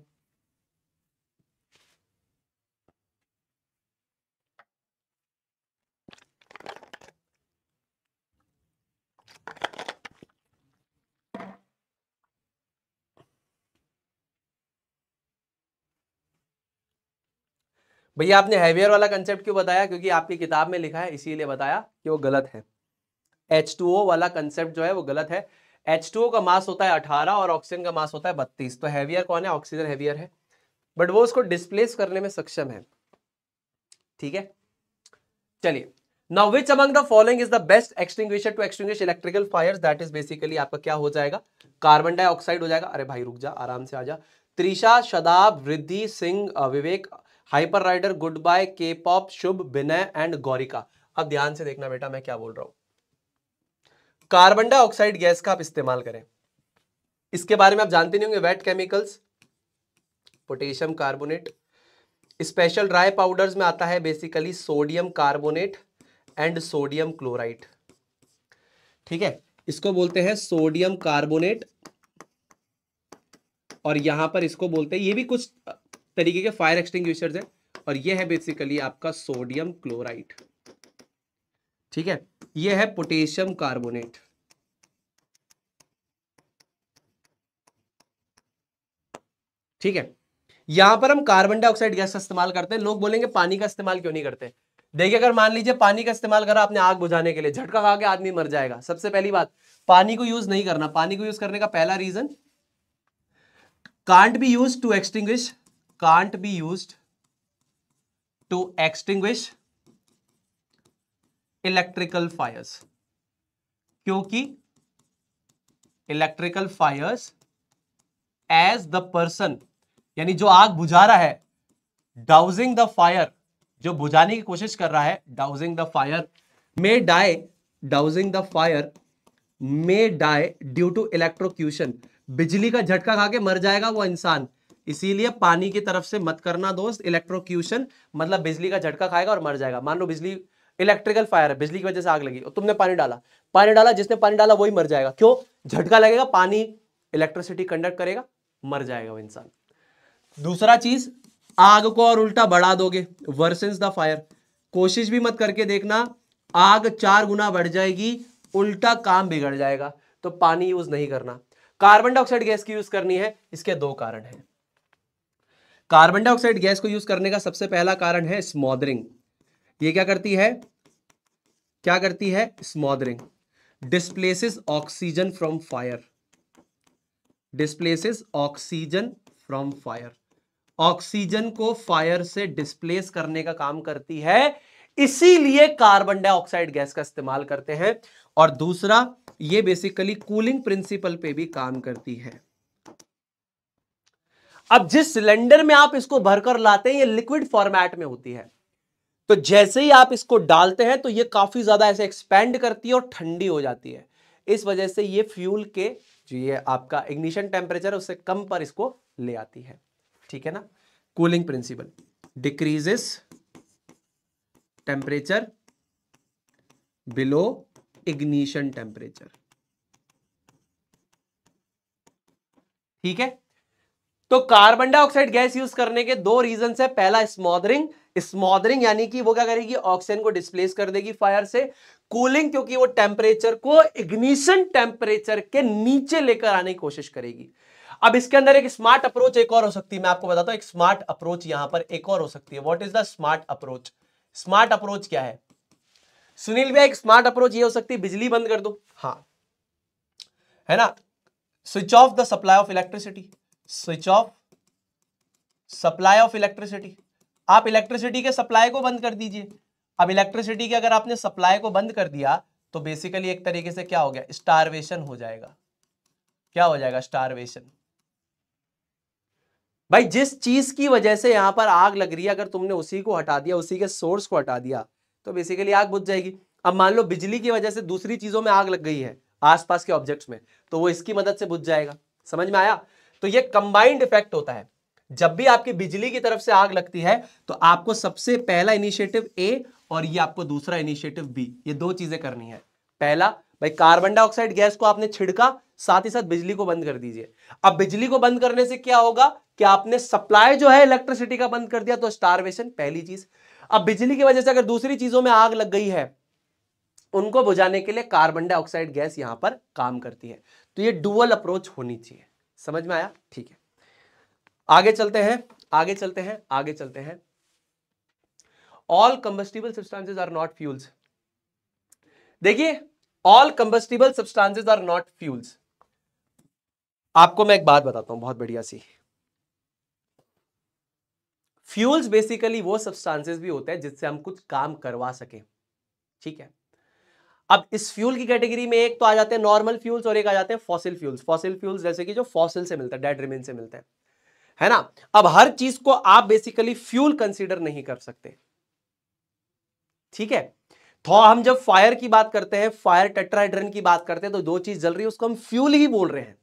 भैया आपने हैवियर वाला कंसेप्ट क्यों बताया क्योंकि आपकी किताब में लिखा है इसीलिए बताया कि वो गलत है एच वाला कंसेप्ट जो है वो गलत है एच का मास होता है अठारह और ऑक्सीजन का मास होता है बत्तीस तो हैवियर कौन है ऑक्सीजन हैवियर है बट वो उसको डिस्प्लेस करने में सक्षम है ठीक है चलिए now which among the following is the best extinguisher to extinguish electrical fire that is basically आपका क्या हो जाएगा कार्बन डाइऑक्साइड हो जाएगा अरे भाई रुक जा आराम से आ जा Trisha Shadab Vriddhi Singh Vivek hyper rider good bye K pop Shubh Vinay and Gaurika अब ध्यान से देखना बेटा मैं क्या बोल रहा हूं कार्बन डाइऑक्साइड गैस का आप इस्तेमाल करें इसके बारे में आप जानते नहीं होंगे wet chemicals potassium carbonate special dry powders में आता है basically sodium carbonate and sodium chloride ठीक है इसको बोलते हैं सोडियम कार्बोनेट और यहां पर इसको बोलते हैं ये भी कुछ तरीके के फायर एक्सटिंग है और ये है बेसिकली आपका सोडियम क्लोराइड ठीक है ये है पोटेशियम कार्बोनेट ठीक है यहां पर हम कार्बन डाइऑक्साइड गैस का इस्तेमाल करते हैं लोग बोलेंगे पानी का इस्तेमाल क्यों नहीं करते देखिए अगर मान लीजिए पानी का इस्तेमाल करा आपने आग बुझाने के लिए झटका खा के आदमी मर जाएगा सबसे पहली बात पानी को यूज नहीं करना पानी को यूज करने का पहला reason can't be use to extinguish can't be use to extinguish electrical fires क्योंकि electrical fires as the person यानी जो आग बुझा रहा है डाउजिंग द फायर जो बुझाने की कोशिश कर रहा है dousing the fire may die dousing the fire may die due to electrocution बिजली का झटका खाके मर जाएगा वो इंसान इसीलिए पानी की तरफ से मत करना दोस्त इलेक्ट्रोक्यूशन मतलब बिजली का झटका खाएगा और मर जाएगा मान लो बिजली इलेक्ट्रिकल फायर है बिजली की वजह से आग लगी और तुमने पानी डाला पानी डाला जिसने पानी डाला वही मर जाएगा क्यों झटका लगेगा पानी इलेक्ट्रिसिटी कंडक्ट करेगा मर जाएगा वो इंसान दूसरा चीज आग को और उल्टा बढ़ा दोगे वर्सेंस द फायर कोशिश भी मत करके देखना आग चार गुना बढ़ जाएगी उल्टा काम बिगड़ जाएगा तो पानी यूज नहीं करना कार्बन डाइऑक्साइड गैस की यूज करनी है इसके दो कारण हैं कार्बन डाइऑक्साइड गैस को यूज करने का सबसे पहला कारण है स्मॉदरिंग ये क्या करती है क्या करती है smothering displaces oxygen from fire displaces oxygen from fire oxygen को फायर से डिस्प्लेस करने का काम करती है इसीलिए कार्बन डाइऑक्साइड गैस का इस्तेमाल करते हैं और दूसरा ये बेसिकली कूलिंग प्रिंसिपल पे भी काम करती है अब जिस सिलेंडर में आप इसको भरकर लाते हैं ये लिक्विड फॉर्मेट में होती है तो जैसे ही आप इसको डालते हैं तो ये काफी ज्यादा ऐसे एक्सपेंड करती है और ठंडी हो जाती है इस वजह से ये फ्यूल के जो ये आपका इग्निशन टेम्परेचर उससे कम पर इसको ले आती है ठीक है ना cooling principle decreases temperature below ignition temperature ठीक है तो कार्बन डाइऑक्साइड गैस यूज करने के दो रीजन है पहला स्मॉदरिंग स्मॉदरिंग यानी कि वो क्या करेगी ऑक्सीजन को डिस्प्लेस कर देगी फायर से कूलिंग क्योंकि वो टेम्परेचर को इग्निशन टेम्परेचर के नीचे लेकर आने की कोशिश करेगी अब इसके अंदर एक स्मार्ट अप्रोच एक और हो सकती है मैं आपको बताता हूं एक स्मार्ट अप्रोच यहां पर एक और हो सकती है what is the smart approach smart approach क्या है सुनील भैया एक स्मार्ट अप्रोच ये हो सकती है बिजली बंद कर दो हाँ है ना switch off the supply of electricity switch off supply of electricity आप इलेक्ट्रिसिटी के सप्लाई को बंद कर दीजिए अब इलेक्ट्रिसिटी के अगर आपने सप्लाई को बंद कर दिया तो बेसिकली एक तरीके से क्या हो गया स्टारवेशन हो जाएगा क्या हो जाएगा स्टारवेशन भाई जिस चीज की वजह से यहां पर आग लग रही है अगर तुमने उसी को हटा दिया उसी के सोर्स को हटा दिया तो बेसिकली आग बुझ जाएगी अब मान लो बिजली की वजह से दूसरी चीजों में आग लग गई है आसपास के ऑब्जेक्ट्स में तो वो इसकी मदद से बुझ जाएगा समझ में आया तो ये कंबाइंड इफेक्ट होता है जब भी आपकी बिजली की तरफ से आग लगती है तो आपको सबसे पहला इनिशिएटिव ए और ये आपको दूसरा इनिशिएटिव बी ये दो चीजें करनी है पहला भाई कार्बन डाइऑक्साइड गैस को आपने छिड़का साथ ही साथ बिजली को बंद कर दीजिए अब बिजली को बंद करने से क्या होगा कि आपने सप्लाई जो है इलेक्ट्रिसिटी का बंद कर दिया तो स्टारवेशन पहली चीज अब बिजली की वजह से अगर दूसरी चीजों में आग लग गई है उनको बुझाने के लिए कार्बन डाइऑक्साइड गैस यहां पर काम करती है तो ये डुअल अप्रोच होनी चाहिए समझ में आया ठीक है आगे चलते हैं आगे चलते हैं आगे चलते हैं all combustible substances are not fuels देखिए all combustible substances are not fuels आपको मैं एक बात बताता हूं बहुत बढ़िया सी फ्यूल्स बेसिकली वो सब्सटेंसेस भी होते हैं जिससे हम कुछ काम करवा सकें ठीक है अब इस फ्यूल की कैटेगरी में एक तो आ जाते हैं नॉर्मल फ्यूल्स और एक आ जाते हैं फॉसिल फ्यूल्स फॉसिल फ्यूल्स जैसे कि जो फॉसिल से मिलता है डेड रिमेन से मिलता है है ना अब हर चीज को आप बेसिकली फ्यूल कंसीडर नहीं कर सकते ठीक है तो हम जब फायर की बात करते हैं फायर टेट्राइड्रन की बात करते हैं तो दो चीज जल रही है उसको हम फ्यूल ही बोल रहे हैं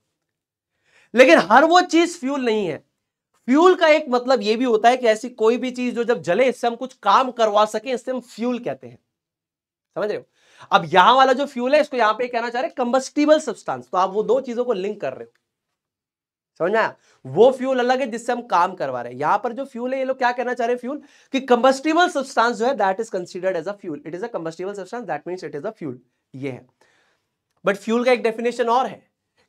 लेकिन हर वो चीज फ्यूल नहीं है फ्यूल का एक मतलब यह भी होता है कि ऐसी कोई भी चीज जो जब जले इससे हम कुछ काम करवा सके इससे हम फ्यूल कहते हैं समझ रहे हो अब यहां वाला जो फ्यूल है इसको यहां पे कहना चाह रहे कंबस्टिबल सब्सटेंस तो आप वो दो चीजों को लिंक कर रहे हो समझना वो फ्यूल अलग है जिससे हम काम करवा रहे हैं यहां पर जो फ्यूल है ये लोग क्या कहना चाह रहे हैं फ्यूल कि कंबस्टिबल सब्सटेंस जो है that is considered as a fuel it is a combustible substance that means it is a fuel ये है बट फ्यूल का एक डेफिनेशन और है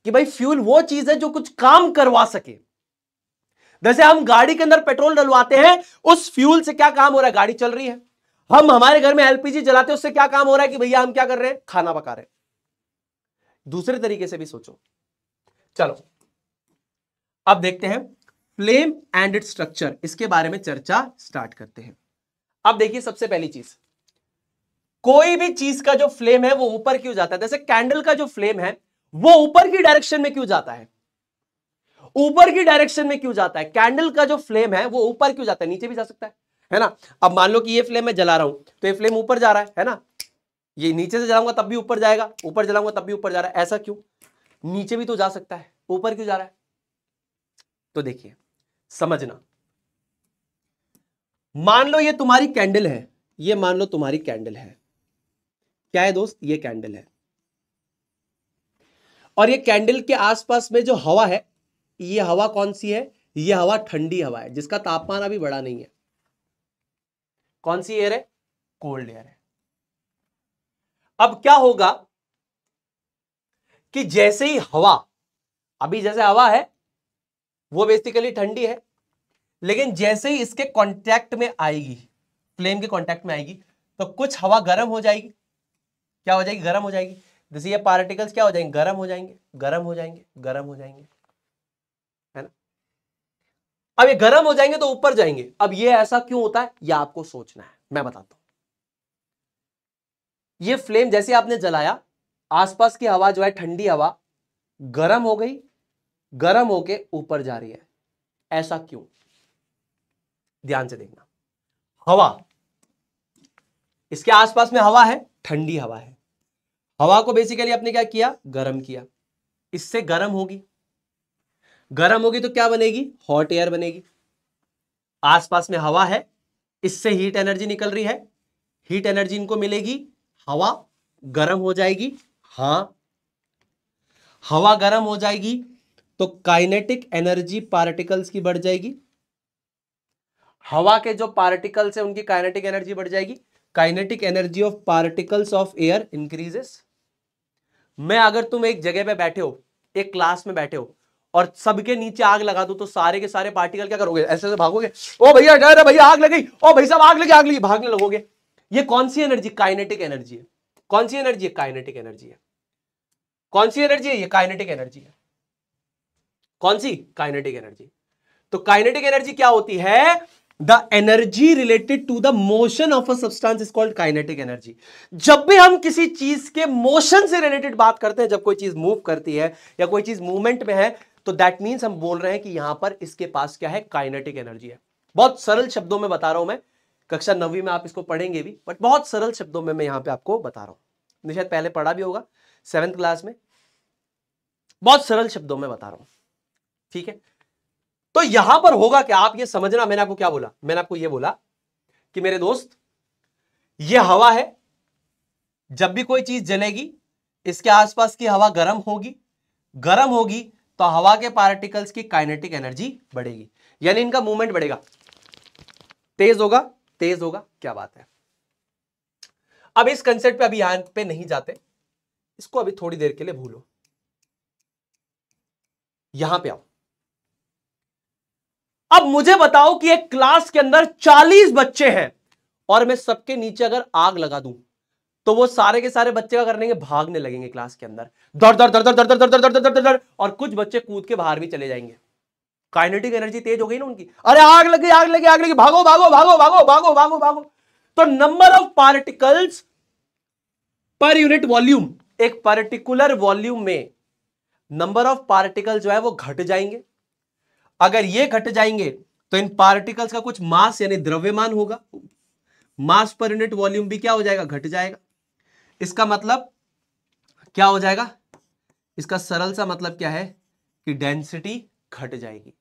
कि भाई फ्यूल वो चीज है जो कुछ काम करवा सके जैसे हम गाड़ी के अंदर पेट्रोल डलवाते हैं उस फ्यूल से क्या काम हो रहा है गाड़ी चल रही है हम हमारे घर में एलपीजी जलाते उससे क्या काम हो रहा है कि भैया हम क्या कर रहे हैं खाना पका रहे हैं दूसरे तरीके से भी सोचो चलो अब देखते हैं फ्लेम एंड इट स्ट्रक्चर इसके बारे में चर्चा स्टार्ट करते हैं अब देखिए सबसे पहली चीज कोई भी चीज का जो फ्लेम है वो ऊपर क्यों जाता है जैसे कैंडल का जो फ्लेम है वो ऊपर की डायरेक्शन में क्यों जाता है ऊपर की डायरेक्शन में क्यों जाता है कैंडल का जो फ्लेम है वो ऊपर क्यों जाता है नीचे भी जा सकता है है ना अब मान लो कि ये फ्लेम मैं जला रहा हूं तो ये फ्लेम ऊपर जा रहा है है ना ये नीचे से जलाऊंगा तब भी ऊपर जाएगा ऊपर जलाऊंगा तब भी ऊपर जा रहा है ऐसा क्यों नीचे भी तो जा सकता है ऊपर क्यों जा रहा है तो देखिए समझना मान लो ये तुम्हारी कैंडल है ये मान लो तुम्हारी कैंडल है क्या है दोस्त ये कैंडल है और ये कैंडल के आसपास में जो हवा है ये हवा कौन सी है ये हवा ठंडी हवा है जिसका तापमान अभी बड़ा नहीं है कौन सी एयर है कोल्ड एयर है अब क्या होगा कि जैसे ही हवा अभी जैसे हवा है वो बेसिकली ठंडी है लेकिन जैसे ही इसके कांटेक्ट में आएगी फ्लेम के कांटेक्ट में आएगी तो कुछ हवा गर्म हो जाएगी क्या हो जाएगी गर्म हो जाएगी जैसे ये पार्टिकल्स क्या हो जाएंगे गर्म हो जाएंगे गर्म हो जाएंगे गर्म हो जाएंगे अब ये गर्म हो जाएंगे तो ऊपर जाएंगे अब ये ऐसा क्यों होता है ये आपको सोचना है मैं बताता हूं ये फ्लेम जैसे आपने जलाया आसपास की हवा जो है ठंडी हवा गर्म हो गई गर्म होके ऊपर जा रही है ऐसा क्यों ध्यान से देखना हवा इसके आसपास में हवा है ठंडी हवा है हवा को बेसिकली आपने क्या किया गर्म किया इससे गर्म होगी गर्म होगी तो क्या बनेगी हॉट एयर बनेगी आसपास में हवा है इससे हीट एनर्जी निकल रही है हीट एनर्जी इनको मिलेगी हवा गर्म हो जाएगी हाँ हवा गर्म हो जाएगी तो काइनेटिक एनर्जी पार्टिकल्स की बढ़ जाएगी हवा के जो पार्टिकल्स है उनकी काइनेटिक एनर्जी बढ़ जाएगी kinetic energy of particles of air increases मैं अगर तुम एक जगह पे बैठे हो एक क्लास में बैठे हो और सबके नीचे आग लगा दो तो सारे के सारे पार्टिकल क्या करोगे ऐसे ऐसे भागोगे ओ भैया डर भैया आग लगी ओ भाई साहब आग लगी आग लगी भागने लगोगे ये कौन सी एनर्जी काइनेटिक एनर्जी है कौन सी एनर्जी है काइनेटिक एनर्जी है कौन सी एनर्जी है ये काइनेटिक एनर्जी है कौन सी काइनेटिक एनर्जी तो काइनेटिक एनर्जी क्या होती है the energy related to the motion of a substance is called kinetic energy जब भी हम किसी चीज के मोशन से रिलेटेड बात करते हैं जब कोई चीज मूव करती है या कोई चीज मूवमेंट में है तो दैट मीन्स हम बोल रहे हैं कि यहां पर इसके पास क्या है काइनेटिक एनर्जी है बहुत सरल शब्दों में बता रहा हूं मैं कक्षा नवी में आप इसको पढ़ेंगे भी बट बहुत सरल शब्दों में मैं यहां पे आपको बता रहा हूं शायद पहले पढ़ा भी होगा सेवेंथ क्लास में बहुत सरल शब्दों में बता रहा हूं ठीक है तो यहां पर होगा क्या आप ये समझना मैंने आपको क्या बोला मैंने आपको ये बोला कि मेरे दोस्त ये हवा है जब भी कोई चीज जलेगी इसके आसपास की हवा गर्म होगी गर्म होगी तो हवा के पार्टिकल्स की काइनेटिक एनर्जी बढ़ेगी यानी इनका मूवमेंट बढ़ेगा तेज होगा तेज होगा क्या बात है अब इस कंसेप्ट पे अभी यहां पे नहीं जाते इसको अभी थोड़ी देर के लिए भूलो यहां पे आओ अब मुझे बताओ कि एक क्लास के अंदर 40 बच्चे हैं और मैं सबके नीचे अगर आग लगा दूं तो वो सारे के सारे बच्चे का कर लेंगे भागने लगेंगे क्लास के अंदर दर दर दर दर दर दर दर दर दर दर दर और कुछ बच्चे कूद के बाहर भी चले जाएंगे काइनेटिक एनर्जी तेज हो गई ना उनकी अरे आग लगी आग लगी आग लगी भागो भागो भागो भागो भागो भागो भागो तो number of particles per unit volume एक पर्टिकुलर वॉल्यूम में नंबर ऑफ पार्टिकल जो है वो घट जाएंगे अगर ये घट जाएंगे तो इन पार्टिकल्स का कुछ मास यानी द्रव्यमान होगा मास पर यूनिट वॉल्यूम भी क्या हो जाएगा घट जाएगा इसका मतलब क्या हो जाएगा इसका सरल सा मतलब क्या है कि डेंसिटी घट जाएगी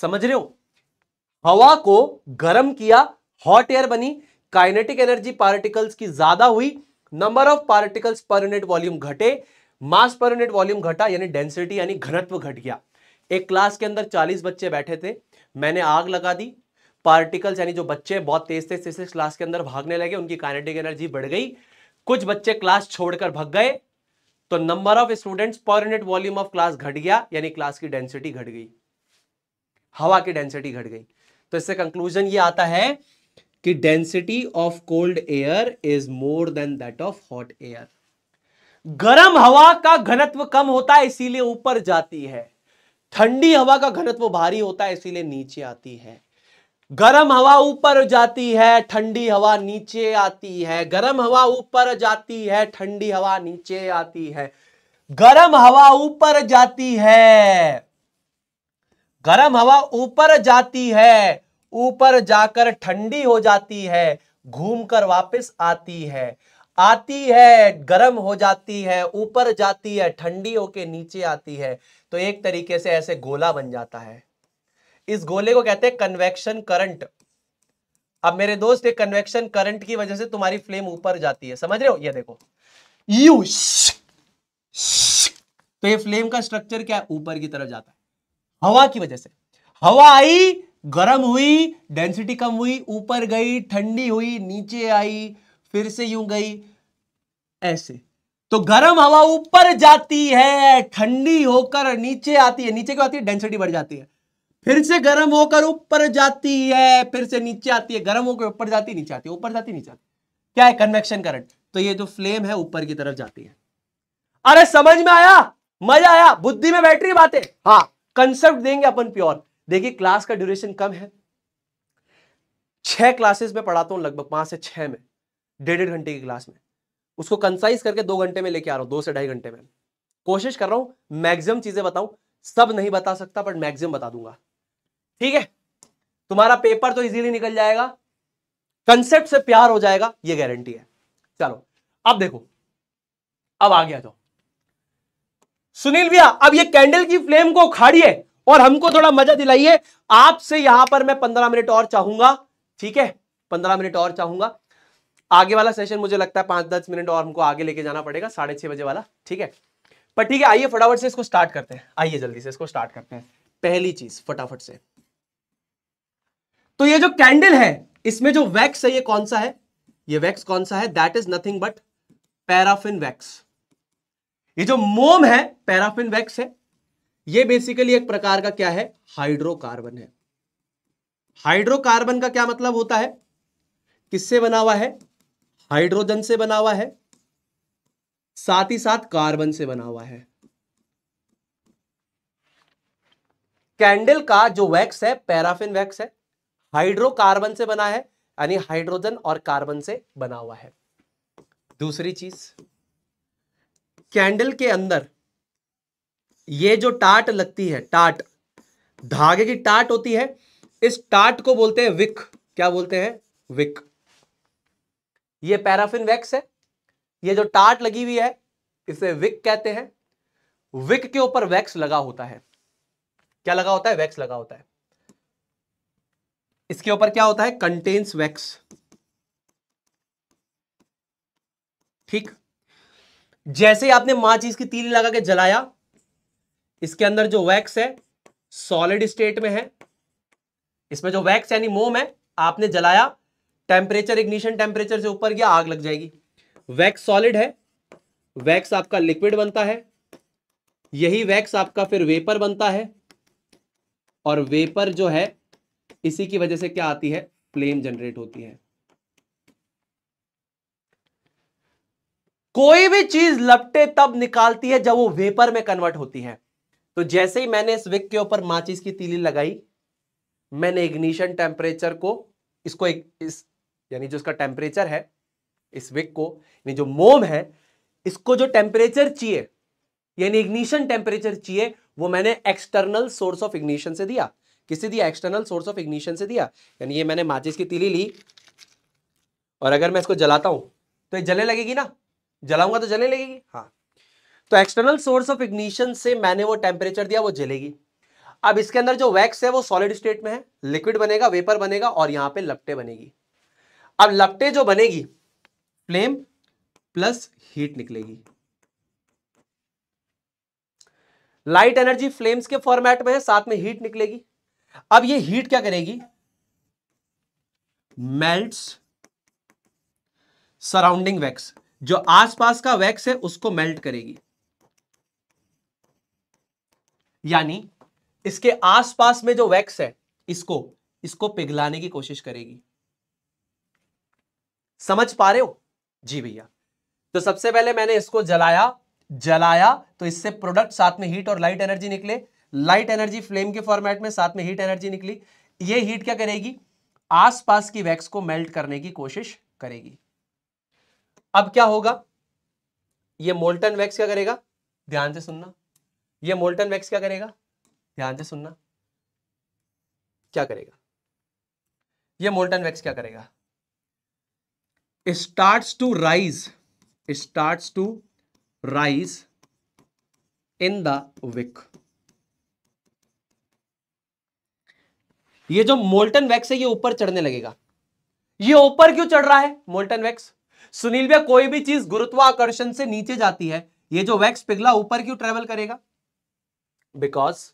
समझ रहे हो हवा को गर्म किया हॉट एयर बनी काइनेटिक एनर्जी पार्टिकल्स की ज्यादा हुई number of particles per unit volume घटे मास पर यूनिट वॉल्यूम घटा यानी डेंसिटी यानी घनत्व घट गया एक क्लास के अंदर 40 बच्चे बैठे थे मैंने आग लगा दी पार्टिकल्स यानी जो बच्चे बहुत तेज तेज तेज क्लास के अंदर भागने लगे उनकी काइनेटिक एनर्जी बढ़ गई कुछ बच्चे क्लास छोड़कर भग गए तो number of students per unit volume of class घट गया यानी क्लास की डेंसिटी घट गई हवा की डेंसिटी घट गई तो इससे कंक्लूजन ये आता है कि density of cold air is more than that of hot air गर्म हवा का घनत्व कम होता है इसीलिए ऊपर जाती है ठंडी हवा का घनत्व भारी होता है इसीलिए नीचे आती है गर्म हवा ऊपर जाती है ठंडी हवा नीचे आती है गर्म हवा ऊपर जाती है ठंडी हवा नीचे आती है गर्म हवा ऊपर जाती है गर्म हवा ऊपर जाती है ऊपर जाकर ठंडी हो जाती है घूमकर वापस आती है आती है गर्म हो जाती है ऊपर जाती है ठंडी होके नीचे आती है तो एक तरीके से ऐसे गोला बन जाता है इस गोले को कहते हैं कन्वेक्शन करंट अब मेरे दोस्त ये कन्वेक्शन करंट की वजह से तुम्हारी फ्लेम ऊपर जाती है समझ रहे हो ये देखो यू तो ये फ्लेम का स्ट्रक्चर क्या है ऊपर की तरफ जाता है हवा की वजह से हवा आई गर्म हुई डेंसिटी कम हुई ऊपर गई ठंडी हुई नीचे आई फिर से यूं गई ऐसे तो गर्म हवा ऊपर जाती है ठंडी होकर नीचे आती है नीचे क्यों आती है डेंसिटी बढ़ जाती है फिर से गर्म होकर ऊपर जाती है फिर से नीचे आती है गर्म होकर ऊपर जाती नीचे आती है ऊपर जाती नीचे आती क्या है कन्वेक्शन करंट तो ये जो फ्लेम है ऊपर की तरफ जाती है अरे समझ में आया मजा आया बुद्धि में बैठ रही बातें हाँ कंसेप्ट देंगे अपन प्योर देखिए क्लास का ड्यूरेशन कम है छह क्लासेस में पढ़ाता हूँ लगभग पांच से छह में डेढ़ डेढ़ घंटे की क्लास में उसको कंसाइज करके दो घंटे में लेके आ रहा हूं दो से ढाई घंटे में कोशिश कर रहा हूं मैक्सिमम चीजें बताऊं सब नहीं बता सकता बट मैक्सिमम बता दूंगा ठीक है तुम्हारा पेपर तो इजीली निकल जाएगा कंसेप्ट से प्यार हो जाएगा ये गारंटी है चलो अब देखो अब आ गया तो सुनील भैया अब ये कैंडल की फ्लेम को उखाड़िए और हमको थोड़ा मजा दिलाइए आपसे यहां पर मैं पंद्रह मिनट और चाहूंगा ठीक है पंद्रह मिनट और चाहूंगा आगे वाला सेशन मुझे लगता है पांच दस मिनट और हमको आगे लेके जाना पड़ेगा साढ़े छह बजे वाला ठीक है पर ठीक है आइए फटाफट से इसको स्टार्ट करते हैं आइए जल्दी से इसको स्टार्ट करते हैं पहली चीज फटाफट से तो ये जो कैंडल है इसमें जो वैक्स है ये कौन सा है ये वैक्स कौन सा है that is nothing but paraffin wax ये जो मोम है पैराफिन वैक्स है ये बेसिकली एक प्रकार का क्या है हाइड्रोकार्बन है हाइड्रोकार्बन का क्या मतलब होता है किससे बना हुआ है हाइड्रोजन से बना हुआ है साथ ही साथ कार्बन से बना हुआ है कैंडल का जो वैक्स है पैराफिन वैक्स है हाइड्रोकार्बन से बना है यानी हाइड्रोजन और कार्बन से बना हुआ है दूसरी चीज कैंडल के अंदर ये जो टाट लगती है टाट धागे की टाट होती है इस टाट को बोलते हैं विक क्या बोलते हैं विक ये पैराफिन वैक्स है ये जो टाट लगी हुई है इसे विक कहते हैं विक के ऊपर वैक्स लगा होता है क्या लगा होता है वैक्स लगा होता है इसके ऊपर क्या होता है कंटेन्स वैक्स ठीक जैसे ही आपने माचिस की तीली लगा के जलाया इसके अंदर जो वैक्स है सॉलिड स्टेट में है इसमें जो वैक्स यानी मोम है आपने जलाया टेम्परेचर इग्निशन टेम्परेचर से ऊपर गया आग लग जाएगी वैक्स सॉलिड है वैक्स आपका लिक्विड बनता है यही वैक्स आपका फिर वेपर बनता है और वेपर जो है इसी की वजह से क्या आती है फ्लेम जनरेट होती है कोई भी चीज लपटे तब निकालती है जब वो वेपर में कन्वर्ट होती है तो जैसे ही मैंने इस विक के ऊपर माचिस की तीली लगाई मैंने इग्निशन टेम्परेचर को इसको एक, इस यानी जो इसका टेम्परेचर है इस विक को यानी जो मोम है इसको जो टेम्परेचर चाहिए यानी इग्निशन टेम्परेचर चाहिए वो मैंने एक्सटर्नल सोर्स ऑफ इग्निशन से दिया किससे दिया एक्सटर्नल सोर्स ऑफ इग्निशन से दिया यानी ये मैंने माचिस की तिली ली और अगर मैं इसको जलाता हूं तो ये जलने लगेगी ना जलाऊंगा तो जलने लगेगी हाँ तो एक्सटर्नल सोर्स ऑफ इग्निशन से मैंने वो टेम्परेचर दिया वो जलेगी अब इसके अंदर जो वैक्स है वो सॉलिड स्टेट में है लिक्विड बनेगा वेपर बनेगा और यहां पे लपटे बनेगी अब लपटे जो बनेगी फ्लेम प्लस हीट निकलेगी लाइट एनर्जी फ्लेम्स के फॉर्मेट में है साथ में हीट निकलेगी अब ये हीट क्या करेगी मेल्ट्स सराउंडिंग वैक्स जो आसपास का वैक्स है उसको मेल्ट करेगी यानी इसके आसपास में जो वैक्स है इसको इसको पिघलाने की कोशिश करेगी समझ पा रहे हो जी भैया तो सबसे पहले मैंने इसको जलाया जलाया तो इससे प्रोडक्ट साथ में हीट और लाइट एनर्जी निकले लाइट एनर्जी फ्लेम के फॉर्मेट में साथ में हीट एनर्जी निकली ये हीट क्या करेगी आसपास की वैक्स को मेल्ट करने की कोशिश करेगी अब क्या होगा ये मोल्टन वैक्स क्या करेगा ध्यान से सुनना ये मोल्टन वैक्स क्या करेगा ध्यान से सुनना क्या करेगा ये मोल्टन वैक्स क्या करेगा start to rise start to rise in the wick ये जो मोल्टन वैक्स है ये ऊपर चढ़ने लगेगा ये ऊपर क्यों चढ़ रहा है मोल्टन वैक्स सुनील भैया कोई भी चीज गुरुत्वाकर्षण से नीचे जाती है ये जो वैक्स पिघला ऊपर क्यों ट्रेवल करेगा बिकॉज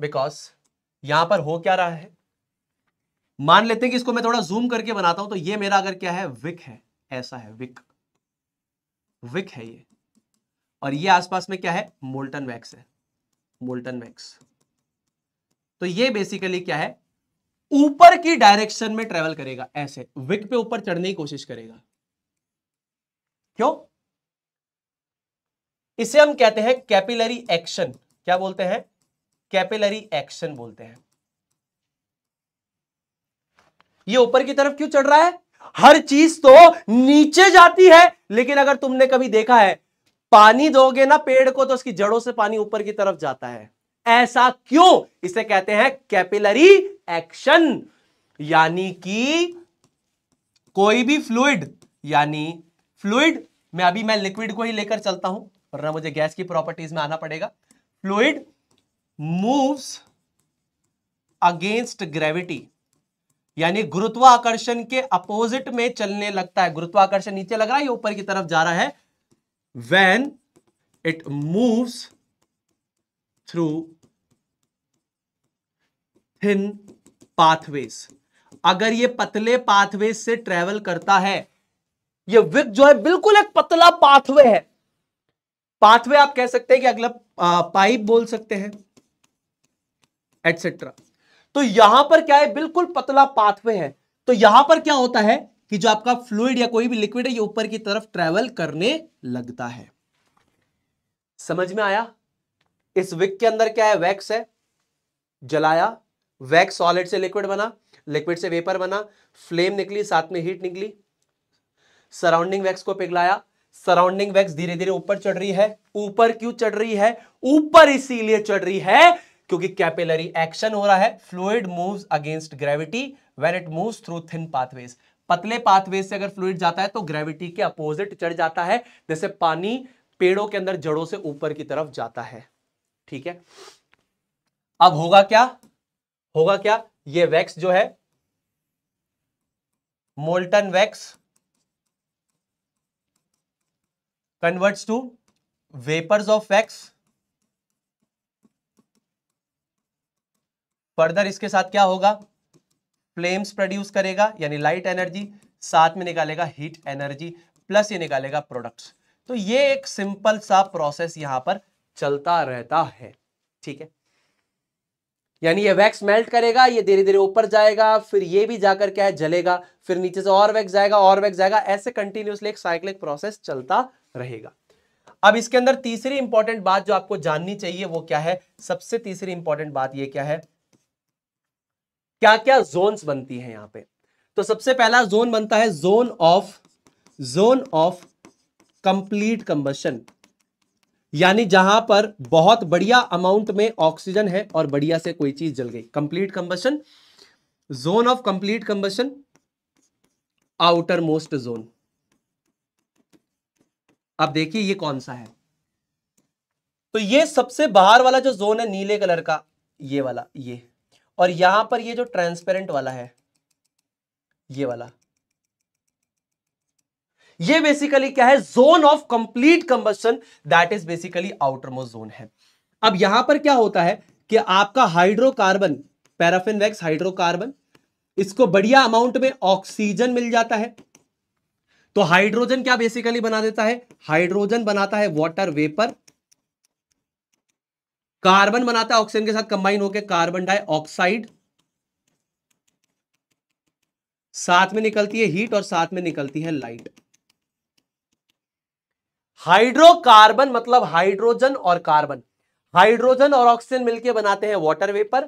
बिकॉज यहां पर हो क्या रहा है मान लेते हैं कि इसको मैं थोड़ा जूम करके बनाता हूं तो ये मेरा अगर क्या है विक है ऐसा है विक विक है ये और ये आसपास में क्या है मोल्टन वैक्स है मोल्टन वैक्स तो ये बेसिकली क्या है ऊपर की डायरेक्शन में ट्रेवल करेगा ऐसे विक पे ऊपर चढ़ने की कोशिश करेगा क्यों इसे हम कहते हैं कैपिलरी एक्शन क्या बोलते हैं कैपिलरी एक्शन बोलते हैं ये ऊपर की तरफ क्यों चढ़ रहा है हर चीज तो नीचे जाती है लेकिन अगर तुमने कभी देखा है पानी दोगे ना पेड़ को तो उसकी जड़ों से पानी ऊपर की तरफ जाता है ऐसा क्यों इसे कहते हैं कैपिलरी एक्शन यानी कि कोई भी फ्लूड यानी फ्लूड में अभी मैं लिक्विड को ही लेकर चलता हूं वरना मुझे गैस की प्रॉपर्टीज में आना पड़ेगा फ्लूड मूव्स अगेंस्ट ग्रेविटी यानी गुरुत्वाकर्षण के अपोजिट में चलने लगता है गुरुत्वाकर्षण नीचे लग रहा है ऊपर की तरफ जा रहा है when it moves through thin pathways अगर ये पतले पाथवे से ट्रेवल करता है ये विक जो है बिल्कुल एक पतला पाथवे है पाथवे आप कह सकते हैं कि अगला पाइप बोल सकते हैं एटसेट्रा तो यहां पर क्या है बिल्कुल पतला पाथवे है तो यहां पर क्या होता है कि जो आपका फ्लूड या कोई भी लिक्विड है ये ऊपर की तरफ ट्रेवल करने लगता है समझ में आया इस विक के अंदर क्या है वैक्स है जलाया वैक्स सॉलिड से लिक्विड बना लिक्विड से वेपर बना फ्लेम निकली साथ में हीट निकली सराउंडिंग वैक्स को पिघलाया सराउंडिंग वैक्स धीरे धीरे ऊपर चढ़ रही है ऊपर क्यों चढ़ रही है ऊपर इसीलिए चढ़ रही है क्योंकि कैपिलरी एक्शन हो रहा है fluid moves against gravity when it move through thin pathways पतले पाथवेज से अगर फ्लूड जाता है तो ग्रेविटी के अपोजिट चढ़ जाता है जैसे पानी पेड़ों के अंदर जड़ों से ऊपर की तरफ जाता है ठीक है अब होगा क्या होगा क्या ये वैक्स जो है molten wax converts to vapours of wax further इसके साथ क्या होगा फ्लेम्स प्रोड्यूस करेगा यानी लाइट एनर्जी साथ में निकालेगा हीट एनर्जी प्लस ये निकालेगा प्रोडक्ट्स तो ये एक सिंपल सा प्रोसेस यहां पर चलता रहता है ठीक है यानी ये वैक्स मेल्ट करेगा ये धीरे धीरे ऊपर जाएगा फिर ये भी जाकर क्या है जलेगा फिर नीचे से और वैक्स जाएगा और वैक्स जाएगा ऐसे कंटिन्यूसली एक साइक्लिक प्रोसेस चलता रहेगा अब इसके अंदर तीसरी इंपॉर्टेंट बात जो आपको जाननी चाहिए वो क्या है सबसे तीसरी इंपॉर्टेंट बात ये क्या है क्या क्या जोन बनती है यहां पर तो सबसे पहला जोन बनता है zone of zone of complete combustion यानी जहां पर बहुत बढ़िया अमाउंट में ऑक्सीजन है और बढ़िया से कोई चीज जल गई complete combustion zone of complete combustion outer most zone अब देखिए ये कौन सा है तो ये सबसे बाहर वाला जो जोन है नीले कलर का ये वाला ये और यहां पर ये जो ट्रांसपेरेंट वाला है ये वाला ये बेसिकली क्या है zone of complete combustion that is basically outer most zone है अब यहां पर क्या होता है कि आपका हाइड्रोकार्बन पैराफिन वैक्स हाइड्रोकार्बन इसको बढ़िया अमाउंट में ऑक्सीजन मिल जाता है तो हाइड्रोजन क्या बेसिकली बना देता है हाइड्रोजन बनाता है वाटर वेपर कार्बन बनाता है ऑक्सीजन के साथ कंबाइन होकर कार्बन डाइऑक्साइड साथ में निकलती है हीट और साथ में निकलती है लाइट हाइड्रोकार्बन मतलब हाइड्रोजन और कार्बन हाइड्रोजन और ऑक्सीजन मिलकर बनाते हैं वाटर वेपर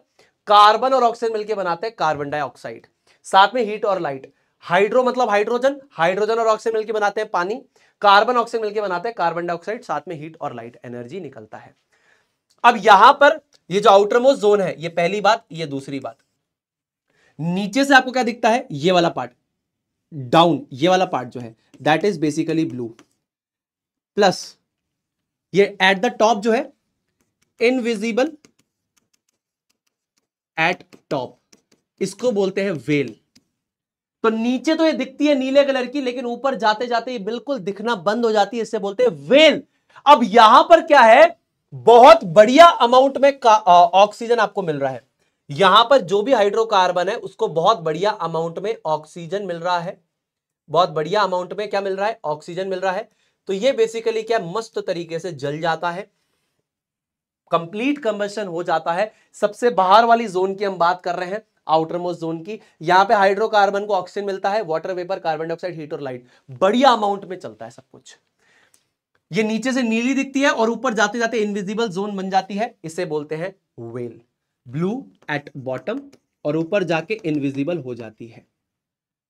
कार्बन और ऑक्सीजन मिलकर बनाते हैं कार्बन डाइऑक्साइड साथ में हीट और लाइट हाइड्रो मतलब हाइड्रोजन हाइड्रोजन और ऑक्सीजन मिलकर बनाते हैं पानी कार्बन ऑक्सीजन मिलकर बनाते हैं कार्बन डाइऑक्साइड साथ में हीट और लाइट एनर्जी निकलता है अब यहां पर ये जो आउटर मोस्ट जोन है ये पहली बात ये दूसरी बात नीचे से आपको क्या दिखता है ये वाला पार्ट डाउन ये वाला पार्ट जो है that is basically blue plus ये एट द टॉप जो है इनविजिबल एट टॉप इसको बोलते हैं वेल तो नीचे तो ये दिखती है नीले कलर की लेकिन ऊपर जाते जाते ये बिल्कुल दिखना बंद हो जाती है इससे बोलते हैं वेल अब यहां पर क्या है बहुत बढ़िया अमाउंट में ऑक्सीजन आपको मिल रहा है यहां पर जो भी हाइड्रोकार्बन है उसको बहुत बढ़िया अमाउंट में ऑक्सीजन मिल रहा है बहुत बढ़िया अमाउंट में क्या मिल रहा है ऑक्सीजन मिल रहा है तो ये बेसिकली क्या मस्त तरीके से जल जाता है कंप्लीट कंबेशन हो जाता है सबसे बाहर वाली जोन की हम बात कर रहे हैं आउटर मोस्ट जोन की यहां पे हाइड्रोकार्बन को ऑक्सीजन मिलता है water vapour carbon dioxide heat और लाइट बढ़िया अमाउंट में चलता है सब कुछ ये नीचे से नीली दिखती है और ऊपर जाते जाते इनविजिबल जोन बन जाती है इसे बोलते हैं वेल ब्लू एट बॉटम और ऊपर जाके इनविजिबल हो जाती है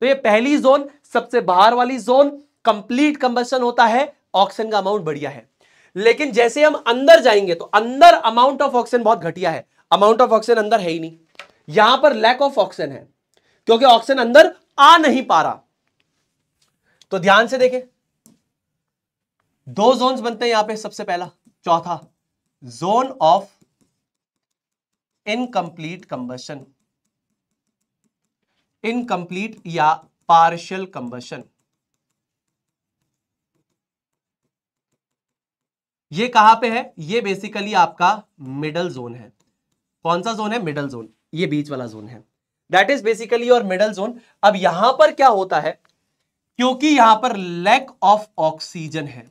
तो ये पहली जोन सबसे बाहर वाली जोन कंप्लीट कंबसन होता है ऑक्सीजन का अमाउंट बढ़िया है लेकिन जैसे हम अंदर जाएंगे तो अंदर अमाउंट ऑफ ऑक्सीजन बहुत घटिया है अमाउंट ऑफ ऑक्सीजन अंदर है ही नहीं यहां पर लैक ऑफ ऑक्सीजन है क्योंकि ऑक्सीजन अंदर आ नहीं पा रहा तो ध्यान से देखें दो जोन बनते हैं यहां पे सबसे पहला चौथा zone of incomplete combustion incomplete या पार्शियल कंबशन ये कहां पे है ये बेसिकली आपका मिडल जोन है कौन सा जोन है मिडल जोन ये बीच वाला जोन है दैट इज बेसिकली और मिडल जोन अब यहां पर क्या होता है क्योंकि यहां पर लैक ऑफ ऑक्सीजन है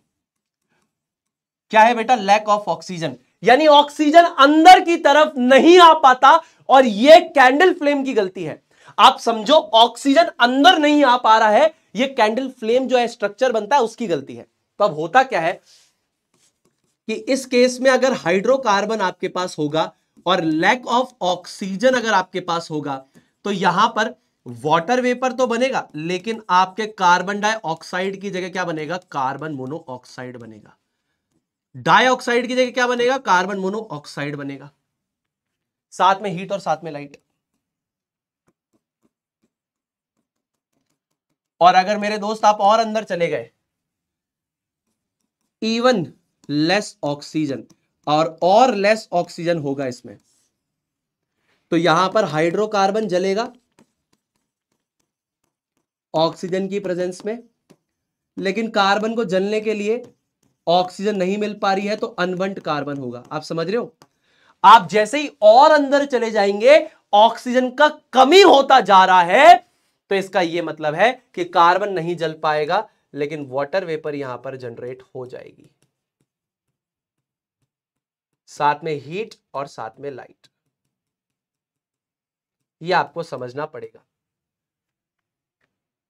क्या है बेटा लैक ऑफ ऑक्सीजन यानी ऑक्सीजन अंदर की तरफ नहीं आ पाता और यह कैंडल फ्लेम की गलती है आप समझो ऑक्सीजन अंदर नहीं आ पा रहा है यह कैंडल फ्लेम जो है स्ट्रक्चर बनता है उसकी गलती है तो अब होता क्या है कि इस केस में अगर हाइड्रोकार्बन आपके पास होगा और लैक ऑफ ऑक्सीजन अगर आपके पास होगा तो यहां पर वाटर वेपर तो बनेगा लेकिन आपके कार्बन डाइऑक्साइड की जगह क्या बनेगा कार्बन मोनोऑक्साइड बनेगा डाइऑक्साइड की जगह क्या बनेगा कार्बन मोनोऑक्साइड बनेगा साथ में हीट और साथ में लाइट और अगर मेरे दोस्त आप और अंदर चले गए इवन लेस ऑक्सीजन और और लेस ऑक्सीजन होगा इसमें तो यहां पर हाइड्रोकार्बन जलेगा ऑक्सीजन की प्रेजेंस में लेकिन कार्बन को जलने के लिए ऑक्सीजन नहीं मिल पा रही है तो अनवंट कार्बन होगा आप समझ रहे हो आप जैसे ही और अंदर चले जाएंगे ऑक्सीजन का कमी होता जा रहा है तो इसका यह मतलब है कि कार्बन नहीं जल पाएगा लेकिन वाटर वेपर यहां पर जनरेट हो जाएगी साथ में हीट और साथ में लाइट ये आपको समझना पड़ेगा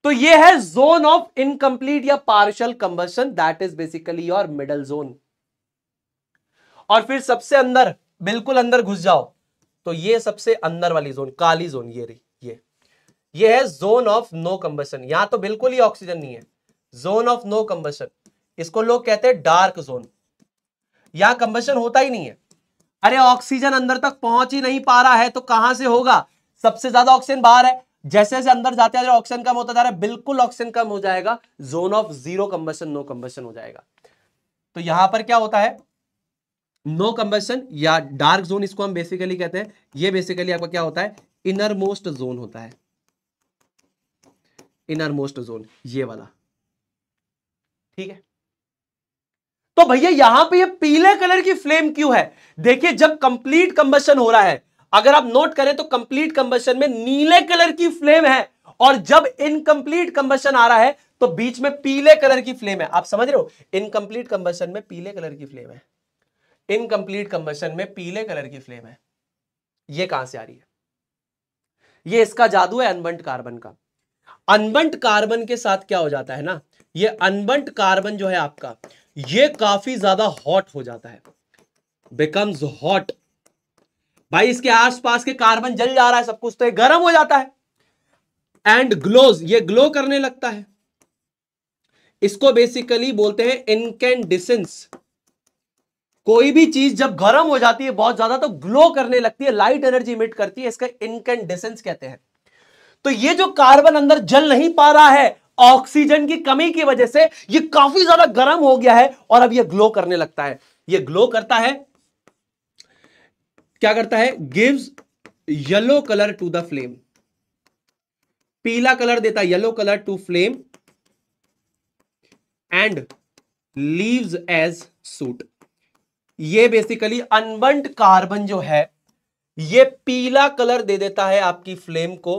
तो ये है जोन ऑफ इनकम्प्लीट या partial combustion that is basically your middle zone और फिर सबसे अंदर बिल्कुल अंदर घुस जाओ तो ये सबसे अंदर वाली जोन काली जोन ये रही ये ये है जोन ऑफ नो कंबशन यहां तो बिल्कुल ही ऑक्सीजन नहीं है जोन ऑफ नो कंबशन इसको लोग कहते हैं डार्क जोन यहां कंबेशन होता ही नहीं है अरे ऑक्सीजन अंदर तक पहुंच ही नहीं पा रहा है तो कहां से होगा सबसे ज्यादा ऑक्सीजन बाहर है जैसे जैसे अंदर जाते हैं ऑक्सीजन कम होता जा रहा है बिल्कुल ऑक्सीजन कम हो जाएगा zone of zero combustion no combustion हो जाएगा तो यहां पर क्या होता है नो no कंबेशन या डार्क जोन इसको हम बेसिकली कहते हैं ये बेसिकली आपका क्या होता है इनर मोस्ट जोन होता है इनर मोस्ट जोन ये वाला ठीक है तो भैया यहां पे ये पीले कलर की फ्लेम क्यों है देखिए जब कंप्लीट कंबशन हो रहा है अगर आप नोट करें तो कंप्लीट कंबशन में नीले कलर की फ्लेम है और जब इनकम्प्लीट कंबशन आ रहा है तो बीच में पीले कलर की फ्लेम है आप समझ रहे हो इनकम्प्लीट कंबशन में पीले कलर की फ्लेम है इनकम्प्लीट कंबशन में पीले कलर की फ्लेम है यह कहां से आ रही है यह इसका जादू है अनबंट कार्बन का अनबंट कार्बन के साथ क्या हो जाता है ना ये अनबंट कार्बन जो है आपका ये काफी ज्यादा हॉट हो जाता है बिकम्स हॉट भाई इसके आसपास के कार्बन जल जा रहा है सब कुछ तो गर्म हो जाता है एंड ग्लोज ये ग्लो करने लगता है इसको बेसिकली बोलते हैं इनकेंडिसेंस कोई भी चीज जब गर्म हो जाती है बहुत ज्यादा तो ग्लो करने लगती है लाइट एनर्जी इमिट करती है इसका इनकेंडिसेंस कहते हैं तो ये जो कार्बन अंदर जल नहीं पा रहा है ऑक्सीजन की कमी की वजह से ये काफी ज्यादा गर्म हो गया है और अब ये ग्लो करने लगता है ये ग्लो करता है क्या करता है gives yellow colour to the flame पीला कलर देता है yellow colour to flame and leaves as soot ये बेसिकली अनबंट कार्बन जो है ये पीला कलर दे देता है आपकी फ्लेम को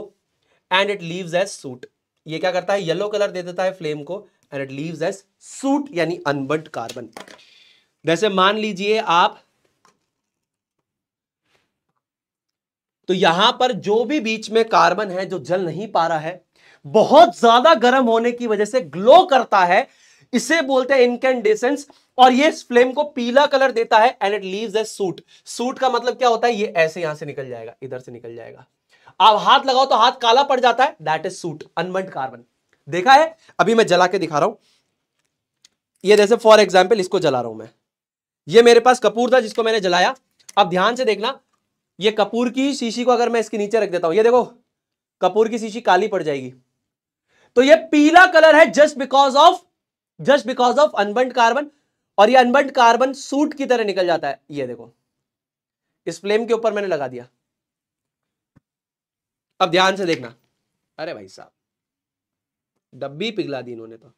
and it leaves as soot ये क्या करता है येलो कलर दे देता है फ्लेम को and it leaves as soot यानी अनबंट कार्बन जैसे मान लीजिए आप तो यहां पर जो भी बीच में कार्बन है जो जल नहीं पा रहा है बहुत ज्यादा गर्म होने की वजह से ग्लो करता है इसे बोलते हैं इनकेंडेसेंस और ये फ्लेम को पीला कलर देता है and it leaves a soot soot का मतलब क्या होता है ये ऐसे यहां से निकल जाएगा इधर से निकल जाएगा आप हाथ लगाओ तो हाथ काला पड़ जाता है that is soot unburnt carbon देखा है अभी मैं जला के दिखा रहा हूं ये जैसे फॉर एग्जाम्पल इसको जला रहा हूं मैं ये मेरे पास कपूर था जिसको मैंने जलाया अब ध्यान से देखना ये कपूर की शीशी को अगर मैं इसके नीचे रख देता हूं ये देखो कपूर की शीशी काली पड़ जाएगी तो ये पीला कलर है just because of just because of unburnt carbon और ये अनबंट कार्बन सूट की तरह निकल जाता है ये देखो इस फ्लेम के ऊपर मैंने लगा दिया अब ध्यान से देखना अरे भाई साहब डब्बी पिघला दी इन्होंने तो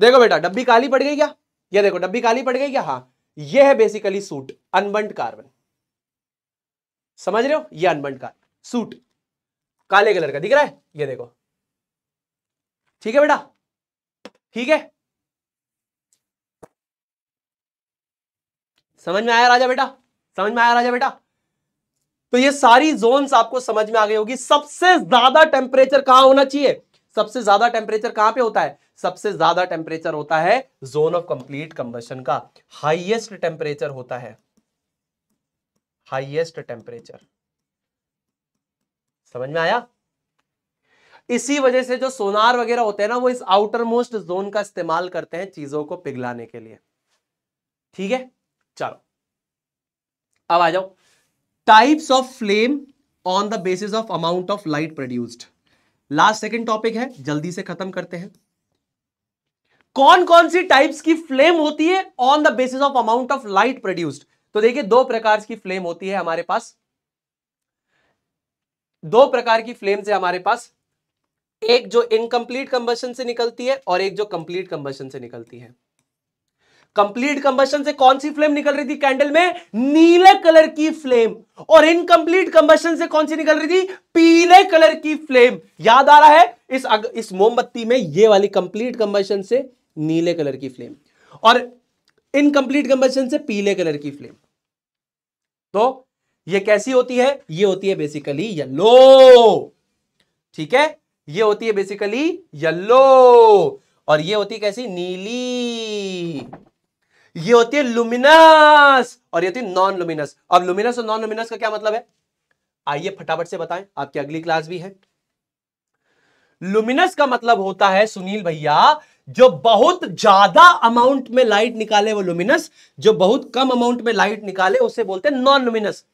देखो बेटा डब्बी काली पड़ गई क्या ये देखो डब्बी काली पड़ गई क्या हाँ ये है बेसिकली सूट अनबंट कार्बन समझ रहे हो ये अनबंट कार्बन सूट काले कलर का दिख रहा है ये देखो ठीक है बेटा ठीक है समझ में आया राजा बेटा समझ में आया राजा बेटा तो ये सारी जोन आपको समझ में आ गई होगी सबसे ज्यादा टेम्परेचर कहां होना चाहिए सबसे ज्यादा टेम्परेचर कहां पे होता है सबसे ज्यादा टेम्परेचर होता है जोन ऑफ कंप्लीट कंबशन का हाईएस्ट टेम्परेचर होता है हाईएस्ट टेम्परेचर समझ में आया इसी वजह से जो सोनार वगैरह होते हैं ना वो इस आउटर मोस्ट जोन का इस्तेमाल करते हैं चीजों को पिघलाने के लिए ठीक है चलो अब आ जाओ types of flame on the basis of amount of light produced last second topic है जल्दी से खत्म करते हैं कौन कौन सी टाइप्स की फ्लेम होती है on the basis of amount of light produced तो देखिए दो प्रकार की फ्लेम होती है हमारे पास दो प्रकार की फ्लेम है हमारे पास एक जो इनकम्प्लीट कंबशन से निकलती है और एक जो कंप्लीट कंबशन से निकलती है कंप्लीट कंबशन से कौन सी फ्लेम निकल रही थी कैंडल में नीले कलर की फ्लेम और इनकम्प्लीट कंबशन से कौन सी निकल रही थी पीले कलर की फ्लेम याद आ रहा है इस अग, इस मोमबत्ती में ये वाली कंप्लीट कंबशन से नीले कलर की फ्लेम और इनकम्प्लीट कंबशन से पीले कलर की फ्लेम तो ये कैसी होती है ये होती है बेसिकली येलो ठीक है ये होती है बेसिकली येलो और ये होती है कैसी नीली ये होती है लुमिनस और ये होती है नॉन लुमिनस अब लुमिनस और नॉन लुमिनस का क्या मतलब है आइए फटाफट से बताएं आपकी अगली क्लास भी है लुमिनस का मतलब होता है सुनील भैया जो बहुत ज्यादा अमाउंट में लाइट निकाले वो लुमिनस जो बहुत कम अमाउंट में लाइट निकाले उसे बोलते हैं नॉन लुमिनस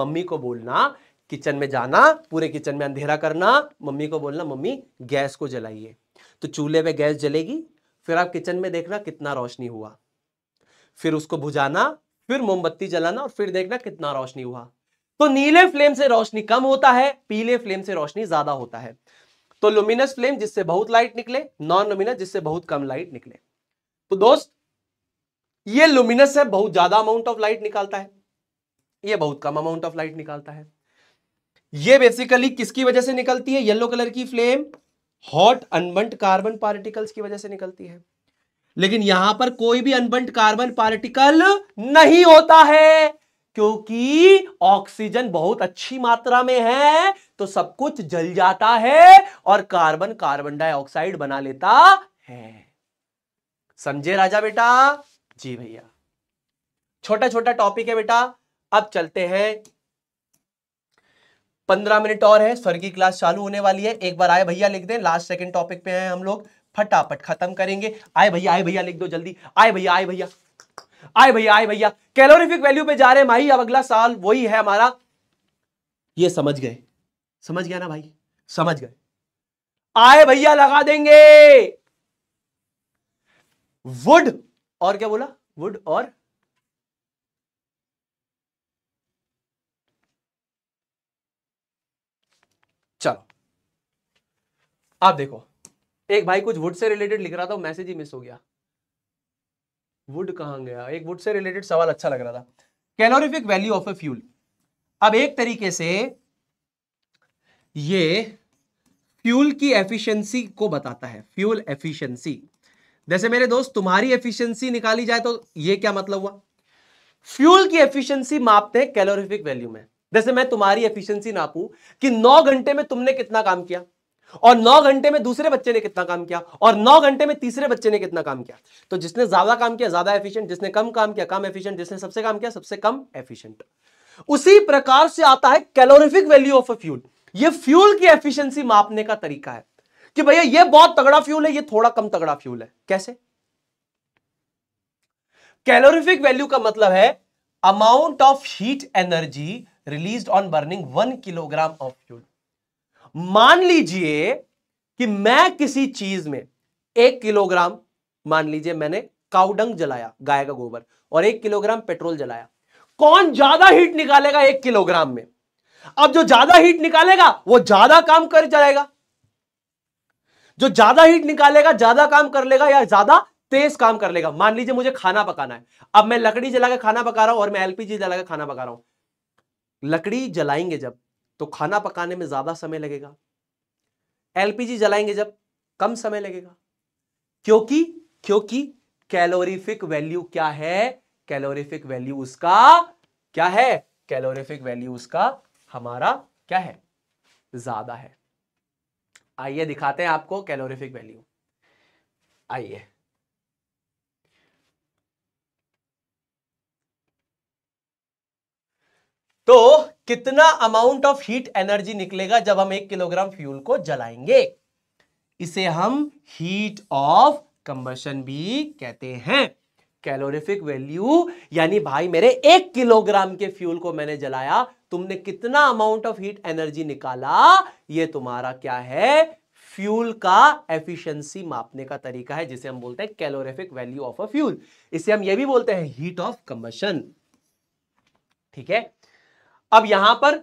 मम्मी को बोलना किचन में जाना पूरे किचन में अंधेरा करना मम्मी को बोलना मम्मी गैस को जलाइए तो चूल्हे में गैस जलेगी फिर आप किचन में देखना कितना रोशनी हुआ फिर उसको बुझाना फिर मोमबत्ती जलाना और फिर देखना कितना रोशनी हुआ तो नीले फ्लेम से रोशनी कम होता है पीले फ्लेम से रोशनी ज्यादा होता है तो लुमिनस फ्लेम जिससे बहुत लाइट निकले नॉन लुमिनस जिससे बहुत कम लाइट निकले तो दोस्त ये लुमिनस है बहुत ज्यादा अमाउंट ऑफ लाइट निकालता है ये बहुत कम अमाउंट ऑफ लाइट निकालता है ये बेसिकली किसकी वजह से निकलती है येलो कलर की flame hot unburnt carbon particles की वजह से निकलती है लेकिन यहां पर कोई भी अनबंट कार्बन पार्टिकल नहीं होता है क्योंकि ऑक्सीजन बहुत अच्छी मात्रा में है तो सब कुछ जल जाता है और कार्बन कार्बन डाइऑक्साइड बना लेता है समझे राजा बेटा जी भैया छोटा छोटा टॉपिक है बेटा अब चलते हैं पंद्रह मिनट और है स्वर्गीय क्लास चालू होने वाली है एक बार आए भैया लिख दें लास्ट सेकंड टॉपिक पे हैं हम लोग फटाफट खत्म करेंगे आए भैया आए भैया लिख दो जल्दी आए भैया आए भैया आए भैया आए भैया कैलोरीफिक वैल्यू पे जा रहे हैं भाई अब अगला साल वही है हमारा ये समझ गए समझ गया ना भाई समझ गए आए भैया लगा देंगे वुड और क्या बोला वुड और चलो आप देखो एक भाई कुछ वुड से रिलेटेड लिख रहा था मैसेज ही मिस हो गया वुड कहां गया एक वुड से रिलेटेड सवाल अच्छा लग रहा था calorific value of a fuel अब एक तरीके से ये फ्यूल की एफिशिएंसी को बताता है फ्यूल एफिशिएंसी जैसे मेरे दोस्त तुम्हारी एफिशिएंसी निकाली जाए तो ये क्या मतलब हुआ फ्यूल की एफिशिएंसी मापते हैं कैलोरिफिक वैल्यू में जैसे मैं तुम्हारी एफिशिएंसी नापू कि 9 घंटे में तुमने कितना काम किया और नौ घंटे में दूसरे बच्चे ने कितना काम किया और नौ घंटे में तीसरे बच्चे ने कितना काम किया तो जिसने ज्यादा काम किया ज्यादा एफिशिएंट जिसने कम काम किया कम एफिशिएंट जिसने सबसे काम किया सबसे कम एफिशिएंट उसी प्रकार से आता है calorific value of a fuel ये फ्यूल की एफिशिएंसी मापने का तरीका है कि भैया ये बहुत तगड़ा फ्यूल है ये थोड़ा कम तगड़ा फ्यूल है कैसे कैलोरिफिक वैल्यू का मतलब है amount of heat energy released on burning one kilogram of fuel मान लीजिए कि मैं किसी चीज में एक किलोग्राम मान लीजिए मैंने काउडंग जलाया गाय का गोबर और एक किलोग्राम पेट्रोल जलाया कौन ज्यादा हीट निकालेगा एक किलोग्राम में अब जो ज्यादा हीट निकालेगा वो ज्यादा काम कर जाएगा जो ज्यादा हीट निकालेगा ज्यादा काम कर लेगा या ज्यादा तेज काम कर लेगा मान लीजिए मुझे खाना पकाना है अब मैं लकड़ी जला के खाना पका रहा हूं और मैं एलपीजी जला के खाना पका रहा हूं लकड़ी जलाएंगे जब तो खाना पकाने में ज़्यादा समय लगेगा एलपीजी जलाएंगे जब कम समय लगेगा क्योंकि क्योंकि कैलोरीफिक वैल्यू क्या है कैलोरीफिक वैल्यू उसका क्या है कैलोरीफिक वैल्यू उसका हमारा क्या है ज्यादा है आइए दिखाते हैं आपको कैलोरीफिक वैल्यू आइए तो कितना अमाउंट ऑफ हीट एनर्जी निकलेगा जब हम एक किलोग्राम फ्यूल को जलाएंगे इसे हम हीट ऑफ कंबशन भी कहते हैं कैलोरिफिक वैल्यू यानी भाई मेरे एक किलोग्राम के फ्यूल को मैंने जलाया तुमने कितना अमाउंट ऑफ हीट एनर्जी निकाला ये तुम्हारा क्या है फ्यूल का एफिशिएंसी मापने का तरीका है जिसे हम बोलते हैं calorific value of a fuel इसे हम ये भी बोलते हैं हीट ऑफ कंबशन ठीक है अब यहां पर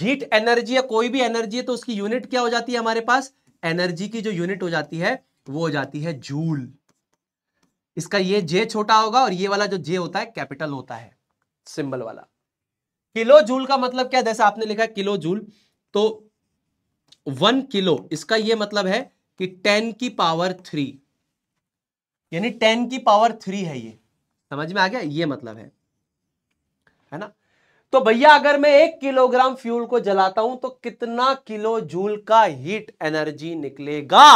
हीट एनर्जी या कोई भी एनर्जी है तो उसकी यूनिट क्या हो जाती है हमारे पास एनर्जी की जो यूनिट हो जाती है वो हो जाती है जूल इसका ये जे छोटा होगा और ये वाला जो जे होता है कैपिटल होता है सिंबल वाला किलो जूल का मतलब क्या जैसे आपने लिखा है किलो जूल तो वन किलो इसका ये मतलब है कि टेन की पावर थ्री यानी टेन की पावर थ्री है ये समझ में आ गया ये मतलब है है ना तो भैया अगर मैं एक किलोग्राम फ्यूल को जलाता हूं तो कितना किलो जूल का हीट एनर्जी निकलेगा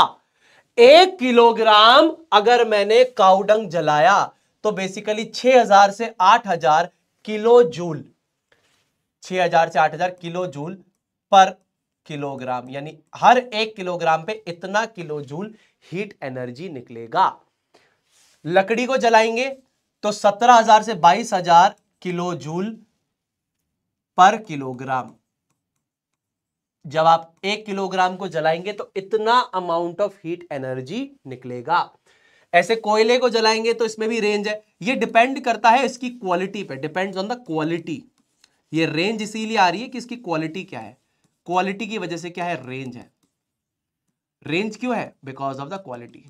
एक किलोग्राम अगर मैंने काउडंग जलाया तो बेसिकली 6000 से 8000 किलो जूल 6000 से 8000 किलो जूल पर किलोग्राम यानी हर एक किलोग्राम पे इतना किलो जूल हीट एनर्जी निकलेगा लकड़ी को जलाएंगे तो 17000 से 22000 किलो जूल पर किलोग्राम जब आप एक किलोग्राम को जलाएंगे तो इतना अमाउंट ऑफ हीट एनर्जी निकलेगा ऐसे कोयले को जलाएंगे तो इसमें भी रेंज है ये डिपेंड करता है इसकी क्वालिटी पे डिपेंड्स ऑन द क्वालिटी ये रेंज इसीलिए आ रही है कि इसकी क्वालिटी क्या है क्वालिटी की वजह से क्या है रेंज है रेंज क्यों है because of the quality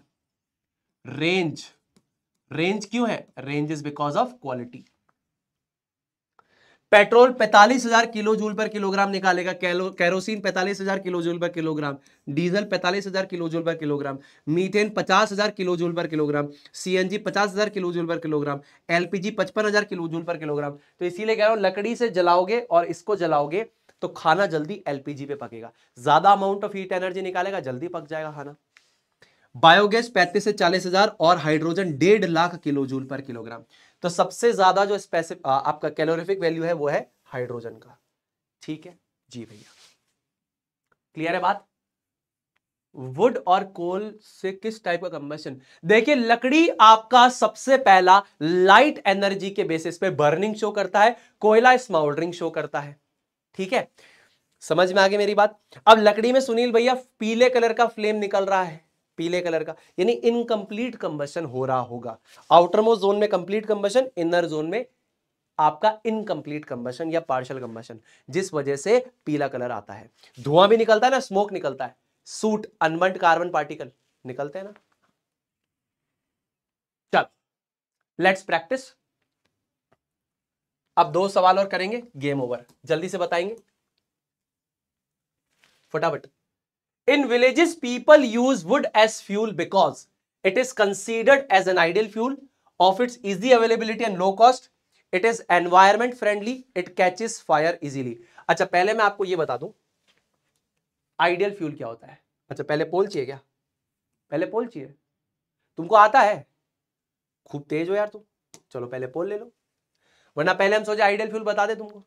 range range क्यों है range is because of quality petrol 45,000 हजार किलो जूल पर किलोग्राम निकालेगा कैरोसिन 45,000 हजार किलो जूल पर किलोग्राम डीजल पैंतालीस हजार किलो जूल पर किलोग्राम मीथेन पचास हजार किलो जूल पर किलोग्राम सीएनजी पचास हजार किलो जूल पर किलोग्राम एलपीजी पचपन हजार किलो जूल पर किलोग्राम तो इसीलिए कह रहा हूँ लकड़ी से जलाओगे और इसको जलाओगे तो खाना जल्दी एलपीजी पे पकेगा ज्यादा अमाउंट ऑफ हीट एनर्जी निकालेगा जल्दी पक जाएगा खाना बायोगैस पैंतीस से चालीस हजार और हाइड्रोजन डेढ़ लाख किलो जूल पर किलोग्राम तो सबसे ज्यादा जो स्पेसिफिक आपका कैलोरिफिक वैल्यू है वो है हाइड्रोजन का ठीक है जी भैया क्लियर है बात वुड और कोल से किस टाइप का कंबेशन देखिए लकड़ी आपका सबसे पहला लाइट एनर्जी के बेसिस पे बर्निंग शो करता है कोयला स्माउल्डरिंग शो करता है ठीक है समझ में आ गई मेरी बात अब लकड़ी में सुनील भैया पीले कलर का फ्लेम निकल रहा है पीले कलर का यानी इनकम्प्लीट कंबेशन हो रहा होगा आउटर मोस्ट जोन में कंप्लीट कंबेशन इनर जोन में आपका इनकम्प्लीट कंबेशन या पार्शल कंबेशन जिस वजह से पीला कलर आता है धुआं भी निकलता है ना स्मोक निकलता है सूट अनबंट कार्बन पार्टिकल निकलते हैं ना चल लेट्स प्रैक्टिस अब दो सवाल और करेंगे गेम ओवर जल्दी से बताएंगे फटाफट in villages people use wood as fuel because it is considered as an ideal fuel of its easy availability and low cost it is environment friendly it catches fire easily अच्छा पहले मैं आपको यह बता दू आइडियल फ्यूल क्या होता है अच्छा पहले पोल चाहिए क्या पहले पोल चाहिए तुमको आता है खूब तेज हो यार तुम चलो पहले पोल ले लो वरना पहले हम सोचे आइडियल फ्यूल बता दे तुमको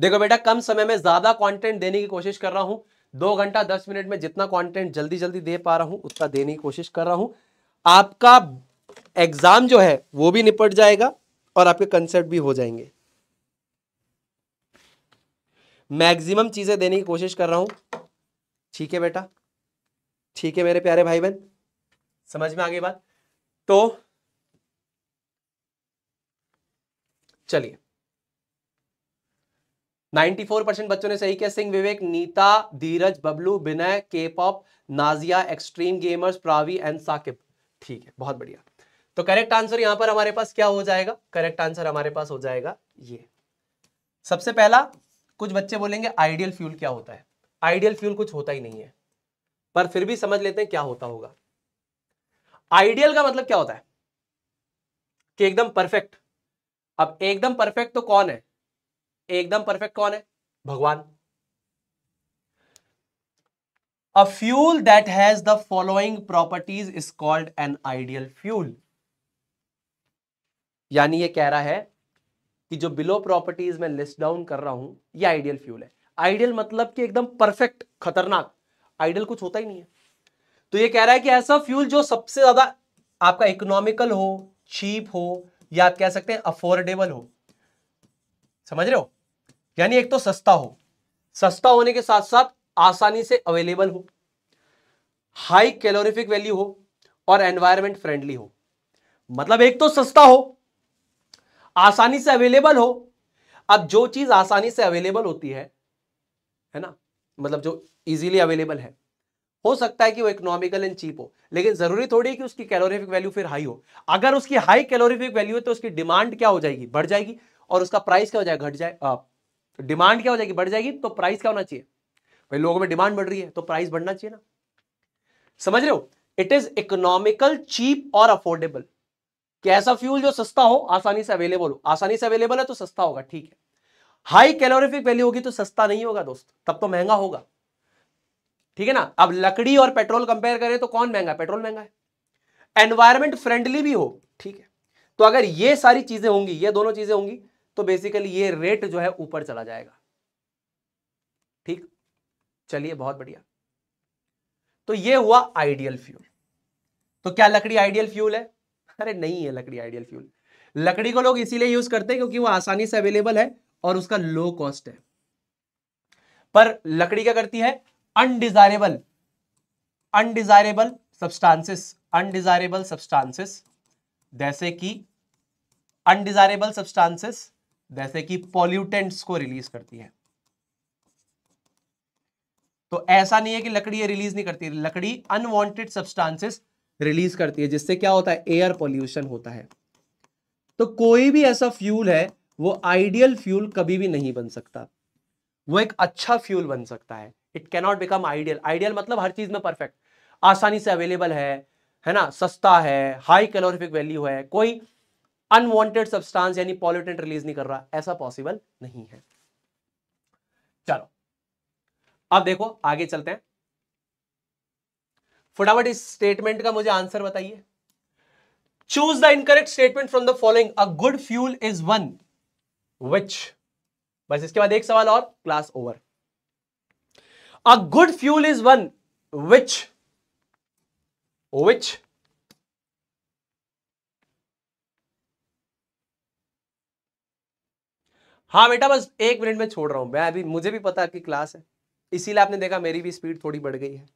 देखो बेटा कम समय में ज्यादा कंटेंट देने की कोशिश कर रहा हूं दो घंटा दस मिनट में जितना कंटेंट जल्दी जल्दी दे पा रहा हूं उतना देने की कोशिश कर रहा हूं आपका एग्जाम जो है वो भी निपट जाएगा और आपके कंसेप्ट भी हो जाएंगे मैक्सिमम चीजें देने की कोशिश कर रहा हूं ठीक है बेटा ठीक है मेरे प्यारे भाई बहन समझ में आ गई बात तो चलिए 94 परसेंट बच्चों ने सही किया सिंह विवेक नीता धीरज Bablu Vinay K pop Nazia extreme gamers Pravi and Saqib ठीक है बहुत बढ़िया तो करेक्ट आंसर यहां पर हमारे पास क्या हो जाएगा करेक्ट आंसर हमारे पास हो जाएगा ये सबसे पहला कुछ बच्चे बोलेंगे आइडियल फ्यूल क्या होता है आइडियल फ्यूल कुछ होता ही नहीं है पर फिर भी समझ लेते हैं क्या होता होगा आइडियल का मतलब क्या होता है कि एकदम परफेक्ट अब एकदम परफेक्ट तो कौन है एकदम परफेक्ट कौन है भगवान a fuel that has the following properties is called an ideal fuel यानी ये कह रहा है कि जो बिलो प्रॉपर्टीज में लिस्ट डाउन कर रहा हूं ये आइडियल फ्यूल है आइडियल मतलब कि एकदम परफेक्ट खतरनाक आइडियल कुछ होता ही नहीं है तो ये कह रहा है कि ऐसा फ्यूल जो सबसे ज्यादा आपका इकोनॉमिकल हो चीप हो या आप कह सकते हैं अफोर्डेबल हो समझ रहे हो यानी एक तो सस्ता हो सस्ता होने के साथ साथ आसानी से अवेलेबल हो हाई कैलोरीफिक वैल्यू हो और एनवायरमेंट फ्रेंडली हो मतलब एक तो सस्ता हो आसानी से अवेलेबल हो अब जो चीज आसानी से अवेलेबल होती है है ना मतलब जो इजीली अवेलेबल है हो सकता है कि वो इकोनॉमिकल एंड चीप हो लेकिन जरूरी थोड़ी है कि उसकी कैलोरीफिक वैल्यू फिर हाई हो अगर उसकी हाई कैलोरीफिक वैल्यू है तो उसकी डिमांड क्या हो जाएगी बढ़ जाएगी और उसका प्राइस क्या हो जाएगा घट जाए तो डिमांड क्या हो जाएगी बढ़ जाएगी तो प्राइस क्या होना चाहिए भाई लोगों में डिमांड बढ़ रही है तो प्राइस बढ़ना चाहिए ना समझ रहे हो इट इज इकोनॉमिकल चीप और अफोर्डेबल कैसा फ्यूल जो सस्ता हो आसानी से अवेलेबल हो आसानी से अवेलेबल है तो सस्ता होगा ठीक है हाई कैलोरिफिक वैल्यू होगी तो सस्ता नहीं होगा दोस्त तब तो महंगा होगा ठीक है ना अब लकड़ी और पेट्रोल कंपेयर करें तो कौन महंगा पेट्रोल महंगा है एनवायरमेंट फ्रेंडली भी हो ठीक है तो अगर ये सारी चीजें होंगी ये दोनों चीजें होंगी तो बेसिकली ये रेट जो है ऊपर चला जाएगा ठीक चलिए बहुत बढ़िया तो ये हुआ आइडियल फ्यूल तो क्या लकड़ी आइडियल फ्यूल है अरे नहीं है लकड़ी आइडियल फ्यूल लकड़ी को लोग इसीलिए यूज करते हैं क्योंकि वो आसानी से अवेलेबल है और उसका लो कॉस्ट है पर लकड़ी क्या करती है undesirable undesirable substances undesirable substances जैसे कि अनडिजायरेबल सब्सटेंसेस जैसे कि पॉल्यूटेंट्स को रिलीज करती है तो ऐसा नहीं है कि लकड़ी ये रिलीज नहीं करती लकड़ी अनवांटेड सब्सटेंसेस रिलीज करती है जिससे क्या होता है एयर पॉल्यूशन होता है तो कोई भी ऐसा फ्यूल है वो आइडियल फ्यूल कभी भी नहीं बन सकता वो एक अच्छा फ्यूल बन सकता है it cannot become ideal ideal मतलब हर चीज में परफेक्ट आसानी से अवेलेबल है है ना सस्ता है हाई कैलोरिफिक वैल्यू है कोई अनवांटेड सब्सटेंस यानी पॉल्यूटेंट रिलीज नहीं कर रहा ऐसा पॉसिबल नहीं है चलो अब देखो आगे चलते हैं फटाफट इस स्टेटमेंट का मुझे आंसर बताइए choose the incorrect statement from the following a good fuel is one which बस इसके बाद एक सवाल और class over a good fuel is one which which हाँ बेटा बस एक मिनट में छोड़ रहा हूँ मैं अभी मुझे भी पता आपकी क्लास है इसीलिए आपने देखा मेरी भी स्पीड थोड़ी बढ़ गई है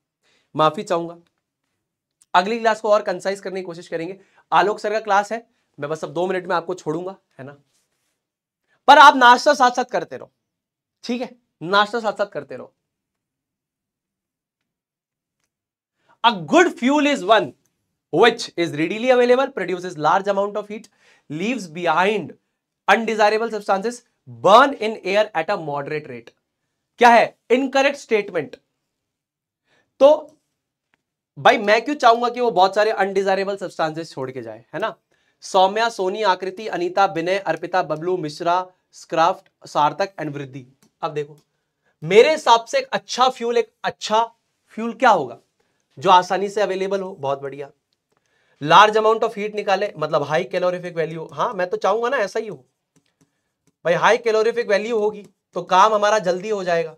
माफ़ी चाहूंगा अगली क्लास को और कंसाइज करने की कोशिश करेंगे आलोक सर का क्लास है मैं बस अब दो मिनट में आपको छोड़ूंगा है ना पर आप नाश्ता साथ साथ करते रहो ठीक है नाश्ता साथ साथ करते रहो a good fuel is one which is readily available produce large amount of heat leaves behind undesirable substances burn in air at a moderate rate क्या है इनकरेक्ट स्टेटमेंट तो भाई मैं क्यों चाहूंगा कि वो बहुत सारे अनडिजायरेबल सब्सटेंसेस छोड़ के जाए है ना सौम्या सोनी आकृति अनीता विनय अर्पिता बबलू मिश्रा स्क्राफ्ट सार्थक एंड वृद्धि अब देखो मेरे हिसाब से एक अच्छा फ्यूल एक अच्छा फ्यूल क्या होगा जो आसानी से अवेलेबल हो बहुत बढ़िया लार्ज अमाउंट ऑफ हीट निकाले मतलब हाई कैलोरिफिक वैल्यू हाँ मैं तो चाहूंगा ना ऐसा ही हो भाई हाई कैलोरिफिक वैल्यू होगी तो काम हमारा जल्दी हो जाएगा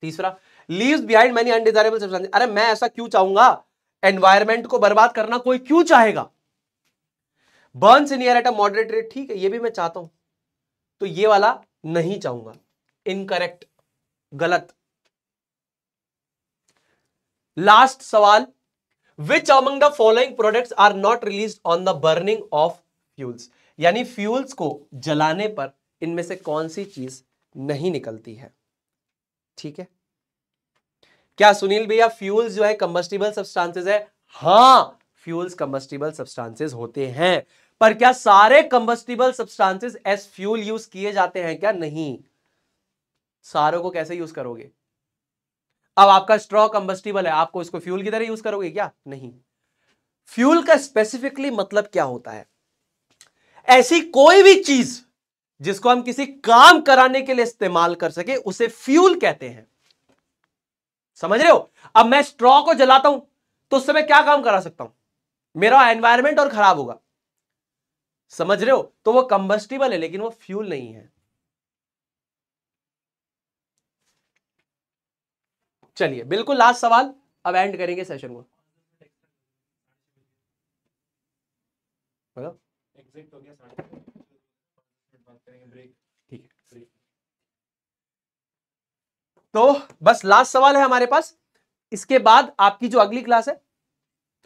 तीसरा लीव बिहाइंड मैनी अनडिजायरेबल अरे मैं ऐसा क्यों चाहूंगा एनवायरमेंट को बर्बाद करना कोई क्यों चाहेगा burn in air at a moderate rate ठीक है ये भी मैं चाहता हूं तो ये वाला नहीं चाहूंगा इनकरेक्ट गलत लास्ट सवाल which among the following products are not release on the burning of fuels यानी फ्यूल्स को जलाने पर इनमें से कौन सी चीज नहीं निकलती है ठीक है क्या सुनील भैया फ्यूल्स जो है कंबस्टिबल सब्सटेंसेस है हां फ्यूल्स कंबस्टिबल सब्सटेंसेस होते हैं पर क्या सारे combustible substances as fuel use किए जाते हैं क्या नहीं सारों को कैसे यूज करोगे अब आपका स्ट्रॉ कंबस्टिबल है आपको इसको फ्यूल की तरह यूज करोगे क्या नहीं फ्यूल का स्पेसिफिकली मतलब क्या होता है ऐसी कोई भी चीज जिसको हम किसी काम कराने के लिए इस्तेमाल कर सके उसे फ्यूल कहते हैं समझ रहे हो अब मैं स्ट्रॉ को जलाता हूं तो उससे मैं क्या काम करा सकता हूं मेरा एनवायरमेंट और खराब होगा समझ रहे हो तो वो कंबस्टिबल है लेकिन वो फ्यूल नहीं है चलिए बिल्कुल लास्ट सवाल अब एंड करेंगे सेशन को मतलब एग्जिट हो गया तो बस लास्ट सवाल है हमारे पास इसके बाद आपकी जो अगली क्लास है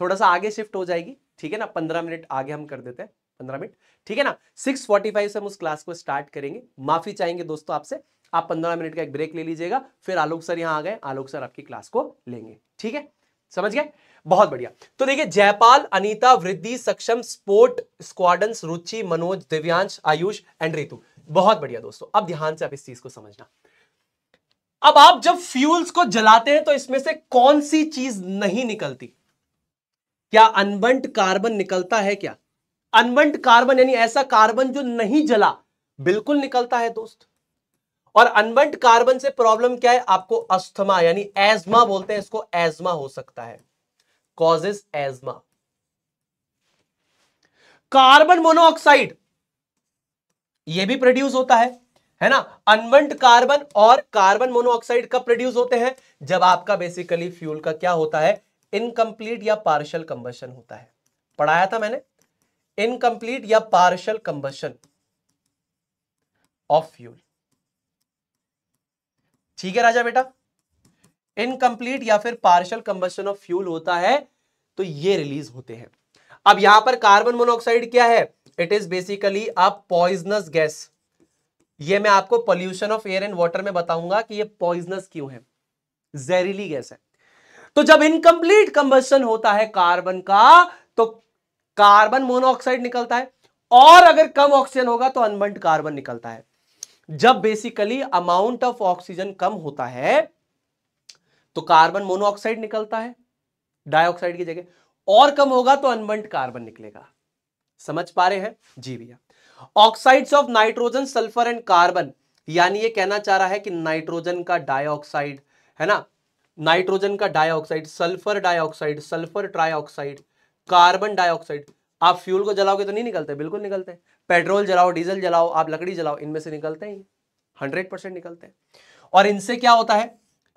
थोड़ा सा आगे शिफ्ट हो जाएगी ठीक है ना पंद्रह मिनट आगे हम कर देते हैं पंद्रह मिनट ठीक है ना सिक्स फोर्टी फाइव से हम उस क्लास को स्टार्ट करेंगे माफी चाहेंगे दोस्तों आपसे आप पंद्रह मिनट का एक ब्रेक ले लीजिएगा फिर आलोक सर यहाँ आ गए आलोक सर आपकी क्लास को लेंगे ठीक है समझ गए बहुत बढ़िया तो देखिए Jaipal Anita Vriddhi Saksham sport squadron Ruchi Manoj Divyansh Ayush and Ritu बहुत बढ़िया दोस्तों अब ध्यान से आप इस चीज को समझना अब आप जब फ्यूल्स को जलाते हैं तो इसमें से कौन सी चीज नहीं निकलती क्या अनबंट कार्बन निकलता है क्या अनबंट कार्बन यानी ऐसा कार्बन जो नहीं जला बिल्कुल निकलता है दोस्त और अनबंट कार्बन से प्रॉब्लम क्या है आपको अस्थमा यानी एजमा बोलते हैं इसको एजमा हो सकता है causes asthma कार्बन मोनोऑक्साइड ये भी प्रोड्यूस होता है है ना अनवंट कार्बन और कार्बन मोनोऑक्साइड कब प्रोड्यूस होते हैं जब आपका बेसिकली फ्यूल का क्या होता है इनकम्प्लीट या पार्शल कंबशन होता है पढ़ाया था मैंने इनकम्प्लीट या पार्शल कंबशन ऑफ फ्यूल ठीक है राजा बेटा इनकम्प्लीट या फिर पार्शल कंबस्टन ऑफ फ्यूल होता है तो ये रिलीज होते हैं अब यहां पर कार्बन मोनोऑक्साइड क्या है it is basically a poisonous gas ये मैं आपको pollution of air and water में बताऊंगा कि ये पॉइजनस क्यों है जहरीली गैस है तो जब इनकम्प्लीट कंबस्टन होता है कार्बन का तो कार्बन मोनोऑक्साइड निकलता है और अगर कम ऑक्सीजन होगा तो अनबंट कार्बन निकलता है जब बेसिकली अमाउंट ऑफ ऑक्सीजन कम होता है तो कार्बन मोनोऑक्साइड निकलता है डाइऑक्साइड की जगह और कम होगा तो अनबंट कार्बन निकलेगा समझ पा रहे हैं जी भैया oxides of nitrogen sulphur and carbon यानी ये कहना चाह रहा है कि नाइट्रोजन का डाइऑक्साइड है ना नाइट्रोजन का dioxide sulphur dioxide sulphur trioxide carbon dioxide आप फ्यूल को जलाओगे तो नहीं निकलते बिल्कुल निकलते हैं पेट्रोल जलाओ डीजल जलाओ आप लकड़ी जलाओ इनमें से निकलते हैं हंड्रेड परसेंट निकलते हैं और इनसे क्या होता है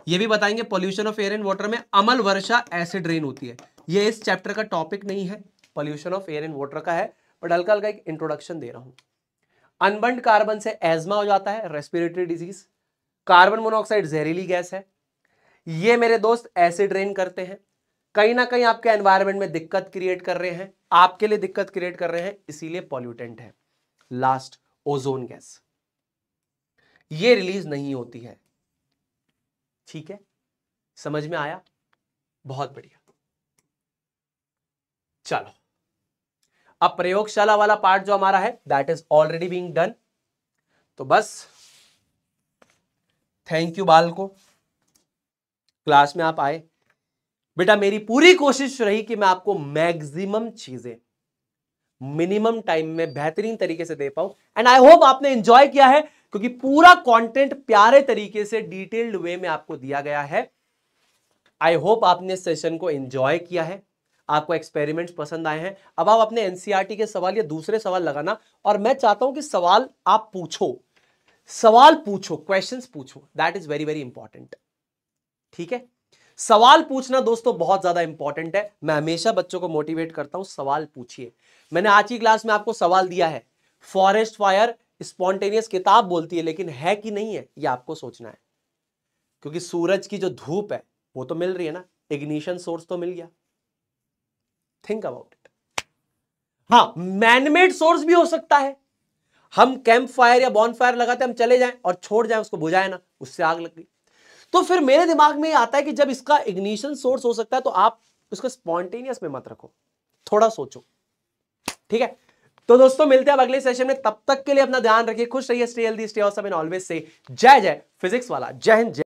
ये भी बताएंगे pollution of air and water में अमल वर्षा एसिड रेन होती है ये इस चैप्टर का टॉपिक नहीं है pollution of air and water का है बट हल्का हल्का एक इंट्रोडक्शन दे रहा हूँ अनबंड कार्बन से एजमा हो जाता है रेस्पिरेटरी डिजीज कार्बन मोनोऑक्साइड जहरीली गैस है ये मेरे दोस्त एसिड रेन करते हैं कहीं ना कहीं आपके एनवायरमेंट में दिक्कत क्रिएट कर रहे हैं आपके लिए दिक्कत क्रिएट कर रहे हैं इसीलिए पॉल्यूटेंट है लास्ट ओजोन गैस ये रिलीज नहीं होती है ठीक है समझ में आया बहुत बढ़िया चलो अब प्रयोगशाला वाला पार्ट जो हमारा है that is already being done तो बस थैंक यू बाल को क्लास में आप आए बेटा मेरी पूरी कोशिश रही कि मैं आपको मैक्सिमम चीजें मिनिमम टाइम में बेहतरीन तरीके से दे पाऊं एंड आई होप आपने एंजॉय किया है क्योंकि पूरा कंटेंट प्यारे तरीके से डिटेल्ड वे में आपको दिया गया है आई होप आपने सेशन को एंजॉय किया है आपको एक्सपेरिमेंट्स पसंद आए हैं अब आप अपने एनसीईआरटी e के सवाल या दूसरे सवाल लगाना और मैं चाहता हूं कि सवाल आप पूछो सवाल पूछो क्वेश्चन पूछो that is very very important ठीक है सवाल पूछना दोस्तों बहुत ज्यादा इंपॉर्टेंट है मैं हमेशा बच्चों को मोटिवेट करता हूं सवाल पूछिए मैंने आज की क्लास में आपको सवाल दिया है फॉरेस्ट फायर स्पॉन्टेनियस किताब बोलती है लेकिन है कि नहीं है ये आपको सोचना है क्योंकि सूरज की जो धूप है वो तो मिल रही है ना इग्निशन सोर्स तो मिल गया थिंक अबाउट इट हाँ मैनमेड सोर्स भी हो सकता है हम कैंप फायर या बॉन फायर लगाते हम चले जाएं और छोड़ जाएं उसको बुझाए ना उससे आग लग गई तो फिर मेरे दिमाग में ये आता है कि जब इसका इग्निशन सोर्स हो सकता है तो आप उसको स्पॉन्टेनियस में मत रखो थोड़ा सोचो ठीक है तो दोस्तों मिलते हैं अब अगले सेशन में तब तक के लिए अपना ध्यान रखिए खुश रहिए stay healthy stay awesome and always से जय जय फिजिक्स वाला जय हिंद जय